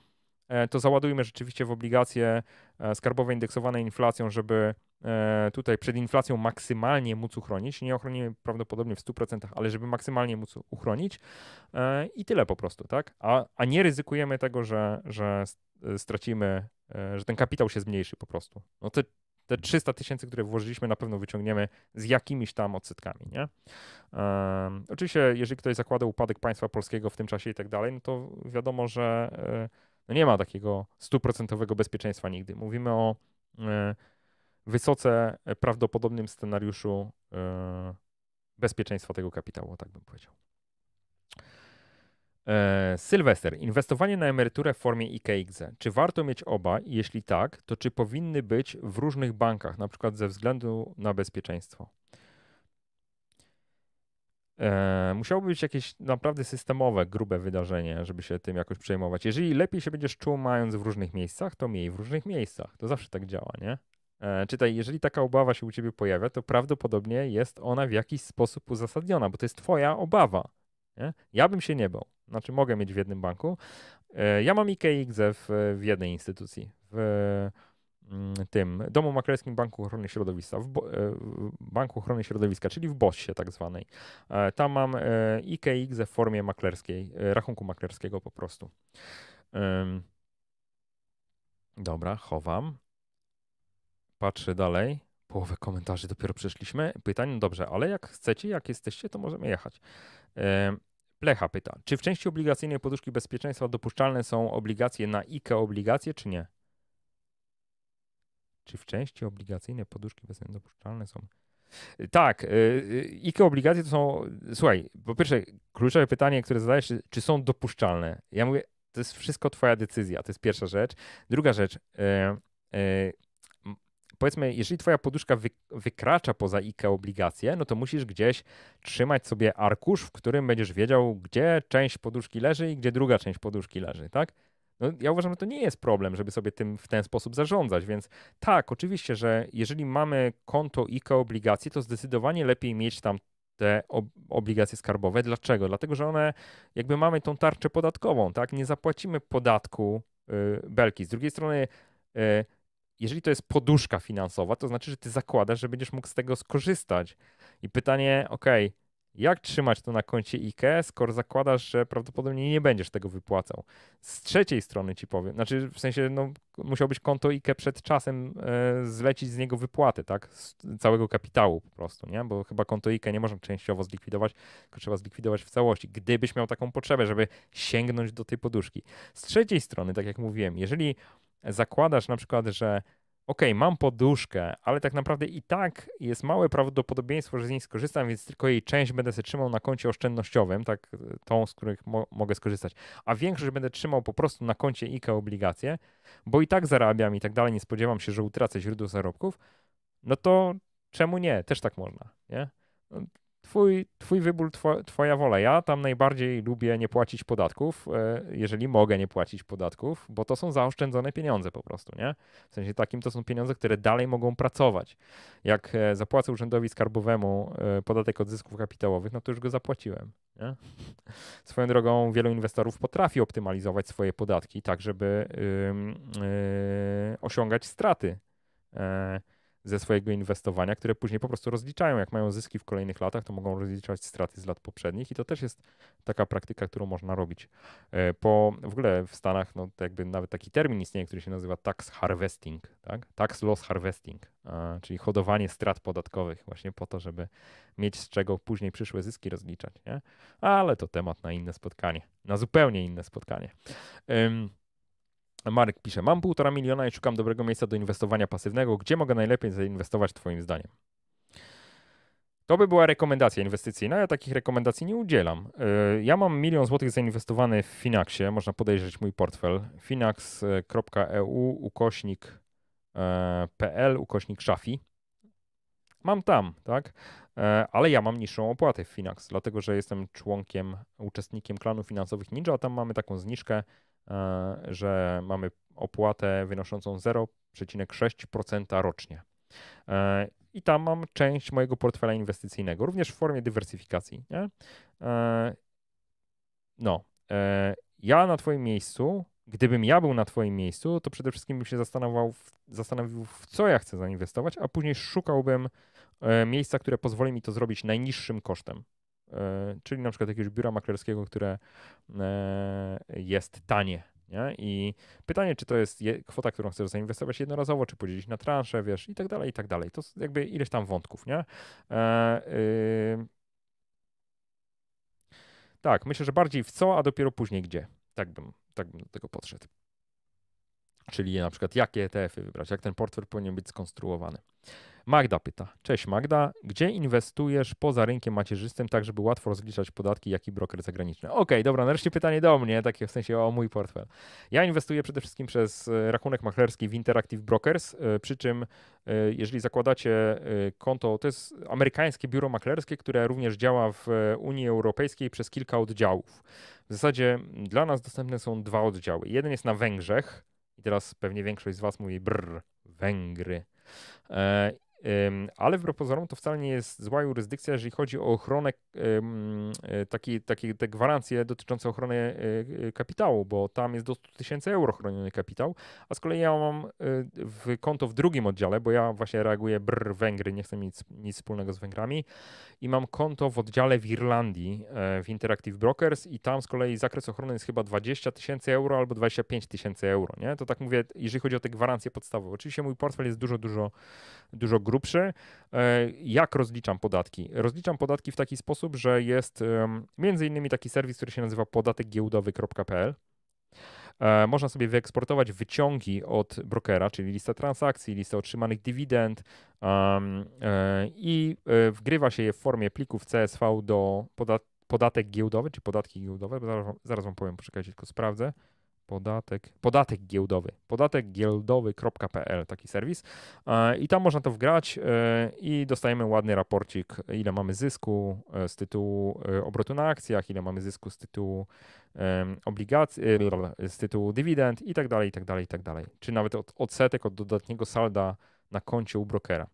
E, to załadujmy rzeczywiście w obligacje e, skarbowe indeksowane inflacją, żeby e, tutaj przed inflacją maksymalnie móc uchronić. Nie ochronimy prawdopodobnie w 100%, ale żeby maksymalnie móc uchronić i tyle po prostu, tak? A, a nie ryzykujemy tego, że, że stracimy, że ten kapitał się zmniejszy po prostu. No te, te 300 tysięcy, które włożyliśmy, na pewno wyciągniemy z jakimiś tam odsetkami, nie? Um, oczywiście, jeżeli ktoś zakłada upadek państwa polskiego w tym czasie i tak dalej, no to wiadomo, że no nie ma takiego stuprocentowego bezpieczeństwa nigdy. Mówimy o e, wysoce e, prawdopodobnym scenariuszu e, bezpieczeństwa tego kapitału, tak bym powiedział. Sylwester, inwestowanie na emeryturę w formie IKX. Czy warto mieć oba? Jeśli tak, to czy powinny być w różnych bankach, na przykład ze względu na bezpieczeństwo? E, musiałoby być jakieś naprawdę systemowe, grube wydarzenie, żeby się tym jakoś przejmować. Jeżeli lepiej się będziesz czuł mając w różnych miejscach, to miej w różnych miejscach. To zawsze tak działa, nie? E, czytaj, jeżeli taka obawa się u ciebie pojawia, to prawdopodobnie jest ona w jakiś sposób uzasadniona, bo to jest twoja obawa. Nie? Ja bym się nie bał. Znaczy, mogę mieć w jednym banku. E, ja mam IKX w, w jednej instytucji. W, Mm, tym Domu Maklerskim Banku Ochrony Środowiska, e, w Banku Ochrony Środowiska, czyli w BOSie tak zwanej. E, tam mam e, IKX w formie maklerskiej, rachunku maklerskiego po prostu. Dobra, chowam. Patrzę dalej. Połowę komentarzy dopiero przeszliśmy. Pytań, no dobrze, ale jak chcecie, jak jesteście, to możemy jechać. Plecha pyta, czy w części obligacyjnej poduszki bezpieczeństwa dopuszczalne są obligacje na IKE obligacje, czy nie? Czy w części obligacyjne poduszki bez dopuszczalne są? Tak, y, y, IKE obligacje to są, słuchaj, po pierwsze kluczowe pytanie, które zadajesz, czy są dopuszczalne? Ja mówię, to jest wszystko twoja decyzja, to jest pierwsza rzecz. Druga rzecz, y, powiedzmy, jeżeli twoja poduszka wykracza poza IKE obligacje, no to musisz gdzieś trzymać sobie arkusz, w którym będziesz wiedział, gdzie część poduszki leży i gdzie druga część poduszki leży, tak? No, ja uważam, że to nie jest problem, żeby sobie tym w ten sposób zarządzać, więc tak, oczywiście, że jeżeli mamy konto IKE obligacje, to zdecydowanie lepiej mieć tam te obligacje skarbowe. Dlaczego? Dlatego, że one, jakby mamy tą tarczę podatkową, tak? Nie zapłacimy podatku y, belki. Z drugiej strony, y, jeżeli to jest poduszka finansowa, to znaczy, że ty zakładasz, że będziesz mógł z tego skorzystać. I pytanie, okej, okay, jak trzymać to na koncie IKE, skoro zakładasz, że prawdopodobnie nie będziesz tego wypłacał? Z trzeciej strony ci powiem, znaczy w sensie no, musiałbyś konto IKE przed czasem e, zlecić z niego wypłatę, tak? Z całego kapitału po prostu, nie? Bo chyba konto IKE nie można częściowo zlikwidować, tylko trzeba zlikwidować w całości, gdybyś miał taką potrzebę, żeby sięgnąć do tej poduszki. Z trzeciej strony, tak jak mówiłem, jeżeli zakładasz na przykład, że ok, mam poduszkę, ale tak naprawdę i tak jest małe prawdopodobieństwo, że z niej skorzystam, więc tylko jej część będę sobie trzymał na koncie oszczędnościowym, tak, tą, z których mo mogę skorzystać, a większość będę trzymał po prostu na koncie IKE obligacje, bo i tak zarabiam i tak dalej, nie spodziewam się, że utracę źródło zarobków, no to czemu nie? Też tak można, nie? No, Twój, twój wybór, twoja wola. Ja tam najbardziej lubię nie płacić podatków, e, jeżeli mogę nie płacić podatków, bo to są zaoszczędzone pieniądze po prostu, nie? W sensie takim to są pieniądze, które dalej mogą pracować. Jak e, zapłacę urzędowi skarbowemu e, podatek od zysków kapitałowych, no to już go zapłaciłem. Nie? Swoją drogą wielu inwestorów potrafi optymalizować swoje podatki tak, żeby yy, yy, osiągać straty. Yy, ze swojego inwestowania, które później po prostu rozliczają. Jak mają zyski w kolejnych latach, to mogą rozliczać straty z lat poprzednich i to też jest taka praktyka, którą można robić. E, po, w ogóle w Stanach no, jakby nawet taki termin istnieje, który się nazywa tax harvesting, tak? tax loss harvesting, czyli hodowanie strat podatkowych właśnie po to, żeby mieć z czego później przyszłe zyski rozliczać. Nie? Ale to temat na inne spotkanie, na zupełnie inne spotkanie. Um, Marek pisze, mam półtora miliona i szukam dobrego miejsca do inwestowania pasywnego. Gdzie mogę najlepiej zainwestować twoim zdaniem? To by była rekomendacja inwestycyjna. Ja takich rekomendacji nie udzielam. Y, ja mam milion złotych zainwestowany w Finaxie. Można podejrzeć mój portfel. finax.eu ukośnik.pl e, ukośnik szafi. Mam tam, tak? E, ale ja mam niższą opłatę w Finax, dlatego że jestem członkiem, uczestnikiem klanu finansowych Ninja, a tam mamy taką zniżkę E, że mamy opłatę wynoszącą 0,6% rocznie. E, I tam mam część mojego portfela inwestycyjnego, również w formie dywersyfikacji. Nie? E, no, ja na Twoim miejscu, gdybym ja był na Twoim miejscu, to przede wszystkim bym się zastanawiał, zastanowił, w co ja chcę zainwestować, a później szukałbym miejsca, które pozwoli mi to zrobić najniższym kosztem. E, czyli na przykład jakiegoś biura maklerskiego, które e, jest tanie. Nie? I pytanie, czy to jest kwota, którą chcesz zainwestować jednorazowo, czy podzielić na transze, wiesz, i tak dalej, i tak dalej. To jakby ileś tam wątków, nie? E, y... Tak, myślę, że bardziej w co, a dopiero później gdzie. Tak bym, tak bym do tego podszedł. Czyli na przykład jakie ETF-y wybrać, jak ten portfel powinien być skonstruowany. Magda pyta. Cześć Magda, gdzie inwestujesz poza rynkiem macierzystym, tak żeby łatwo rozliczać podatki, jak i broker zagraniczny? Okej, okay, dobra, nareszcie pytanie do mnie, takie w sensie o mój portfel. Ja inwestuję przede wszystkim przez e, rachunek maklerski w Interactive Brokers, e, przy czym e, jeżeli zakładacie konto, to jest amerykańskie biuro maklerskie, które również działa w Unii Europejskiej przez kilka oddziałów. W zasadzie dla nas dostępne są dwa oddziały. Jeden jest na Węgrzech i teraz pewnie większość z Was mówi brr, Węgry ale w pozorom to wcale nie jest zła jurysdykcja, jeżeli chodzi o ochronę, e, takie, takie te gwarancje dotyczące ochrony e, e, kapitału, bo tam jest do 100 tysięcy euro chroniony kapitał, a z kolei ja mam w konto w drugim oddziale, bo ja właśnie reaguję brr Węgry, nie chcę mieć nic wspólnego z Węgrami i mam konto w oddziale w Irlandii w Interactive Brokers i tam z kolei zakres ochrony jest chyba 20 tysięcy euro albo 25 tysięcy euro, nie? To tak mówię, jeżeli chodzi o te gwarancje podstawowe. Oczywiście mój portfel jest dużo, dużo, dużo grubszy, grubszy. E, jak rozliczam podatki? Rozliczam podatki w taki sposób, że jest między innymi taki serwis, który się nazywa podatekgiełdowy.pl. E, można sobie wyeksportować wyciągi od brokera, czyli listę transakcji, listę otrzymanych dywidend e, i wgrywa się je w formie plików CSV do podat podatek giełdowy, czy podatki giełdowe. Zaraz, zaraz wam powiem, poczekajcie, tylko sprawdzę podatek, podatek giełdowy, podatekgiełdowy.pl, taki serwis. E, I tam można to wgrać e, i dostajemy ładny raporcik, ile mamy zysku e, z tytułu obrotu na akcjach, ile mamy zysku z tytułu obligacji, z tytułu dywidend i tak dalej, i tak dalej, i tak dalej. Czy nawet od odsetek od dodatniego salda na koncie u brokera.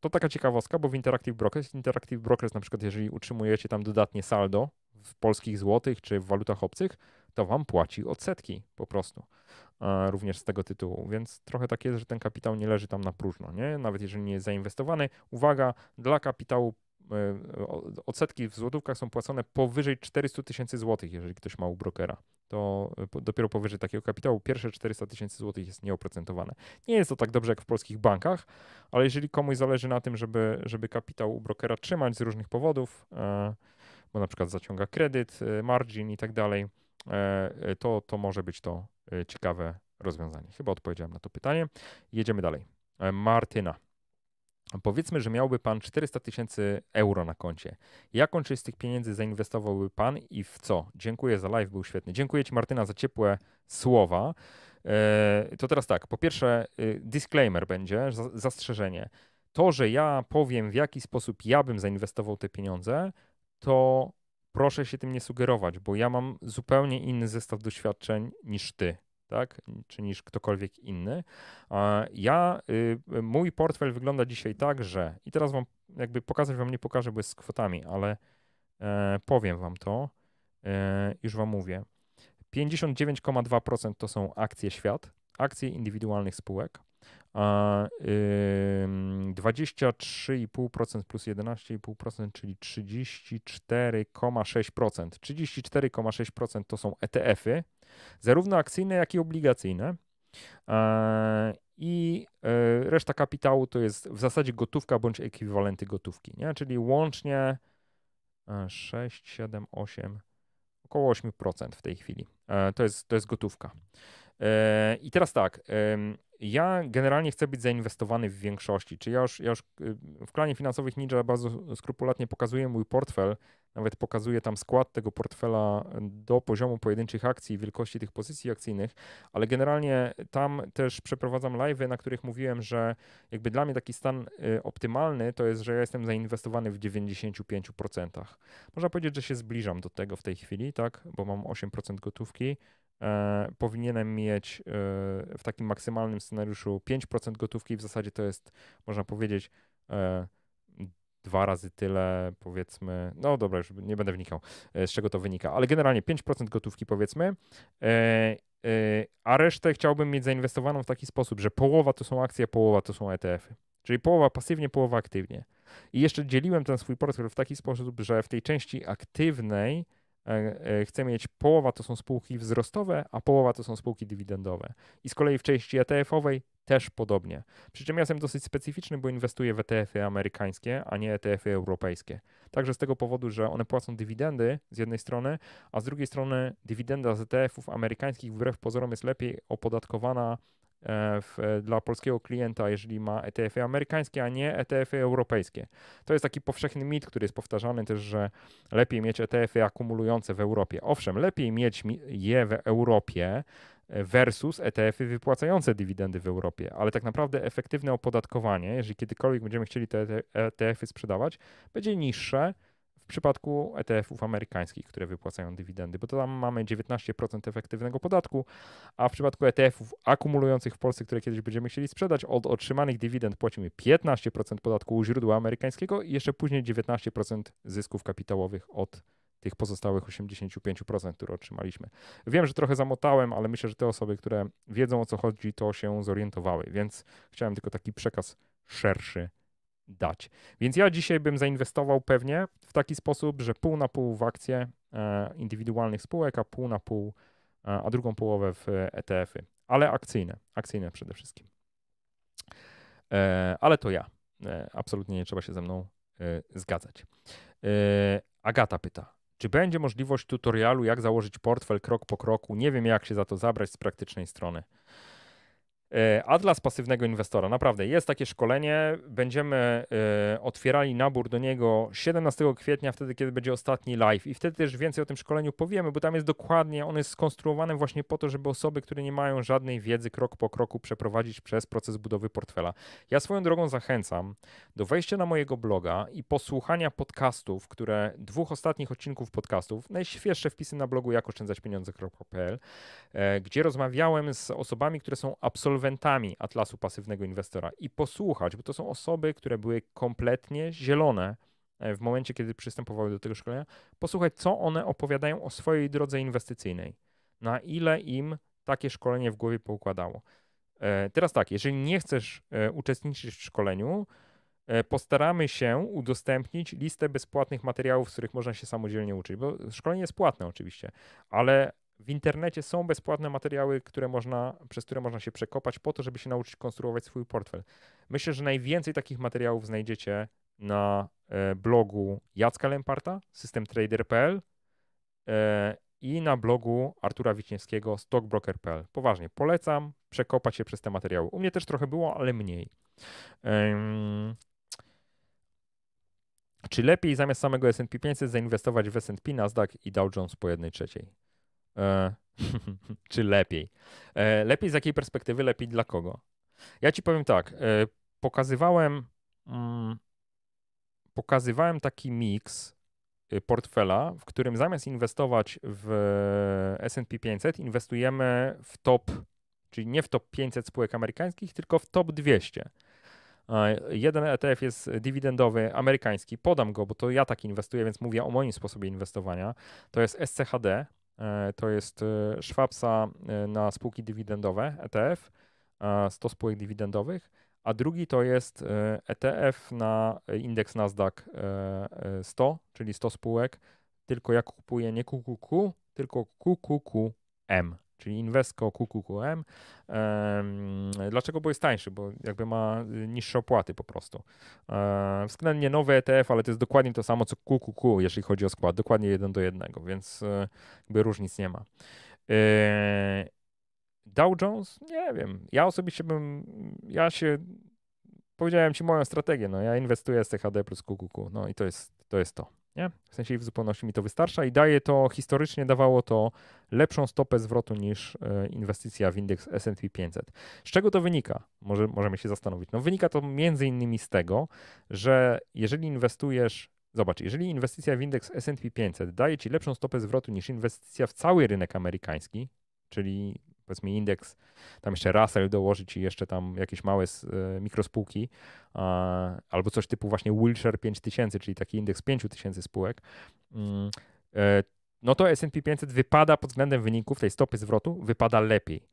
To taka ciekawostka, bo w Interactive Brokers, Interactive Brokers na przykład jeżeli utrzymujecie tam dodatnie saldo w polskich złotych czy w walutach obcych, to wam płaci odsetki po prostu. E, również z tego tytułu, więc trochę tak jest, że ten kapitał nie leży tam na próżno, nie? Nawet jeżeli nie jest zainwestowany. Uwaga, dla kapitału e, odsetki w złotówkach są płacone powyżej 400 tysięcy złotych, jeżeli ktoś ma u brokera. To e, dopiero powyżej takiego kapitału pierwsze 400 tysięcy złotych jest nieoprocentowane. Nie jest to tak dobrze jak w polskich bankach, ale jeżeli komuś zależy na tym, żeby, żeby kapitał u brokera trzymać z różnych powodów, bo na przykład zaciąga kredyt, margin i tak dalej, E, e, to, to może być to e, ciekawe rozwiązanie. Chyba odpowiedziałem na to pytanie. Jedziemy dalej. Martyna. Powiedzmy, że miałby Pan 400 tysięcy euro na koncie. Jaką część z tych pieniędzy zainwestowałby Pan i w co? Dziękuję za live, był świetny. Dziękuję Ci, Martyna, za ciepłe słowa. To teraz tak, po pierwsze, y, disclaimer będzie, zastrzeżenie. To, że ja powiem, w jaki sposób ja bym zainwestował te pieniądze, to proszę się tym nie sugerować, bo ja mam zupełnie inny zestaw doświadczeń niż ty. Tak, czy niż ktokolwiek inny. Ja, y, mój portfel wygląda dzisiaj tak, że i teraz wam jakby pokazać wam nie pokażę, bo jest z kwotami, ale e, powiem wam to, e, już wam mówię. 59,2% to są akcje świat, akcje indywidualnych spółek a 23,5% plus 11,5%, czyli 34,6%. 34,6% to są ETF-y, zarówno akcyjne, jak i obligacyjne. I e, reszta kapitału to jest w zasadzie gotówka bądź ekwiwalenty gotówki, nie? czyli łącznie 6, 7, 8, około 8% w tej chwili. E, to jest, to jest gotówka. E, I teraz tak, ja generalnie chcę być zainwestowany w większości. Czy ja już, ja już y, w klanie finansowych Ninja bardzo skrupulatnie pokazuję mój portfel, nawet pokazuję tam skład tego portfela do poziomu pojedynczych akcji i wielkości tych pozycji akcyjnych, ale generalnie tam też przeprowadzam live'y, na których mówiłem, że jakby dla mnie taki stan y, optymalny to jest, że ja jestem zainwestowany w 95%. Można powiedzieć, że się zbliżam do tego w tej chwili, tak, bo mam 8% gotówki, e, powinienem mieć e, w takim maksymalnym scenariuszu 5% gotówki. W zasadzie to jest, można powiedzieć, e, dwa razy tyle, powiedzmy. No dobra, już nie będę wnikał, e, z czego to wynika, ale generalnie 5% gotówki, powiedzmy. E, e, a resztę chciałbym mieć zainwestowaną w taki sposób, że połowa to są akcje, połowa to są ETF-y. Czyli połowa pasywnie, połowa aktywnie. I jeszcze dzieliłem ten swój portfel w taki sposób, że w tej części aktywnej E, e, chcę mieć połowa to są spółki wzrostowe, a połowa to są spółki dywidendowe. I z kolei w części ETF-owej też podobnie. Przy czym ja jestem dosyć specyficzny, bo inwestuję w ETF-y amerykańskie, a nie ETF-y europejskie. Także z tego powodu, że one płacą dywidendy z jednej strony, a z drugiej strony dywidenda z ETF-ów amerykańskich wbrew pozorom jest lepiej opodatkowana E, w, e, dla polskiego klienta, jeżeli ma ETF-y amerykańskie, a nie ETF-y europejskie. To jest taki powszechny mit, który jest powtarzany też, że lepiej mieć ETF-y akumulujące w Europie. Owszem, lepiej mieć je w Europie e, versus ETF-y wypłacające dywidendy w Europie, ale tak naprawdę efektywne opodatkowanie, jeżeli kiedykolwiek będziemy chcieli te ETF-y sprzedawać, będzie niższe przypadku ETF-ów amerykańskich, które wypłacają dywidendy, bo to tam mamy 19% efektywnego podatku, a w przypadku ETF-ów akumulujących w Polsce, które kiedyś będziemy chcieli sprzedać, od otrzymanych dywidend płacimy 15% podatku u źródła amerykańskiego i jeszcze później 19% zysków kapitałowych od tych pozostałych 85%, które otrzymaliśmy. Wiem, że trochę zamotałem, ale myślę, że te osoby, które wiedzą o co chodzi, to się zorientowały, więc chciałem tylko taki przekaz szerszy dać. Więc ja dzisiaj bym zainwestował pewnie w taki sposób, że pół na pół w akcje e, indywidualnych spółek, a pół na pół, a, e, a drugą połowę w ETF-y, ale akcyjne, akcyjne przede wszystkim. E, ale to ja. E, absolutnie nie trzeba się ze mną e, zgadzać. E, Agata pyta, czy będzie możliwość tutorialu, jak założyć portfel krok po kroku? Nie wiem, jak się za to zabrać z praktycznej strony. Atlas pasywnego inwestora. Naprawdę jest takie szkolenie. Będziemy y, otwierali nabór do niego 17 kwietnia, wtedy, kiedy będzie ostatni live. I wtedy też więcej o tym szkoleniu powiemy, bo tam jest dokładnie, on jest skonstruowany właśnie po to, żeby osoby, które nie mają żadnej wiedzy, krok po kroku przeprowadzić przez proces budowy portfela. Ja swoją drogą zachęcam do wejścia na mojego bloga i posłuchania podcastów, które dwóch ostatnich odcinków podcastów, najświeższe wpisy na blogu jakoszczędzaćpieniądze.pl, y, gdzie rozmawiałem z osobami, które są absolutnie absolwentami atlasu pasywnego inwestora i posłuchać, bo to są osoby, które były kompletnie zielone e, w momencie, kiedy przystępowały do tego szkolenia, posłuchać, co one opowiadają o swojej drodze inwestycyjnej, na ile im takie szkolenie w głowie poukładało. E, teraz tak, jeżeli nie chcesz e, uczestniczyć w szkoleniu, postaramy się udostępnić listę bezpłatnych materiałów, z których można się samodzielnie uczyć, bo szkolenie jest płatne oczywiście, ale w internecie są bezpłatne materiały, które można, przez które można się przekopać po to, żeby się nauczyć konstruować swój portfel. Myślę, że najwięcej takich materiałów znajdziecie na e, blogu Jacka Lemparta, systemtrader.pl e, i na blogu Artura Wiśniewskiego, stockbroker.pl. Poważnie, polecam przekopać się przez te materiały. U mnie też trochę było, ale mniej. czy lepiej zamiast samego S&P 500 zainwestować w S&P, Nasdaq i Dow Jones po jednej trzeciej? E, czy lepiej? E, lepiej z jakiej perspektywy, lepiej dla kogo? Ja ci powiem tak, e, pokazywałem, mm, pokazywałem taki miks y, portfela, w którym zamiast inwestować w e, S&P 500, inwestujemy w top, czyli nie w top 500 spółek amerykańskich, tylko w top 200. E, jeden ETF jest dywidendowy amerykański, podam go, bo to ja tak inwestuję, więc mówię o moim sposobie inwestowania. To jest SCHD, E, to jest e, Schwabsa e, na spółki dywidendowe ETF, 100 spółek dywidendowych, a drugi to jest ETF na indeks Nasdaq 100, czyli 100 spółek, tylko ja kupuję nie QQQ, tylko QQQM czyli Invesco QQQM. Dlaczego? Bo jest tańszy, bo jakby ma y, niższe opłaty po prostu. E, względnie nowy ETF, ale to jest dokładnie to samo co QQQ, jeżeli chodzi o skład, dokładnie jeden do jednego, więc y, jakby różnic nie ma. E, Dow Jones? Nie wiem. Ja osobiście bym, ja się, powiedziałem ci moją strategię, no ja inwestuję z CHD plus QQQ, no i to jest to. Jest to. Nie? W sensie w zupełności mi to wystarcza i daje to, historycznie dawało to lepszą stopę zwrotu niż e, inwestycja w indeks S&P 500. Z czego to wynika? Może, możemy się zastanowić. No, wynika to między innymi z tego, że jeżeli inwestujesz Zobacz, jeżeli inwestycja w indeks S&P 500 daje ci lepszą stopę zwrotu niż inwestycja w cały rynek amerykański, czyli powiedzmy indeks, tam jeszcze Russell dołożyć i jeszcze tam jakieś małe e, mikrospółki, albo coś typu właśnie Wilshire 5000, czyli taki indeks 5000 spółek, mm, e, no to S&P 500 wypada pod względem wyników tej stopy zwrotu, wypada lepiej.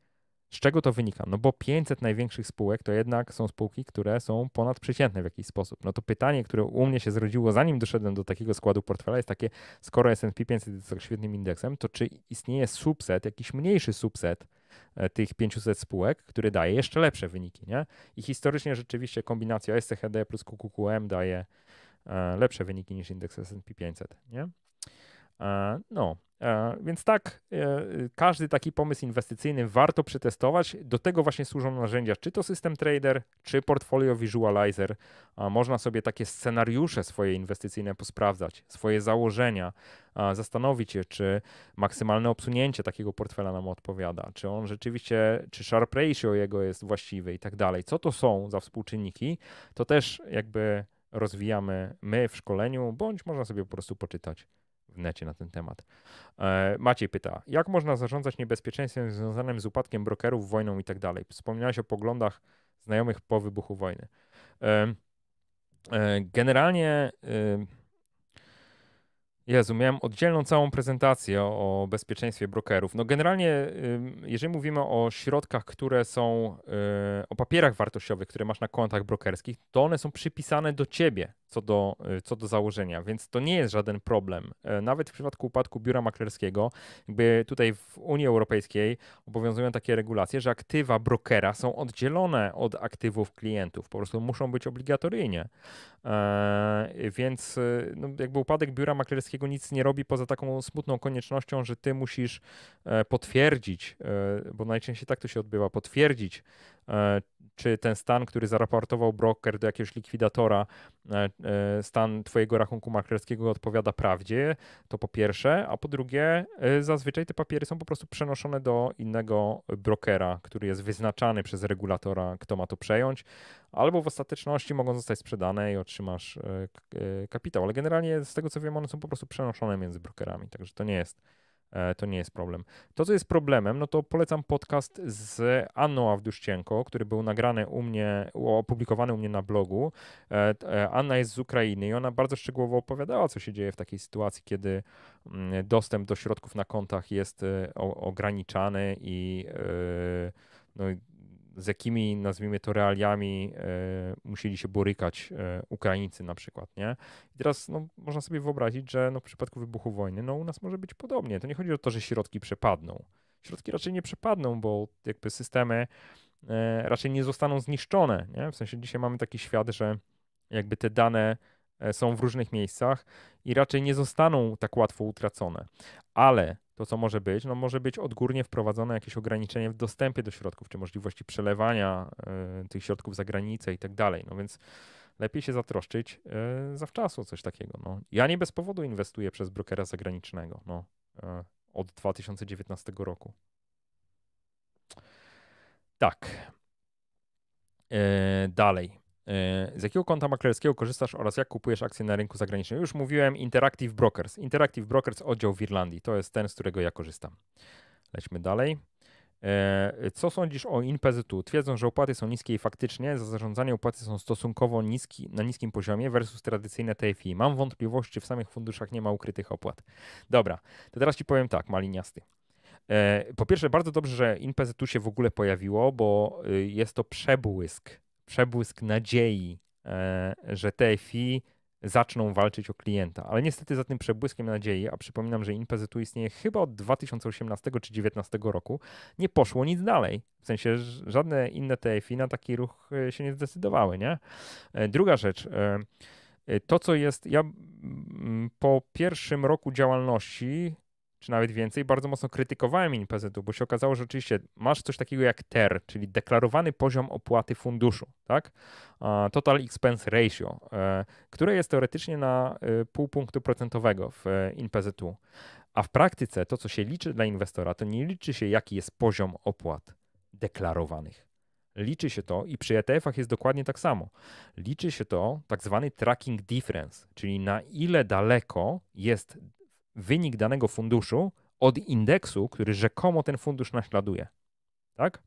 Z czego to wynika? No bo 500 największych spółek to jednak są spółki, które są ponadprzeciętne w jakiś sposób. No to pytanie, które u mnie się zrodziło, zanim doszedłem do takiego składu portfela, jest takie, skoro S&P 500 jest tak świetnym indeksem, to czy istnieje subset, jakiś mniejszy subset E, tych 500 spółek, który daje jeszcze lepsze wyniki, nie? I historycznie rzeczywiście kombinacja SCHD plus QQQM daje e, lepsze wyniki niż indeks S&P 500, nie? E, no, e, więc tak, e, każdy taki pomysł inwestycyjny warto przetestować. Do tego właśnie służą narzędzia, czy to System Trader, czy Portfolio Visualizer. Można sobie takie scenariusze swoje inwestycyjne posprawdzać, swoje założenia, zastanowić się, czy maksymalne obsunięcie takiego portfela nam odpowiada, czy on rzeczywiście, czy Sharp Ratio jego jest właściwy i tak dalej. Co to są za współczynniki? To też jakby rozwijamy my w szkoleniu, bądź można sobie po prostu poczytać w necie na ten temat. E, Maciej pyta, jak można zarządzać niebezpieczeństwem związanym z upadkiem brokerów, wojną i tak dalej? Wspomniałeś o poglądach znajomych po wybuchu wojny. E, e, generalnie Jezu, miałem oddzielną całą prezentację o, bezpieczeństwie brokerów. No generalnie, jeżeli mówimy o środkach, które są, y, o papierach wartościowych, które masz na kontach brokerskich, to one są przypisane do ciebie co do, y, co do założenia, więc to nie jest żaden problem. E, nawet w przypadku upadku biura maklerskiego, jakby tutaj w Unii Europejskiej obowiązują takie regulacje, że aktywa brokera są oddzielone od aktywów klientów, po prostu muszą być obligatoryjnie. E, więc y, no, jakby upadek biura maklerskiego takiego nic nie robi poza taką smutną koniecznością, że ty musisz e, potwierdzić, e, bo najczęściej tak to się odbywa, potwierdzić E, czy ten stan, który zaraportował broker do jakiegoś likwidatora, e, e, stan twojego rachunku maklerskiego odpowiada prawdzie, to po pierwsze, a po drugie, zazwyczaj te papiery są po prostu przenoszone do innego brokera, który jest wyznaczany przez regulatora, kto ma to przejąć, albo w ostateczności mogą zostać sprzedane i otrzymasz kapitał, ale generalnie z tego co wiem, one są po prostu przenoszone między brokerami, także to nie jest E, to nie jest problem. To, co jest problemem, no to polecam podcast z Anną Awduszczenko, który był nagrany u mnie, opublikowany u mnie na blogu. E, e, Anna jest z Ukrainy i ona bardzo szczegółowo opowiadała, co się dzieje w takiej sytuacji, kiedy mm, dostęp do środków na kontach jest ograniczany i no, z jakimi, nazwijmy to, realiami e, musieli się borykać e, Ukraińcy na przykład, nie? I teraz no, można sobie wyobrazić, że no, w przypadku wybuchu wojny, no u nas może być podobnie. To nie chodzi o to, że środki przepadną. Środki raczej nie przepadną, bo jakby systemy e, raczej nie zostaną zniszczone, nie? W sensie dzisiaj mamy taki świat, że jakby te dane są w różnych miejscach i raczej nie zostaną tak łatwo utracone. Ale to co może być? No może być odgórnie wprowadzone jakieś ograniczenie w dostępie do środków, czy możliwości przelewania y, tych środków za granicę i tak dalej. No więc lepiej się zatroszczyć y, zawczasu o coś takiego. No. Ja nie bez powodu inwestuję przez brokera zagranicznego no, y, od 2019 roku. Tak. dalej. Z jakiego konta maklerskiego korzystasz oraz jak kupujesz akcje na rynku zagranicznym? Już mówiłem Interactive Brokers. Interactive Brokers oddział w Irlandii. To jest ten, z którego ja korzystam. Lećmy dalej. E, co sądzisz o Inpezetu? Twierdzą, że opłaty są niskie i faktycznie za zarządzanie opłaty są stosunkowo niski, na niskim poziomie versus tradycyjne TFI. Mam wątpliwości, czy w samych funduszach nie ma ukrytych opłat. Dobra, to teraz Ci powiem tak, maliniasty. E, po pierwsze, bardzo dobrze, że Inpezetu się w ogóle pojawiło, bo y, jest to przebłysk przebłysk nadziei, e, że TFI zaczną walczyć o klienta. Ale niestety za tym przebłyskiem nadziei, a przypominam, że InPZ tu istnieje chyba od 2018 czy 2019 roku, nie poszło nic dalej. W sensie żadne inne TFI na taki ruch e, się nie zdecydowały, nie? E, druga rzecz. To, co jest, ja po pierwszym roku działalności czy nawet więcej, bardzo mocno krytykowałem NPZ-u, bo się okazało, że oczywiście masz coś takiego jak TER, czyli deklarowany poziom opłaty funduszu, tak? Total Expense Ratio, e, które jest teoretycznie na e, pół punktu procentowego w e, NPZ-u. A w praktyce to, co się liczy dla inwestora, to nie liczy się, jaki jest poziom opłat deklarowanych. Liczy się to i przy ETF-ach jest dokładnie tak samo. Liczy się to tak zwany tracking difference, czyli na ile daleko jest wynik danego funduszu od indeksu, który rzekomo ten fundusz naśladuje. Tak?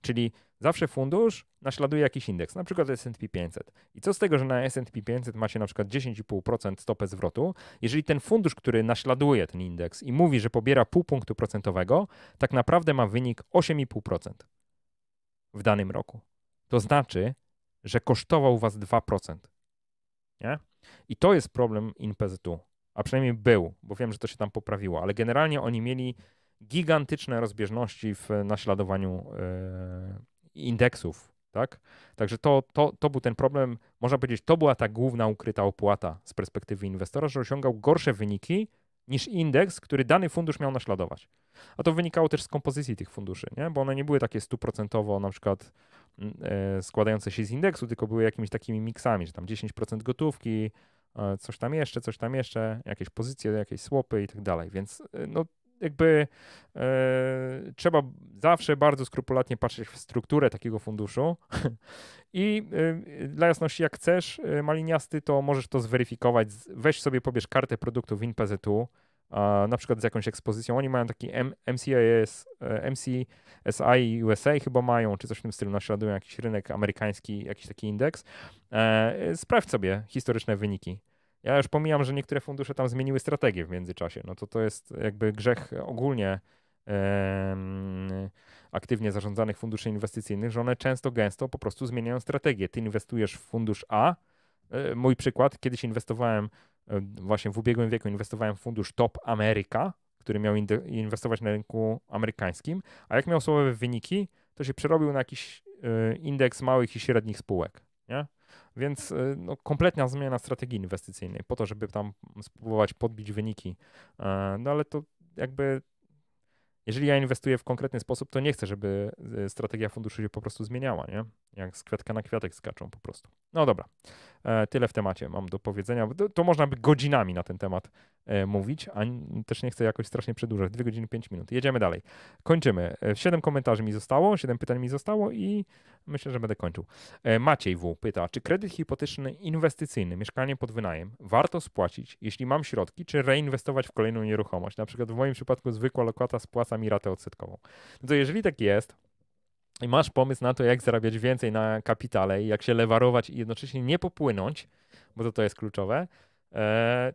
Czyli zawsze fundusz naśladuje jakiś indeks, na przykład S&P 500. I co z tego, że na S&P 500 macie na przykład 10,5% stopę zwrotu, jeżeli ten fundusz, który naśladuje ten indeks i mówi, że pobiera pół punktu procentowego, tak naprawdę ma wynik 8,5% w danym roku. To znaczy, że kosztował was 2%. Nie? I to jest problem InPZU a przynajmniej był, bo wiem, że to się tam poprawiło, ale generalnie oni mieli gigantyczne rozbieżności w naśladowaniu e, indeksów, tak? Także to, to, to był ten problem, można powiedzieć, to była ta główna ukryta opłata z perspektywy inwestora, że osiągał gorsze wyniki niż indeks, który dany fundusz miał naśladować. A to wynikało też z kompozycji tych funduszy, nie? bo one nie były takie stuprocentowo na przykład mm, e, składające się z indeksu, tylko były jakimiś takimi miksami, że tam 10% gotówki, E, coś tam jeszcze, coś tam jeszcze, jakieś pozycje, jakieś słopy i tak dalej. Więc e, no, jakby e, trzeba zawsze bardzo skrupulatnie patrzeć w strukturę takiego funduszu i e, dla jasności, jak chcesz e, maliniasty, to możesz to zweryfikować. Weź sobie, pobierz kartę produktów WinPZU, na przykład z jakąś ekspozycją. Oni mają taki MCIS, e, MCSI USA chyba mają, czy coś w tym stylu, naśladują jakiś rynek amerykański, jakiś taki indeks. E, sprawdź sobie historyczne wyniki. Ja już pomijam, że niektóre fundusze tam zmieniły strategię w międzyczasie. No to to jest jakby grzech ogólnie aktywnie zarządzanych funduszy inwestycyjnych, że one często, gęsto po prostu zmieniają strategię. Ty inwestujesz w fundusz A, E, mój przykład, kiedyś inwestowałem, e, właśnie w ubiegłym wieku inwestowałem w fundusz Top America, który miał inwestować na rynku amerykańskim, a jak miał słabe wyniki, to się przerobił na jakiś e, indeks małych i średnich spółek. Nie? Więc no, kompletna zmiana strategii inwestycyjnej po to, żeby tam spróbować podbić wyniki. No ale to jakby jeżeli ja inwestuję w konkretny sposób, to nie chcę, żeby e, strategia funduszu się po prostu zmieniała, nie? Jak z kwiatka na kwiatek skaczą po prostu. No dobra, e, tyle w temacie mam do powiedzenia. To, to, można by godzinami na ten temat e, mówić, a też nie chcę jakoś strasznie przedłużać. Dwie godziny pięć minut. Jedziemy dalej. Kończymy. E, siedem komentarzy mi zostało, siedem pytań mi zostało i Myślę, że będę kończył. E, Maciej W. pyta, czy kredyt hipoteczny inwestycyjny, mieszkanie pod wynajem, warto spłacić, jeśli mam środki, czy reinwestować w kolejną nieruchomość? Na przykład w moim przypadku zwykła lokata spłaca mi ratę odsetkową. No to jeżeli tak jest, i masz pomysł na to, jak zarabiać więcej na kapitale i jak się lewarować i jednocześnie nie popłynąć, bo to, to jest kluczowe, e,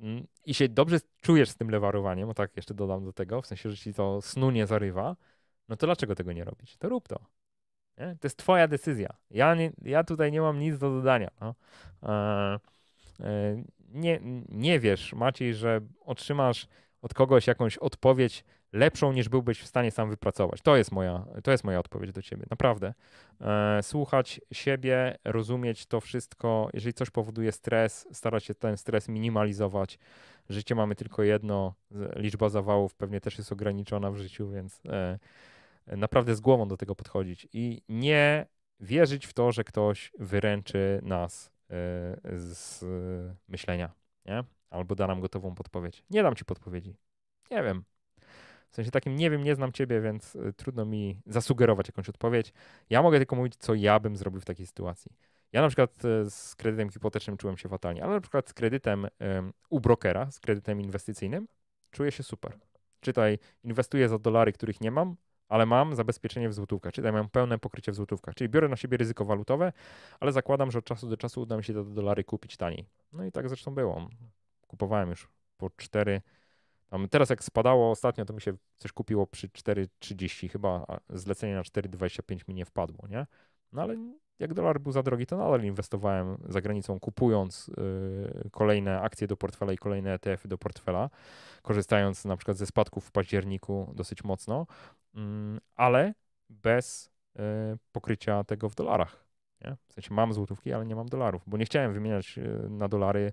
mm, i się dobrze czujesz z tym lewarowaniem, bo tak jeszcze dodam do tego, w sensie, że ci to snu nie zarywa, no to dlaczego tego nie robić? To rób to. Nie? To jest twoja decyzja. Ja, nie, ja tutaj nie mam nic do dodania. No. E, e, nie, nie wiesz, Maciej, że otrzymasz od kogoś jakąś odpowiedź lepszą niż byłbyś w stanie sam wypracować. To jest moja, to jest moja odpowiedź do ciebie, naprawdę. E, słuchać siebie, rozumieć to wszystko. Jeżeli coś powoduje stres, starać się ten stres minimalizować. Życie mamy tylko jedno, liczba zawałów pewnie też jest ograniczona w życiu, więc e, naprawdę z głową do tego podchodzić i nie wierzyć w to, że ktoś wyręczy nas e, z myślenia, nie? Albo da nam gotową podpowiedź. Nie dam ci podpowiedzi. Nie wiem. W sensie takim nie wiem, nie znam ciebie, więc e, trudno mi zasugerować jakąś odpowiedź. Ja mogę tylko mówić, co ja bym zrobił w takiej sytuacji. Ja na przykład e, z kredytem hipotecznym czułem się fatalnie, ale na przykład z kredytem u brokera, z kredytem inwestycyjnym czuję się super. Czytaj, inwestuję za dolary, których nie mam, ale mam zabezpieczenie w złotówkach, czyli mam pełne pokrycie w złotówkach. Czyli biorę na siebie ryzyko walutowe, ale zakładam, że od czasu do czasu uda mi się te dolary kupić taniej. No i tak zresztą było. Kupowałem już po 4. Tam teraz jak spadało ostatnio, to mi się coś kupiło przy 4,30 chyba, a zlecenie na 4,25 mi nie wpadło, nie? No ale jak dolar był za drogi, to nadal inwestowałem za granicą, kupując y, kolejne akcje do portfela i kolejne ETF-y do portfela, korzystając na przykład ze spadków w październiku dosyć mocno, mm, ale bez y, pokrycia tego w dolarach. Nie? W sensie mam złotówki, ale nie mam dolarów, bo nie chciałem wymieniać y, na dolary,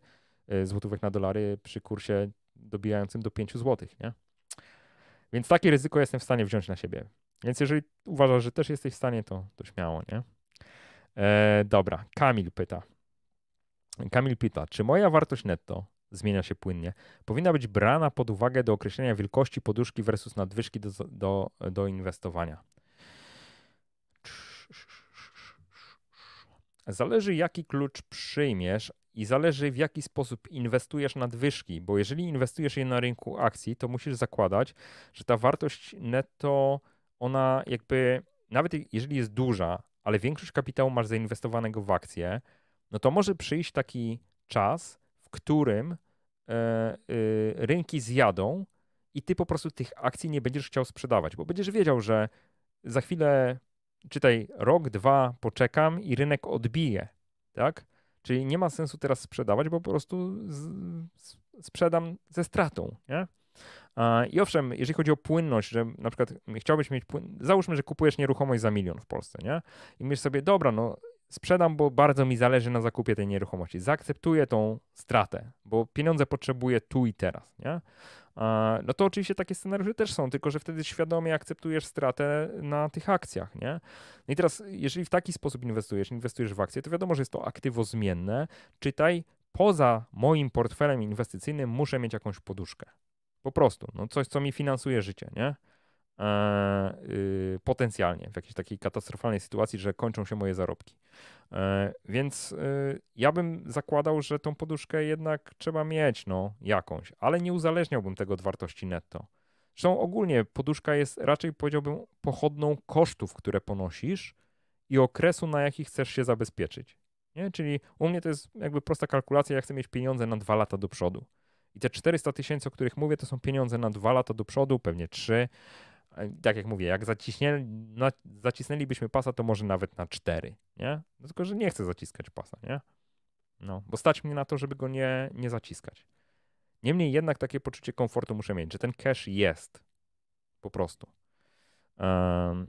złotówek na dolary przy kursie dobijającym do 5 złotych, Więc takie ryzyko jestem w stanie wziąć na siebie. Więc jeżeli uważasz, że też jesteś w stanie, to, to śmiało, nie? E, dobra, Kamil pyta. Kamil pyta, czy moja wartość netto zmienia się płynnie, powinna być brana pod uwagę do określenia wielkości poduszki versus nadwyżki do, do, do inwestowania. Zależy, jaki klucz przyjmiesz i zależy, w jaki sposób inwestujesz nadwyżki, bo jeżeli inwestujesz je na rynku akcji, to musisz zakładać, że ta wartość netto, ona jakby, nawet jeżeli jest duża, ale większość kapitału masz zainwestowanego w akcje, no to może przyjść taki czas, w którym e, e, rynki zjadą i ty po prostu tych akcji nie będziesz chciał sprzedawać, bo będziesz wiedział, że za chwilę, czytaj, rok, dwa poczekam i rynek odbije, tak? Czyli nie ma sensu teraz sprzedawać, bo po prostu z, z, sprzedam ze stratą, nie? I owszem, jeżeli chodzi o płynność, że na przykład chciałbyś mieć płyn... Załóżmy, że kupujesz nieruchomość za milion w Polsce, nie? I myślisz sobie, dobra, no sprzedam, bo bardzo mi zależy na zakupie tej nieruchomości. Zaakceptuję tą stratę, bo pieniądze potrzebuję tu i teraz, nie? No to oczywiście takie scenariusze też są, tylko że wtedy świadomie akceptujesz stratę na tych akcjach, nie? No i teraz, jeżeli w taki sposób inwestujesz, inwestujesz w akcje, to wiadomo, że jest to aktywo zmienne, czytaj, poza moim portfelem inwestycyjnym muszę mieć jakąś poduszkę. Po prostu. No coś, co mi finansuje życie, nie? E, y, potencjalnie w jakiejś takiej katastrofalnej sytuacji, że kończą się moje zarobki. E, więc y, ja bym zakładał, że tą poduszkę jednak trzeba mieć, no, jakąś, ale nie uzależniałbym tego od wartości netto. Zresztą ogólnie poduszka jest raczej, powiedziałbym, pochodną kosztów, które ponosisz i okresu, na jaki chcesz się zabezpieczyć. Nie? Czyli u mnie to jest jakby prosta kalkulacja, ja chcę mieć pieniądze na dwa lata do przodu. I te 400 tysięcy, o których mówię, to są pieniądze na dwa lata do przodu, pewnie trzy. E, tak jak mówię, jak zacisnęlibyśmy pasa, to może nawet na cztery, nie? No tylko, że nie chcę zaciskać pasa, nie? No, bo stać mnie na to, żeby go nie, nie zaciskać. Niemniej jednak takie poczucie komfortu muszę mieć, że ten cash jest. Po prostu. E,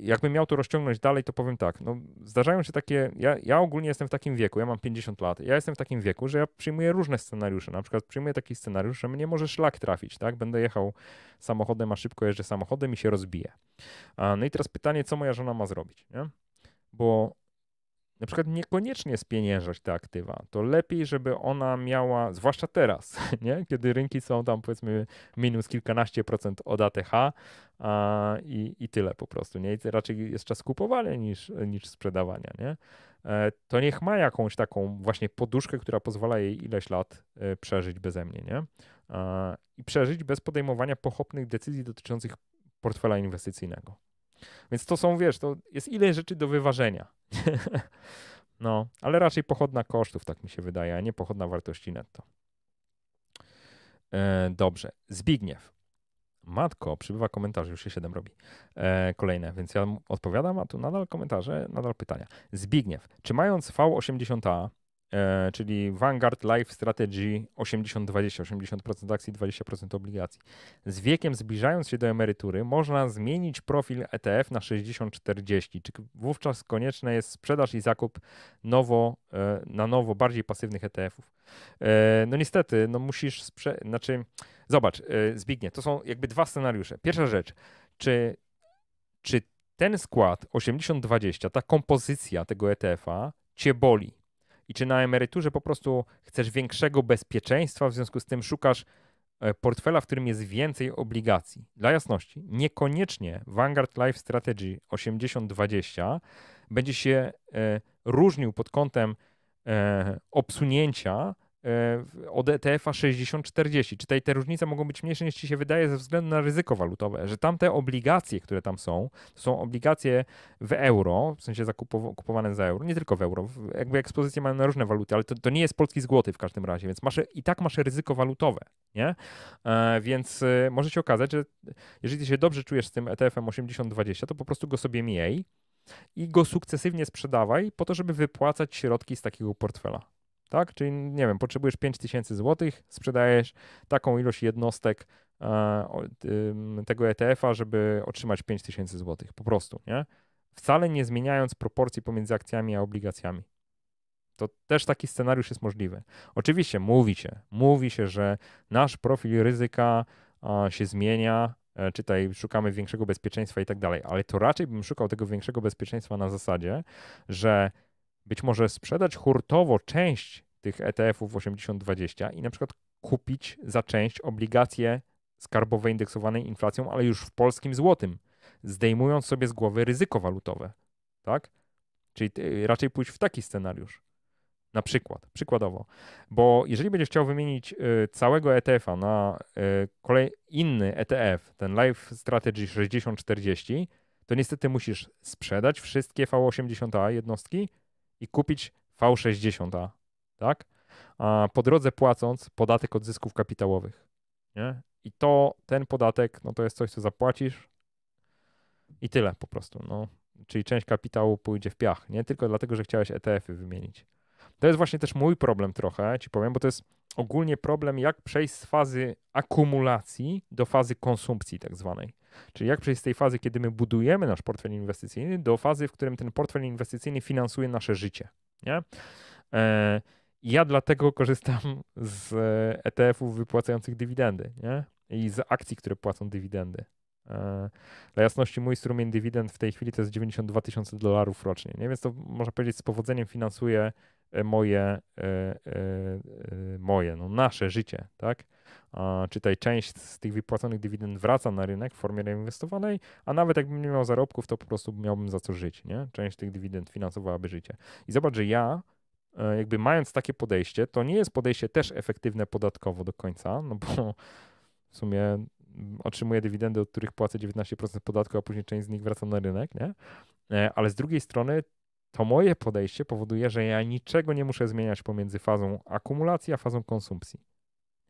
jakbym miał to rozciągnąć dalej, to powiem tak. No, zdarzają się takie. Ja, ja ogólnie jestem w takim wieku, ja mam 50 lat. Ja jestem w takim wieku, że ja przyjmuję różne scenariusze. Na przykład przyjmuję taki scenariusz, że mnie może szlak trafić, tak? Będę jechał samochodem, a szybko jeżdżę samochodem i się rozbiję. No i teraz pytanie, co moja żona ma zrobić, nie? Bo na przykład niekoniecznie spieniężać te aktywa, to lepiej, żeby ona miała, zwłaszcza teraz, nie? kiedy rynki są tam powiedzmy minus kilkanaście procent od ATH a, i, i tyle po prostu. Nie? I raczej jest czas kupowania niż, niż sprzedawania. Nie? E, to niech ma jakąś taką właśnie poduszkę, która pozwala jej ileś lat e, przeżyć beze mnie. Nie? I przeżyć bez podejmowania pochopnych decyzji dotyczących portfela inwestycyjnego. Więc to są, wiesz, to jest ile rzeczy do wyważenia. no, ale raczej pochodna kosztów, tak mi się wydaje, a nie pochodna wartości netto. E, dobrze. Zbigniew. Matko, przybywa komentarz już się 7 robi. E, kolejne, więc ja odpowiadam, a tu nadal komentarze, nadal pytania. Zbigniew, czy mając V80A E, czyli Vanguard Life Strategy 80-20, 80% akcji, 20% obligacji. Z wiekiem zbliżając się do emerytury, można zmienić profil ETF na 60-40, czy wówczas konieczne jest sprzedaż i zakup nowo, e, na nowo bardziej pasywnych ETF-ów. E, no niestety, no musisz, sprze- znaczy, zobacz, Zbignie, to są jakby dwa scenariusze. Pierwsza rzecz, czy, czy ten skład 80-20, ta kompozycja tego ETF-a cię boli? i czy na emeryturze po prostu chcesz większego bezpieczeństwa, w związku z tym szukasz e, portfela, w którym jest więcej obligacji. Dla jasności, niekoniecznie Vanguard Life Strategy 80-20 będzie się e, różnił pod kątem e, obsunięcia E, od ETF-a 60-40. Czytaj, te różnice mogą być mniejsze niż ci się wydaje ze względu na ryzyko walutowe, że tamte obligacje, które tam są, to są obligacje w euro, w sensie zakupowane za euro, nie tylko w euro, jakby ekspozycje mają na różne waluty, ale to, to nie jest polski złoty w każdym razie, więc masz, i tak masz ryzyko walutowe, nie? E, więc e, może się okazać, że jeżeli ty się dobrze czujesz z tym ETF-em 80-20, to po prostu go sobie miej i go sukcesywnie sprzedawaj po to, żeby wypłacać środki z takiego portfela tak? Czyli nie wiem, potrzebujesz 5000 zł, sprzedajesz taką ilość jednostek e, tego ETF-a, żeby otrzymać 5000 zł, po prostu, nie? Wcale nie zmieniając proporcji pomiędzy akcjami a obligacjami. To też taki scenariusz jest możliwy. Oczywiście mówi się, mówi się, że nasz profil ryzyka się zmienia, e, czytaj, szukamy większego bezpieczeństwa i tak dalej, ale to raczej bym szukał tego większego bezpieczeństwa na zasadzie, że być może sprzedać hurtowo część tych ETF-ów 80-20 i na przykład kupić za część obligacje skarbowe indeksowane inflacją, ale już w polskim złotym, zdejmując sobie z głowy ryzyko walutowe, tak? Czyli e, raczej pójść w taki scenariusz. Na przykład, przykładowo, bo jeżeli będziesz chciał wymienić e, całego ETF-a na e, kolej inny ETF, ten Life Strategy 6040, to niestety musisz sprzedać wszystkie V80A jednostki, i kupić V60A, tak? A po drodze płacąc podatek od zysków kapitałowych. Nie? I to, ten podatek, no to jest coś, co zapłacisz i tyle po prostu. No. Czyli część kapitału pójdzie w piach, nie tylko dlatego, że chciałeś ETF-y wymienić. To jest właśnie też mój problem trochę, ci powiem, bo to jest ogólnie problem, jak przejść z fazy akumulacji do fazy konsumpcji, tak zwanej. Czyli jak przejść z tej fazy, kiedy my budujemy nasz portfel inwestycyjny, do fazy, w którym ten portfel inwestycyjny finansuje nasze życie. Nie? E, ja dlatego korzystam z ETF-ów e wypłacających dywidendy nie? i z akcji, które płacą dywidendy. E, dla jasności, mój strumień dywidend w tej chwili to jest 92 tysiące dolarów rocznie, nie? więc to można powiedzieć z powodzeniem finansuje E, moje, e, e, moje no nasze życie, tak? Czytaj, część z tych wypłaconych dywidend wraca na rynek w formie reinwestowanej, a nawet jakbym nie miał zarobków, to po prostu miałbym za co żyć, nie? Część tych dywidend finansowałaby życie. I zobacz, że ja jakby mając takie podejście, to nie jest podejście też efektywne podatkowo do końca, no bo w sumie mm, otrzymuję dywidendy, od których płacę 19% podatku, a później część z nich wraca na rynek, nie? Ale z drugiej strony to moje podejście powoduje, że ja niczego nie muszę zmieniać pomiędzy fazą akumulacji a fazą konsumpcji.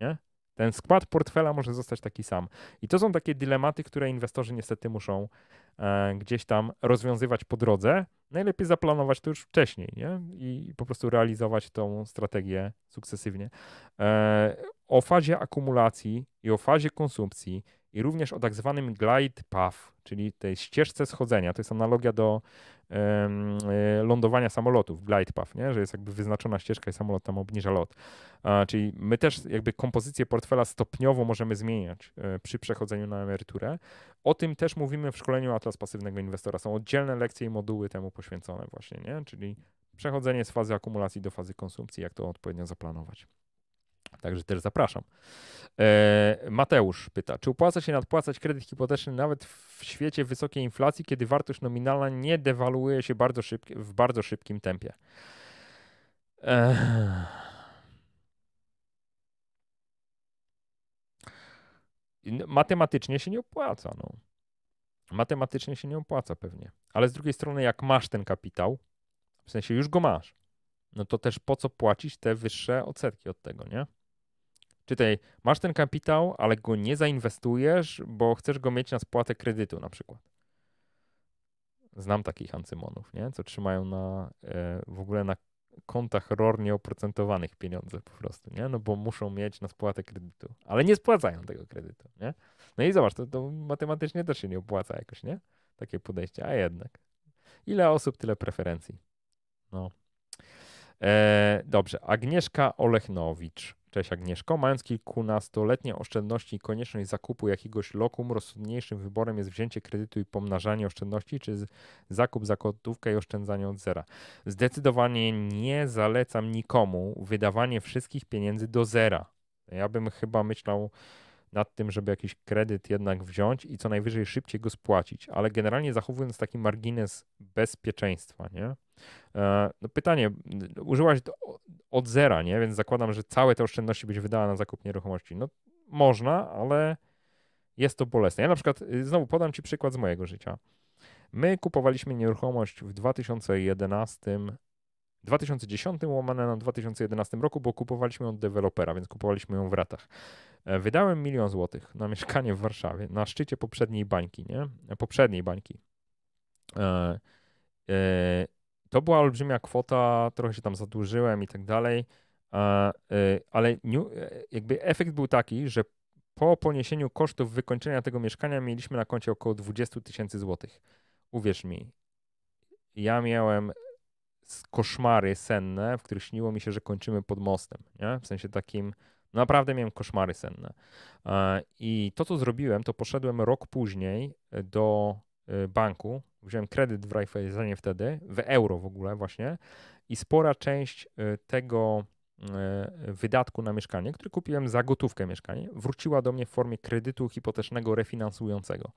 Nie? Ten skład portfela może zostać taki sam. I to są takie dylematy, które inwestorzy niestety muszą e, gdzieś tam rozwiązywać po drodze, najlepiej zaplanować to już wcześniej nie? i po prostu realizować tą strategię sukcesywnie. E, o fazie akumulacji i o fazie konsumpcji i również o tak zwanym glide path, czyli tej ścieżce schodzenia. To jest analogia do e, lądowania samolotów, glide path, nie? że jest jakby wyznaczona ścieżka i samolot tam obniża lot. czyli my też jakby kompozycję portfela stopniowo możemy zmieniać e, przy przechodzeniu na emeryturę. O tym też mówimy w szkoleniu Atlas Pasywnego Inwestora. Są oddzielne lekcje i moduły temu poświęcone właśnie, nie? Czyli przechodzenie z fazy akumulacji do fazy konsumpcji, jak to odpowiednio zaplanować. Także też zapraszam. E, Mateusz pyta, czy opłaca się nadpłacać kredyt hipoteczny nawet w świecie wysokiej inflacji, kiedy wartość nominalna nie dewaluuje się bardzo szybki, w bardzo szybkim tempie? E, matematycznie się nie opłaca. No matematycznie się nie opłaca pewnie. Ale z drugiej strony, jak masz ten kapitał, w sensie już go masz, no to też po co płacić te wyższe odsetki od tego, nie? Czytaj, masz ten kapitał, ale go nie zainwestujesz, bo chcesz go mieć na spłatę kredytu na przykład. Znam takich ancymonów, nie? Co trzymają na, e, w ogóle na kontach ROR nieoprocentowanych pieniądze po prostu, nie? No bo muszą mieć na spłatę kredytu, ale nie spłacają tego kredytu, nie? No i zobacz, to, to matematycznie też się nie opłaca jakoś, nie? Takie podejście, a jednak. Ile osób, tyle preferencji. No. E, dobrze, Agnieszka Olechnowicz. Cześć Agnieszko. Mając kilkunastoletnie oszczędności i konieczność zakupu jakiegoś lokum, rozsądniejszym wyborem jest wzięcie kredytu i pomnażanie oszczędności, czy zakup za gotówkę i oszczędzanie od zera. Zdecydowanie nie zalecam nikomu wydawanie wszystkich pieniędzy do zera. Ja bym chyba myślał, nad tym, żeby jakiś kredyt jednak wziąć i co najwyżej szybciej go spłacić, ale generalnie zachowując taki margines bezpieczeństwa, nie? E, no pytanie, użyłaś od zera, nie? Więc zakładam, że całe te oszczędności byś wydała na zakup nieruchomości. No można, ale jest to bolesne. Ja na przykład, y, znowu podam Ci przykład z mojego życia. My kupowaliśmy nieruchomość w 2011 2010 łamane na 2011 roku, bo kupowaliśmy od dewelopera, więc kupowaliśmy ją w ratach. E, wydałem milion złotych na mieszkanie w Warszawie, na szczycie poprzedniej bańki, nie? E, poprzedniej bańki. E, e, to była olbrzymia kwota, trochę się tam zadłużyłem i tak dalej, e, ale e, jakby efekt był taki, że po poniesieniu kosztów wykończenia tego mieszkania mieliśmy na koncie około 20 tysięcy złotych. Uwierz mi, ja miałem koszmary senne, w których śniło mi się, że kończymy pod mostem. Nie? W sensie takim, no naprawdę miałem koszmary senne. E, I to, co zrobiłem, to poszedłem rok później e, do e, banku, wziąłem kredyt w Raiffeisenie wtedy, w euro w ogóle właśnie i spora część tego E, wydatku na mieszkanie, który kupiłem za gotówkę mieszkanie, wróciła do mnie w formie kredytu hipotecznego refinansującego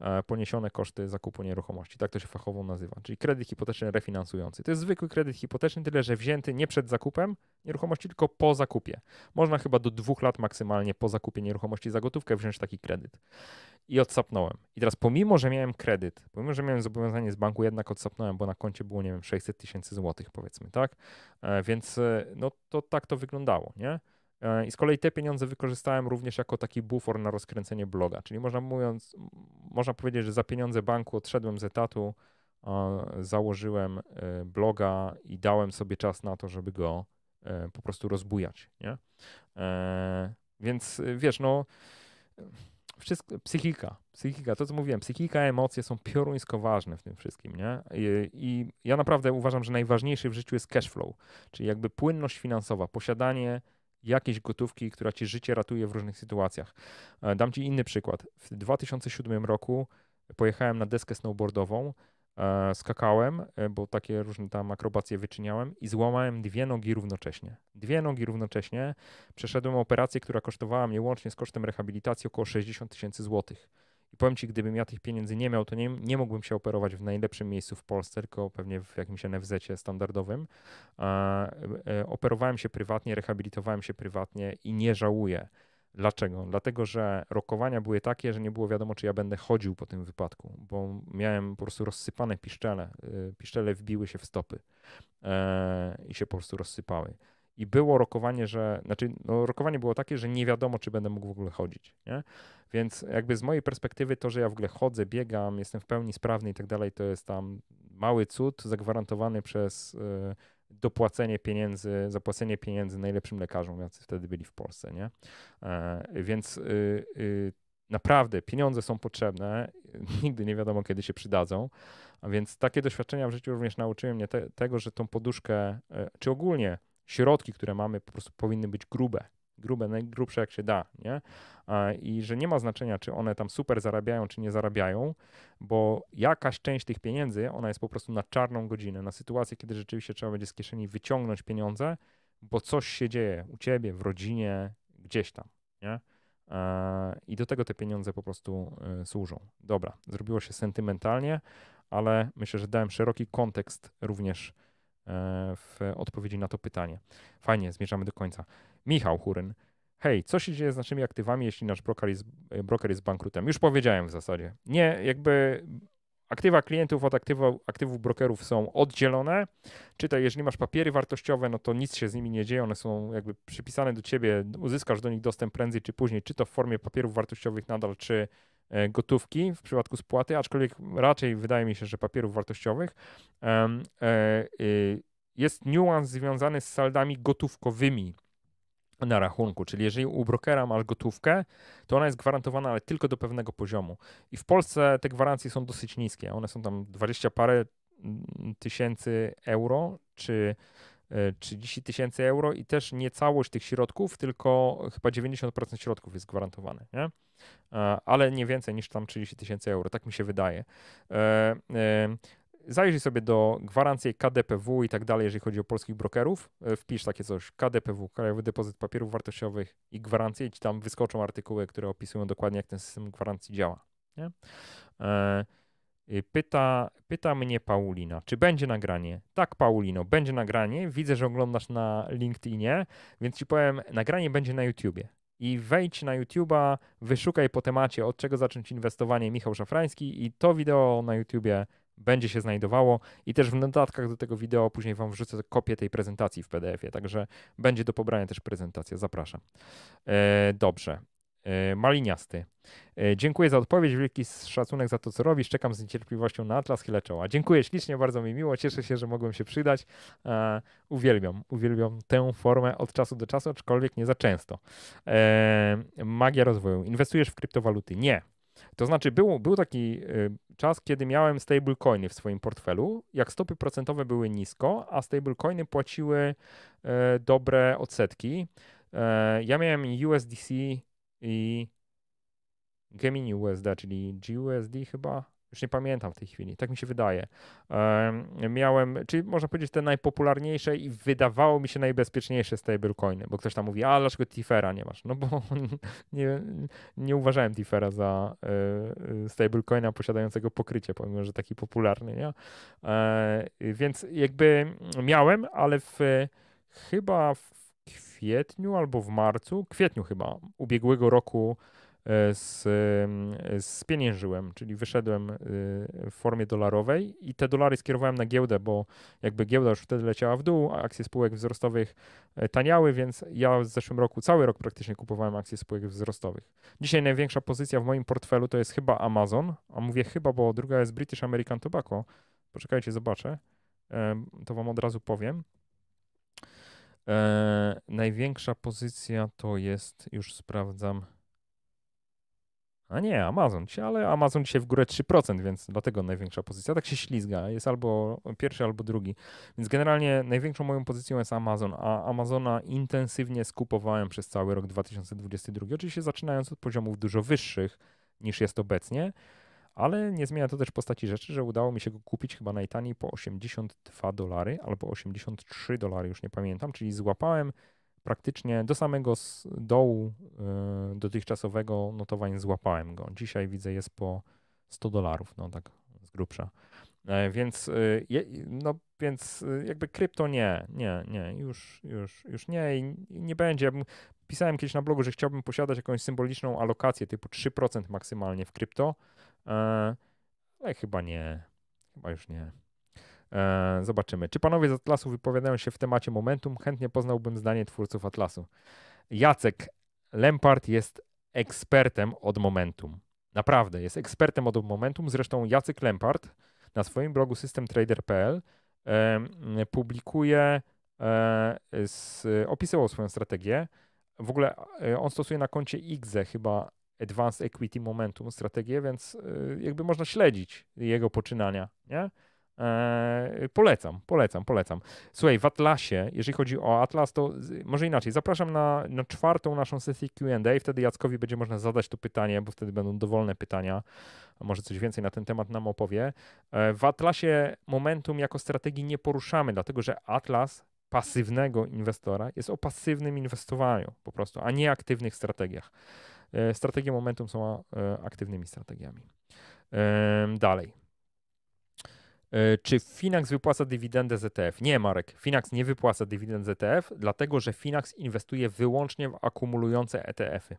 e, poniesione koszty zakupu nieruchomości. Tak to się fachowo nazywa, czyli kredyt hipoteczny refinansujący. To jest zwykły kredyt hipoteczny, tyle że wzięty nie przed zakupem nieruchomości, tylko po zakupie. Można chyba do dwóch lat maksymalnie po zakupie nieruchomości za gotówkę wziąć taki kredyt. I odsapnąłem. I teraz pomimo, że miałem kredyt, pomimo, że miałem zobowiązanie z banku, jednak odsapnąłem, bo na koncie było, nie wiem, 600 tysięcy złotych powiedzmy, tak? E, więc no to tak to wyglądało, nie? E, I z kolei te pieniądze wykorzystałem również jako taki bufor na rozkręcenie bloga. Czyli można mówiąc, można powiedzieć, że za pieniądze banku odszedłem z etatu, e, założyłem e, bloga i dałem sobie czas na to, żeby go po prostu rozbujać. Nie? Więc wiesz, no wszystko, psychika, psychika, to co mówiłem, psychika, emocje są pioruńsko ważne w tym wszystkim, nie? I, I, ja naprawdę uważam, że najważniejszy w życiu jest cash flow, czyli jakby płynność finansowa, posiadanie jakiejś gotówki, która ci życie ratuje w różnych sytuacjach. E, dam ci inny przykład. W 2007 roku pojechałem na deskę snowboardową E, skakałem, e, bo takie różne tam akrobacje wyczyniałem i złamałem dwie nogi równocześnie. Dwie nogi równocześnie. Przeszedłem operację, która kosztowała mnie łącznie z kosztem rehabilitacji około 60 tysięcy złotych. I powiem ci, gdybym ja tych pieniędzy nie miał, to nie, nie mógłbym się operować w najlepszym miejscu w Polsce, tylko pewnie w jakimś nfz standardowym. E, e, operowałem się prywatnie, rehabilitowałem się prywatnie i nie żałuję. Dlaczego? Dlatego, że rokowania były takie, że nie było wiadomo, czy ja będę chodził po tym wypadku, bo miałem po prostu rozsypane piszczele. Y, piszczele wbiły się w stopy e, i się po prostu rozsypały. I było rokowanie, że, znaczy, no, rokowanie było takie, że nie wiadomo, czy będę mógł w ogóle chodzić. Nie? Więc jakby z mojej perspektywy to, że ja w ogóle chodzę, biegam, jestem w pełni sprawny i tak dalej, to jest tam mały cud zagwarantowany przez. Y, dopłacenie pieniędzy, zapłacenie pieniędzy najlepszym lekarzom, jacy wtedy byli w Polsce, nie? E, więc y, y, naprawdę pieniądze są potrzebne, nigdy nie wiadomo, kiedy się przydadzą. A więc takie doświadczenia w życiu również nauczyły mnie te, tego, że tą poduszkę, e, czy ogólnie środki, które mamy, po prostu powinny być grube grube, najgrubsze jak się da, nie? I że nie ma znaczenia, czy one tam super zarabiają, czy nie zarabiają, bo jakaś część tych pieniędzy, ona jest po prostu na czarną godzinę, na sytuację, kiedy rzeczywiście trzeba będzie z kieszeni wyciągnąć pieniądze, bo coś się dzieje u ciebie, w rodzinie, gdzieś tam, nie? I do tego te pieniądze po prostu y, służą. Dobra, zrobiło się sentymentalnie, ale myślę, że dałem szeroki kontekst również y, w odpowiedzi na to pytanie. Fajnie, zmierzamy do końca. Michał Huryn, Hej, co się dzieje z naszymi aktywami, jeśli nasz broker jest, e, broker jest bankrutem? Już powiedziałem w zasadzie. Nie, jakby aktywa klientów od aktywa, aktywów brokerów są oddzielone. Czytaj, jeżeli masz papiery wartościowe, no to nic się z nimi nie dzieje, one są jakby przypisane do ciebie, uzyskasz do nich dostęp prędzej czy później, czy to w formie papierów wartościowych nadal, czy e, gotówki w przypadku spłaty, aczkolwiek raczej wydaje mi się, że papierów wartościowych. E, y, jest niuans związany z saldami gotówkowymi na rachunku. Czyli jeżeli u brokera masz gotówkę, to ona jest gwarantowana, ale tylko do pewnego poziomu. I w Polsce te gwarancje są dosyć niskie. One są tam 20 parę mm, tysięcy euro, czy 30 e, tysięcy euro i też nie całość tych środków, tylko chyba 90% środków jest gwarantowane, nie? E, ale nie więcej niż tam 30 tysięcy euro, tak mi się wydaje. E, zajrzyj sobie do gwarancji KDPW i tak dalej, jeżeli chodzi o polskich brokerów. E, wpisz takie coś, KDPW, Krajowy Depozyt Papierów Wartościowych i gwarancje i ci tam wyskoczą artykuły, które opisują dokładnie, jak ten system gwarancji działa. Nie? E, pyta, pyta mnie Paulina, czy będzie nagranie? Tak, Paulino, będzie nagranie. Widzę, że oglądasz na LinkedInie, więc ci powiem, nagranie będzie na YouTubie i wejdź na YouTube'a, wyszukaj po temacie, od czego zacząć inwestowanie Michał Szafrański i to wideo na YouTubie będzie się znajdowało i też w notatkach do tego wideo później Wam wrzucę kopię tej prezentacji w PDF-ie, także będzie do pobrania też prezentacja, zapraszam. E, dobrze. E, maliniasty. E, dziękuję za odpowiedź, wielki szacunek za to, co robisz. Czekam z niecierpliwością na Atlas, chylę czoła. Dziękuję ślicznie, bardzo mi miło, cieszę się, że mogłem się przydać. E, uwielbiam, uwielbiam tę formę od czasu do czasu, aczkolwiek nie za często. E, magia rozwoju. Inwestujesz w kryptowaluty? Nie. To znaczy, był, był taki y, czas, kiedy miałem stablecoiny w swoim portfelu. Jak stopy procentowe były nisko, a stablecoiny płaciły y, dobre odsetki. Y, ja miałem USDC i Gemini USD, czyli GUSD chyba, już nie pamiętam w tej chwili, tak mi się wydaje. Miałem, czyli można powiedzieć, te najpopularniejsze i wydawało mi się najbezpieczniejsze stablecoiny, bo ktoś tam mówi, a dlaczego Tifera nie masz? No bo nie, nie uważałem Tifera za e, e, stablecoina posiadającego pokrycie, pomimo, że taki popularny, nie? E, więc jakby miałem, ale w, chyba w kwietniu albo w marcu, kwietniu chyba ubiegłego roku E, z, spieniężyłem, czyli wyszedłem y, w formie dolarowej i te dolary skierowałem na giełdę, bo jakby giełda już wtedy leciała w dół, a akcje spółek wzrostowych e, taniały, więc ja w zeszłym roku cały rok praktycznie kupowałem akcje spółek wzrostowych. Dzisiaj największa pozycja w moim portfelu to jest chyba Amazon, a mówię chyba, bo druga jest British American Tobacco. Poczekajcie, zobaczę. To wam od razu powiem. E, największa pozycja to jest, już sprawdzam, a nie, Amazon, ale Amazon dzisiaj w górę 3%, więc dlatego największa pozycja. Tak się ślizga, jest albo pierwszy, albo drugi. Więc generalnie największą moją pozycją jest Amazon, a Amazona intensywnie skupowałem przez cały rok 2022. Oczywiście zaczynając od poziomów dużo wyższych niż jest obecnie, ale nie zmienia to też postaci rzeczy, że udało mi się go kupić chyba najtaniej po 82 dolary albo 83 dolary, już nie pamiętam, czyli złapałem praktycznie do samego dołu e, dotychczasowego notowań złapałem go. Dzisiaj widzę jest po 100 dolarów, no tak z grubsza. E, więc, e, no, więc jakby krypto nie, nie, nie, już, już, już nie i nie będzie. pisałem kiedyś na blogu, że chciałbym posiadać jakąś symboliczną alokację typu 3% maksymalnie w krypto, ale chyba nie, chyba już nie. E, zobaczymy. Czy panowie z Atlasu wypowiadają się w temacie momentum? Chętnie poznałbym zdanie twórców Atlasu. Jacek Lempart jest ekspertem od momentum. Naprawdę, jest ekspertem od momentum. Zresztą Jacek Lempart na swoim blogu systemtrader.pl publikuje, z, e, opisywał swoją strategię. W ogóle e, on stosuje na koncie IGZE chyba Advanced Equity Momentum strategię, więc jakby można śledzić jego poczynania, nie? E, polecam, polecam, polecam. Słuchaj, w Atlasie, jeżeli chodzi o Atlas, to może inaczej, zapraszam na, na czwartą naszą sesję Q&A, wtedy Jackowi będzie można zadać to pytanie, bo wtedy będą dowolne pytania, a może coś więcej na ten temat nam opowie. E, w Atlasie momentum jako strategii nie poruszamy, dlatego że Atlas pasywnego inwestora jest o pasywnym inwestowaniu po prostu, a nie aktywnych strategiach. E, strategie momentum są aktywnymi strategiami. Dalej. E, czy Finax wypłaca dywidendę z ETF? Nie, Marek. Finax nie wypłaca dywidend z ETF, dlatego że Finax inwestuje wyłącznie w akumulujące ETF-y.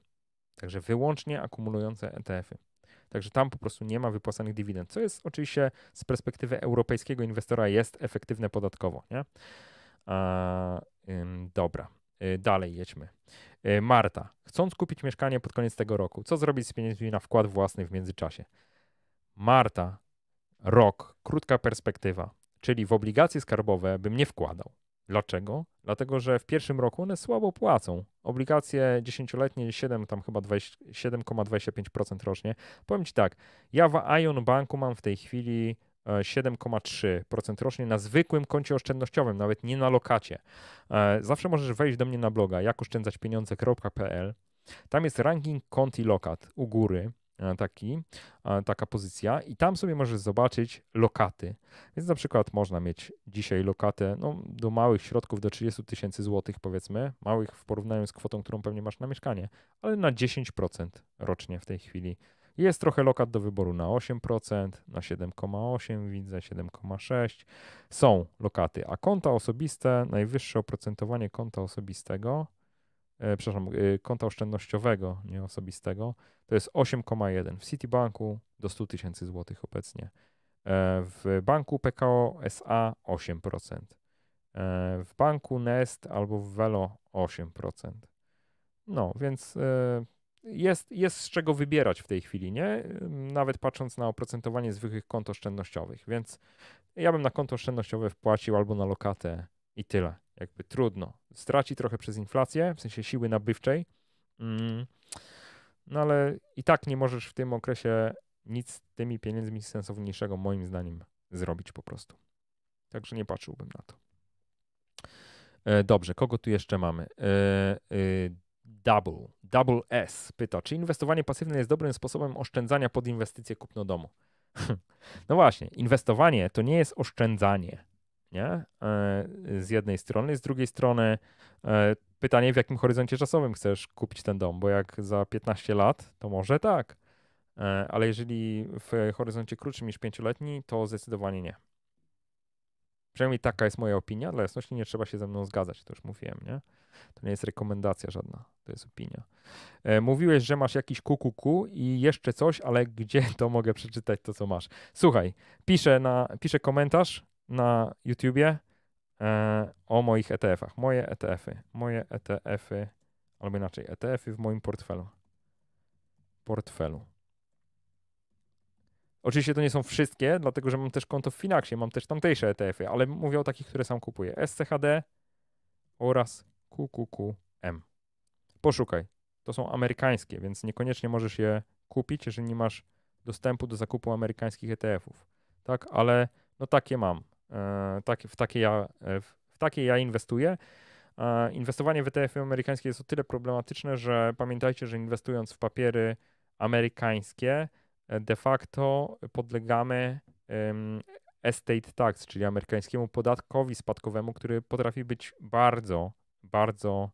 Także wyłącznie akumulujące ETF-y. Także tam po prostu nie ma wypłacanych dywidend, co jest oczywiście z perspektywy europejskiego inwestora jest efektywne podatkowo. Nie? A, ym, dobra, e, dalej jedźmy. E, Marta, chcąc kupić mieszkanie pod koniec tego roku, co zrobić z pieniędzmi na wkład własny w międzyczasie? Marta, rok, krótka perspektywa, czyli w obligacje skarbowe bym nie wkładał. Dlaczego? Dlatego, że w pierwszym roku one słabo płacą. Obligacje dziesięcioletnie 7, tam chyba 7,25% rocznie. Powiem Ci tak, ja w Ion Banku mam w tej chwili 7,3% e, rocznie na zwykłym koncie oszczędnościowym, nawet nie na lokacie. E, zawsze możesz wejść do mnie na bloga jakoszczędzaćpieniądze.pl. Tam jest ranking kont i lokat u góry. E, taki, e, taka pozycja i tam sobie możesz zobaczyć lokaty. Więc na przykład można mieć dzisiaj lokatę no, do małych środków, do 30 tysięcy złotych powiedzmy, małych w porównaniu z kwotą, którą pewnie masz na mieszkanie, ale na 10% rocznie w tej chwili. Jest trochę lokat do wyboru na 8%, na 7,8 widzę, 7,6. Są lokaty, a konta osobiste, najwyższe oprocentowanie konta osobistego E, przepraszam, e, konta oszczędnościowego, nie osobistego, to jest 8,1. W Citibanku do 100 tysięcy złotych obecnie. E, w banku PKO SA 8%. W banku Nest albo w Velo 8%. No, więc jest, jest z czego wybierać w tej chwili, nie? Nawet patrząc na oprocentowanie zwykłych kont oszczędnościowych. Więc ja bym na konto oszczędnościowe wpłacił albo na lokatę i tyle. Jakby trudno. Straci trochę przez inflację, w sensie siły nabywczej, mm. no ale i tak nie możesz w tym okresie nic z tymi pieniędzmi sensowniejszego, moim zdaniem, zrobić po prostu. Także nie patrzyłbym na to. E, dobrze, kogo tu jeszcze mamy? E, e, double, Double S pyta, czy inwestowanie pasywne jest dobrym sposobem oszczędzania pod inwestycje kupno domu? no właśnie, inwestowanie to nie jest oszczędzanie nie? E, z jednej strony, z drugiej strony e, pytanie, w jakim horyzoncie czasowym chcesz kupić ten dom, bo jak za 15 lat, to może tak, e, ale jeżeli w horyzoncie krótszym niż 5-letni, to zdecydowanie nie. Przynajmniej taka jest moja opinia, dla jasności nie trzeba się ze mną zgadzać, to już mówiłem, nie? To nie jest rekomendacja żadna, to jest opinia. mówiłeś, że masz jakiś kukuku i jeszcze coś, ale gdzie to mogę przeczytać, to co masz? Słuchaj, piszę, na, piszę komentarz na YouTubie e, o moich ETF-ach. Moje ETF-y. Moje ETF-y, albo inaczej, ETF-y w moim portfelu. Portfelu. Oczywiście to nie są wszystkie, dlatego że mam też konto w Finaxie, mam też tamtejsze ETF-y, ale mówię o takich, które sam kupuję. SCHD oraz QQQM. Poszukaj. To są amerykańskie, więc niekoniecznie możesz je kupić, jeżeli nie masz dostępu do zakupu amerykańskich ETF-ów. Tak, ale no takie mam tak, w, takie ja, e, w takie ja inwestuję. E, inwestowanie w ETF-y amerykańskie jest o tyle problematyczne, że pamiętajcie, że inwestując w papiery amerykańskie, de facto podlegamy um, estate tax, czyli amerykańskiemu podatkowi spadkowemu, który potrafi być bardzo, bardzo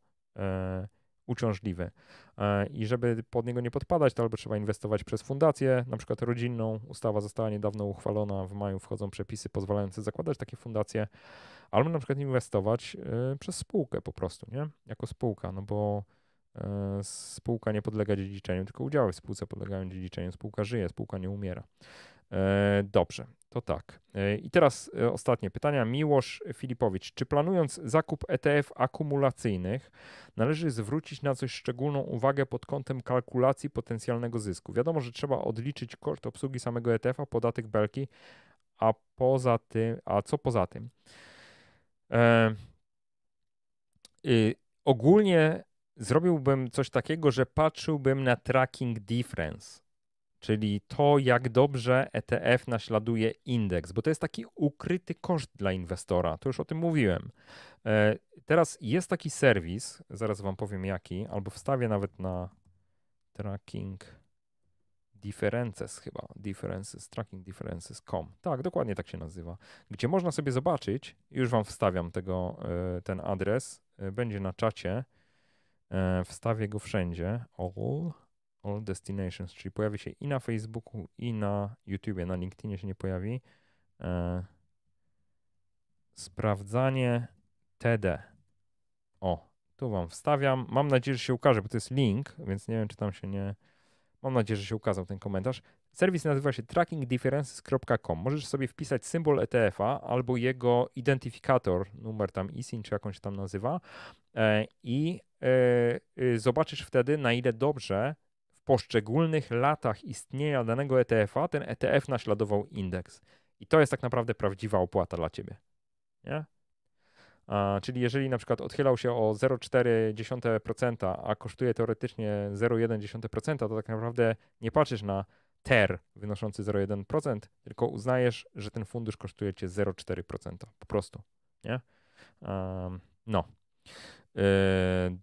uciążliwy. E, I żeby pod niego nie podpadać, to albo trzeba inwestować przez fundację, na przykład rodzinną. Ustawa została niedawno uchwalona, w maju wchodzą przepisy pozwalające zakładać takie fundacje, albo na przykład inwestować e, przez spółkę po prostu, nie? Jako spółka, no bo e, spółka nie podlega dziedziczeniu, tylko udziały w spółce podlegają dziedziczeniu. Spółka żyje, spółka nie umiera. Dobrze, to tak. E, I teraz e, ostatnie pytania. Miłosz Filipowicz. Czy planując zakup ETF akumulacyjnych, należy zwrócić na coś szczególną uwagę pod kątem kalkulacji potencjalnego zysku? Wiadomo, że trzeba odliczyć koszt obsługi samego ETF-a, podatek belki, a poza tym, a co poza tym? E, y, ogólnie zrobiłbym coś takiego, że patrzyłbym na tracking difference czyli to, jak dobrze ETF naśladuje indeks, bo to jest taki ukryty koszt dla inwestora. To już o tym mówiłem. E, teraz jest taki serwis, zaraz Wam powiem jaki, albo wstawię nawet na tracking differences chyba, differences, tracking differences.com. Tak, dokładnie tak się nazywa, gdzie można sobie zobaczyć, już Wam wstawiam tego, e, ten adres, e, będzie na czacie, wstawię go wszędzie, all All Destinations, czyli pojawi się i na Facebooku, i na YouTubie, na LinkedInie się nie pojawi. E, sprawdzanie TD. O, tu wam wstawiam. Mam nadzieję, że się ukaże, bo to jest link, więc nie wiem, czy tam się nie. Mam nadzieję, że się ukazał ten komentarz. Serwis nazywa się trackingdifferences.com. Możesz sobie wpisać symbol ETF-a albo jego identyfikator, numer tam ISIN, czy jak on się tam nazywa, e, i e, y, zobaczysz wtedy, na ile dobrze poszczególnych latach istnienia danego ETF-a ten ETF naśladował indeks. I to jest tak naprawdę prawdziwa opłata dla ciebie. Nie? A, czyli jeżeli na przykład odchylał się o 0,4%, a kosztuje teoretycznie 0,1%, to tak naprawdę nie patrzysz na TER wynoszący 0,1%, tylko uznajesz, że ten fundusz kosztuje cię 0,4%. Po prostu. Nie? Um, no. Yy,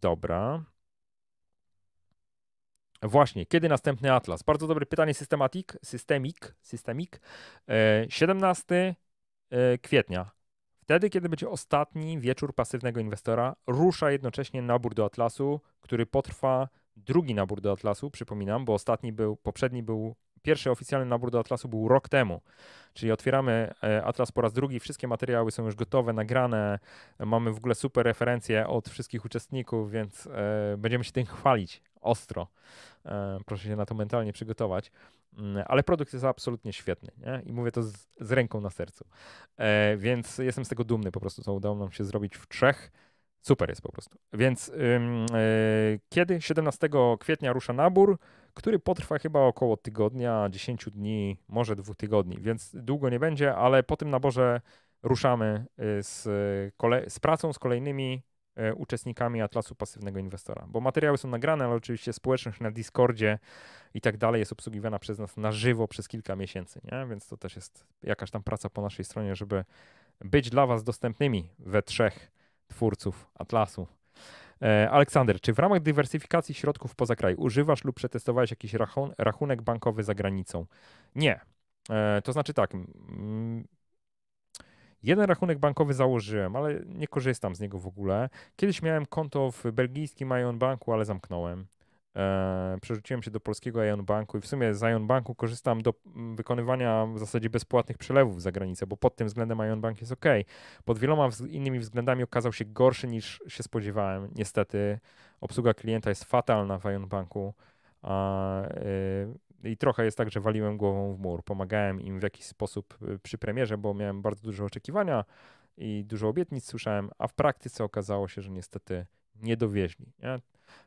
dobra. Właśnie, kiedy następny atlas? Bardzo dobre pytanie, systematik, systemik, systemik. 17 e, e, kwietnia. Wtedy, kiedy będzie ostatni wieczór pasywnego inwestora, rusza jednocześnie nabór do atlasu, który potrwa drugi nabór do atlasu, przypominam, bo ostatni był, poprzedni był pierwszy oficjalny nabór do Atlasu był rok temu. Czyli otwieramy e, Atlas po raz drugi, wszystkie materiały są już gotowe, nagrane, mamy w ogóle super referencje od wszystkich uczestników, więc będziemy się tym chwalić ostro. E, proszę się na to mentalnie przygotować. Mm, ale produkt jest absolutnie świetny nie? i mówię to z, z ręką na sercu. E, więc jestem z tego dumny po prostu, co udało nam się zrobić w trzech. Super jest po prostu. Więc e, kiedy? 17 kwietnia rusza nabór, który potrwa chyba około tygodnia, 10 dni, może dwóch tygodni, więc długo nie będzie, ale po tym naborze ruszamy y, z, kole- z pracą z kolejnymi E, uczestnikami atlasu pasywnego inwestora. Bo materiały są nagrane, ale oczywiście społeczność na Discordzie i tak dalej jest obsługiwana przez nas na żywo przez kilka miesięcy, nie? więc to też jest jakaś tam praca po naszej stronie, żeby być dla Was dostępnymi we trzech twórców atlasu. E, Aleksander, czy w ramach dywersyfikacji środków poza kraj używasz lub przetestowałeś jakiś rachunek bankowy za granicą? Nie. E, to znaczy tak, Jeden rachunek bankowy założyłem, ale nie korzystam z niego w ogóle. Kiedyś miałem konto w belgijskim Ion Banku, ale zamknąłem. Eee, przerzuciłem się do polskiego Ion Banku i w sumie z Ion Banku korzystam do wykonywania w zasadzie bezpłatnych przelewów za granicę, bo pod tym względem Ion Bank jest ok. Pod wieloma innymi względami okazał się gorszy niż się spodziewałem. Niestety obsługa klienta jest fatalna w Ion Banku. A, y, i trochę jest tak, że waliłem głową w mur. Pomagałem im w jakiś sposób y, przy premierze, bo miałem bardzo duże oczekiwania i dużo obietnic słyszałem, a w praktyce okazało się, że niestety nie dowieźli. Nie?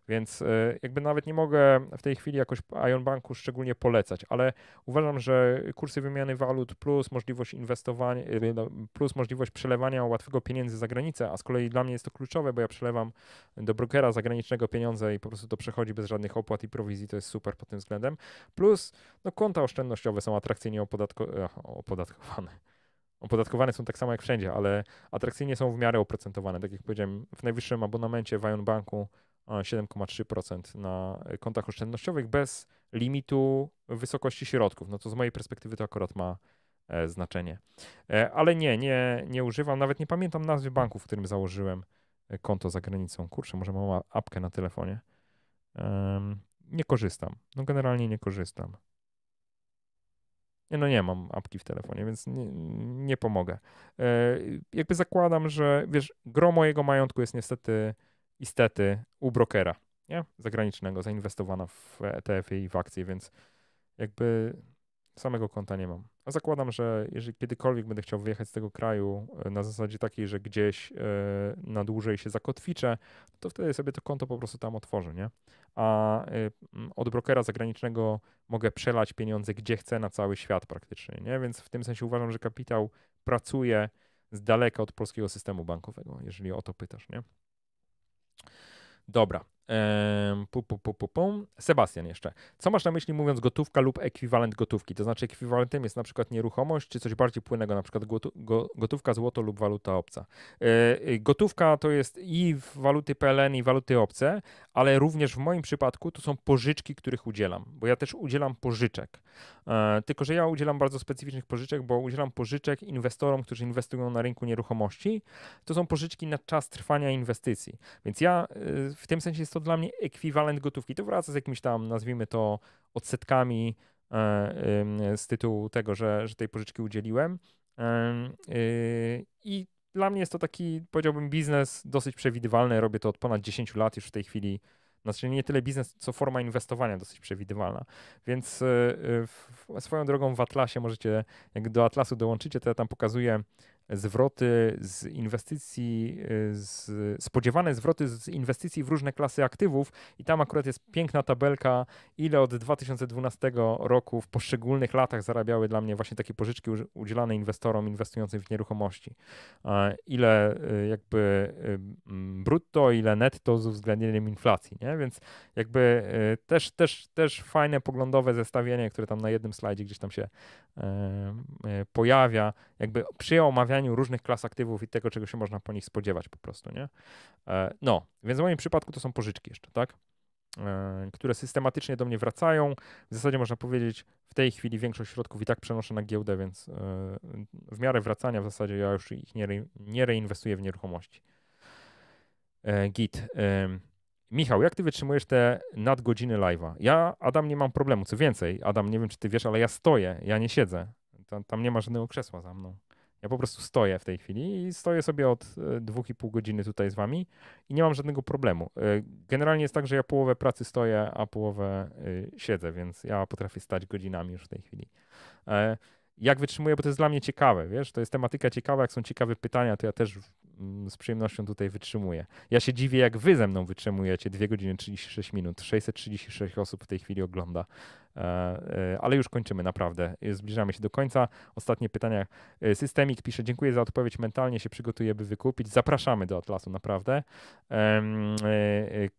Więc e, jakby nawet nie mogę w tej chwili jakoś Ion Banku szczególnie polecać, ale uważam, że kursy wymiany walut plus możliwość inwestowania, e, no, plus możliwość przelewania łatwego pieniędzy za granicę, a z kolei dla mnie jest to kluczowe, bo ja przelewam do brokera zagranicznego pieniądze i po prostu to przechodzi bez żadnych opłat i prowizji, to jest super pod tym względem. Plus no, konta oszczędnościowe są atrakcyjnie opodatko, e, opodatkowane opodatkowane są tak samo jak wszędzie, ale atrakcyjnie są w miarę oprocentowane. Tak jak powiedziałem, w najwyższym abonamencie w Ion Banku 7,3% e, na e, kontach oszczędnościowych bez limitu wysokości środków. No to z mojej perspektywy to akurat ma e, znaczenie. E, ale nie, nie, nie używam, nawet nie pamiętam nazwy banku, w którym założyłem e, konto za granicą. Kurczę, może mam apkę na telefonie. nie korzystam. No generalnie nie korzystam. Nie, no nie mam apki w telefonie, więc nie, nie pomogę. E, jakby zakładam, że wiesz, gro mojego majątku jest niestety, istety u brokera, nie? Zagranicznego, zainwestowana w ETF-ie i w akcje, więc jakby samego konta nie mam. No zakładam, że jeżeli kiedykolwiek będę chciał wyjechać z tego kraju e, na zasadzie takiej, że gdzieś e, na dłużej się zakotwiczę, no to wtedy sobie to konto po prostu tam otworzę, nie? A e, od brokera zagranicznego mogę przelać pieniądze gdzie chcę na cały świat praktycznie, nie? Więc w tym sensie uważam, że kapitał pracuje z daleka od polskiego systemu bankowego, jeżeli o to pytasz, nie? Dobra, Pu, pu, pu, pu, pu. Sebastian jeszcze. Co masz na myśli mówiąc gotówka lub ekwiwalent gotówki? To znaczy ekwiwalentem jest na przykład nieruchomość czy coś bardziej płynnego, na przykład gotówka, złoto lub waluta obca. E, gotówka to jest i waluty PLN i waluty obce, ale również w moim przypadku to są pożyczki, których udzielam, bo ja też udzielam pożyczek. E, tylko, że ja udzielam bardzo specyficznych pożyczek, bo udzielam pożyczek inwestorom, którzy inwestują na rynku nieruchomości. To są pożyczki na czas trwania inwestycji. Więc ja e, w tym sensie jest to dla mnie ekwiwalent gotówki. To wraca z jakimiś tam, nazwijmy to, odsetkami e, z tytułu tego, że, że tej pożyczki udzieliłem. Y, I dla mnie jest to taki, powiedziałbym, biznes dosyć przewidywalny. Robię to od ponad 10 lat już w tej chwili. Znaczy nie tyle biznes, co forma inwestowania dosyć przewidywalna. Więc y, y, swoją drogą w Atlasie możecie, jak do Atlasu dołączycie, to ja tam pokazuję zwroty z inwestycji, e, z, spodziewane zwroty z inwestycji w różne klasy aktywów i tam akurat jest piękna tabelka, ile od 2012 roku w poszczególnych latach zarabiały dla mnie właśnie takie pożyczki udzielane inwestorom inwestującym w nieruchomości. Ile e, jakby e, brutto, ile netto z uwzględnieniem inflacji, nie? Więc jakby też, też, też fajne poglądowe zestawienie, które tam na jednym slajdzie gdzieś tam się pojawia, jakby przy omawianiu różnych klas aktywów i tego, czego się można po nich spodziewać po prostu, nie? E, no, więc w moim przypadku to są pożyczki jeszcze, tak? E, które systematycznie do mnie wracają. W zasadzie można powiedzieć, w tej chwili większość środków i tak przenoszę na giełdę, więc e, w miarę wracania w zasadzie ja już ich nie, nie reinwestuję w nieruchomości. Git. Michał, jak ty wytrzymujesz te nadgodziny live'a? Ja, Adam, nie mam problemu. Co więcej, Adam, nie wiem, czy ty wiesz, ale ja stoję, ja nie siedzę. Tam, tam nie ma żadnego krzesła za mną. Ja po prostu stoję w tej chwili i stoję sobie od 2,5 e, godziny tutaj z wami i nie mam żadnego problemu. E, generalnie jest tak, że ja połowę pracy stoję, a połowę e, siedzę, więc ja potrafię stać godzinami już w tej chwili. Jak wytrzymuję, bo to jest dla mnie ciekawe, wiesz, to jest tematyka ciekawa, jak są ciekawe pytania, to ja też mm, z przyjemnością tutaj wytrzymuję. Ja się dziwię, jak wy ze mną wytrzymujecie 2 godziny 36 minut. 636 osób w tej chwili ogląda E, e, ale już kończymy naprawdę. E, zbliżamy się do końca. Ostatnie pytania. Systemik pisze, dziękuję za odpowiedź. Mentalnie się przygotuję, by wykupić. Zapraszamy do Atlasu, naprawdę.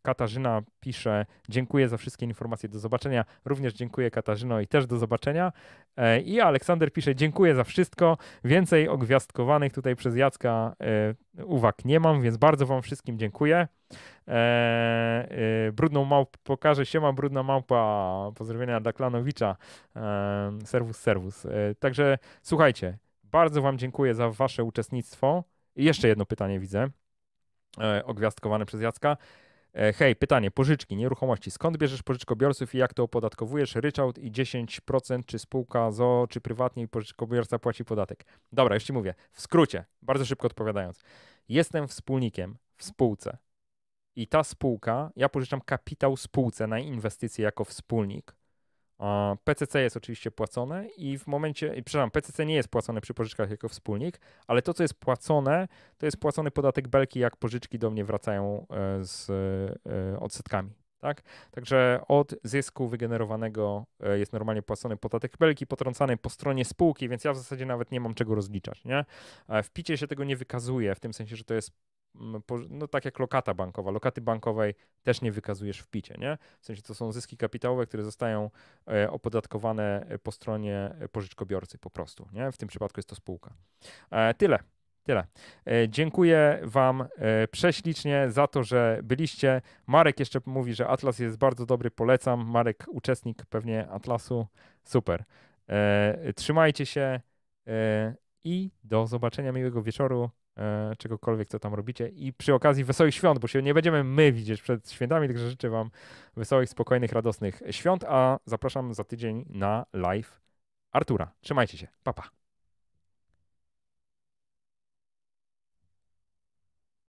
Katarzyna pisze, dziękuję za wszystkie informacje. Do zobaczenia. Również dziękuję Katarzyno i też do zobaczenia. I Aleksander pisze, dziękuję za wszystko. Więcej ogwiazdkowanych tutaj przez Jacka uwag nie mam, więc bardzo Wam wszystkim dziękuję. E, e, brudną małpę pokażę. Siema, brudna małpa. Pozdrowienia dla Klanowicza. E, serwus, serwus. E, także słuchajcie, bardzo Wam dziękuję za Wasze uczestnictwo. I jeszcze jedno pytanie widzę, e, ogwiazdkowane przez Jacka. E, hej, pytanie, pożyczki, nieruchomości. Skąd bierzesz pożyczkobiorców i jak to opodatkowujesz? Ryczałt i 10%, czy spółka ZO, czy prywatnie i pożyczkobiorca płaci podatek? Dobra, już Ci mówię. W skrócie, bardzo szybko odpowiadając. Jestem wspólnikiem w spółce i ta spółka, ja pożyczam kapitał spółce na inwestycje jako wspólnik. PCC jest oczywiście płacone i w momencie, przepraszam, PCC nie jest płacone przy pożyczkach jako wspólnik, ale to, co jest płacone, to jest płacony podatek belki, jak pożyczki do mnie wracają e, z e, odsetkami. Tak? Także od zysku wygenerowanego e, jest normalnie płacony podatek belki, potrącany po stronie spółki, więc ja w zasadzie nawet nie mam czego rozliczać. Nie? W picie się tego nie wykazuje, w tym sensie, że to jest no tak jak lokata bankowa. Lokaty bankowej też nie wykazujesz w picie, nie? W sensie to są zyski kapitałowe, które zostają e, opodatkowane e, po stronie e, pożyczkobiorcy po prostu, nie? W tym przypadku jest to spółka. Tyle. Tyle. Dziękuję Wam prześlicznie za to, że byliście. Marek jeszcze mówi, że Atlas jest bardzo dobry, polecam. Marek, uczestnik pewnie Atlasu. Super. Trzymajcie się i do zobaczenia miłego wieczoru. E, czegokolwiek, co tam robicie. I przy okazji wesołych świąt, bo się nie będziemy my widzieć przed świętami, także życzę Wam wesołych, spokojnych, radosnych świąt, a zapraszam za tydzień na live Artura. Trzymajcie się. Pa, pa.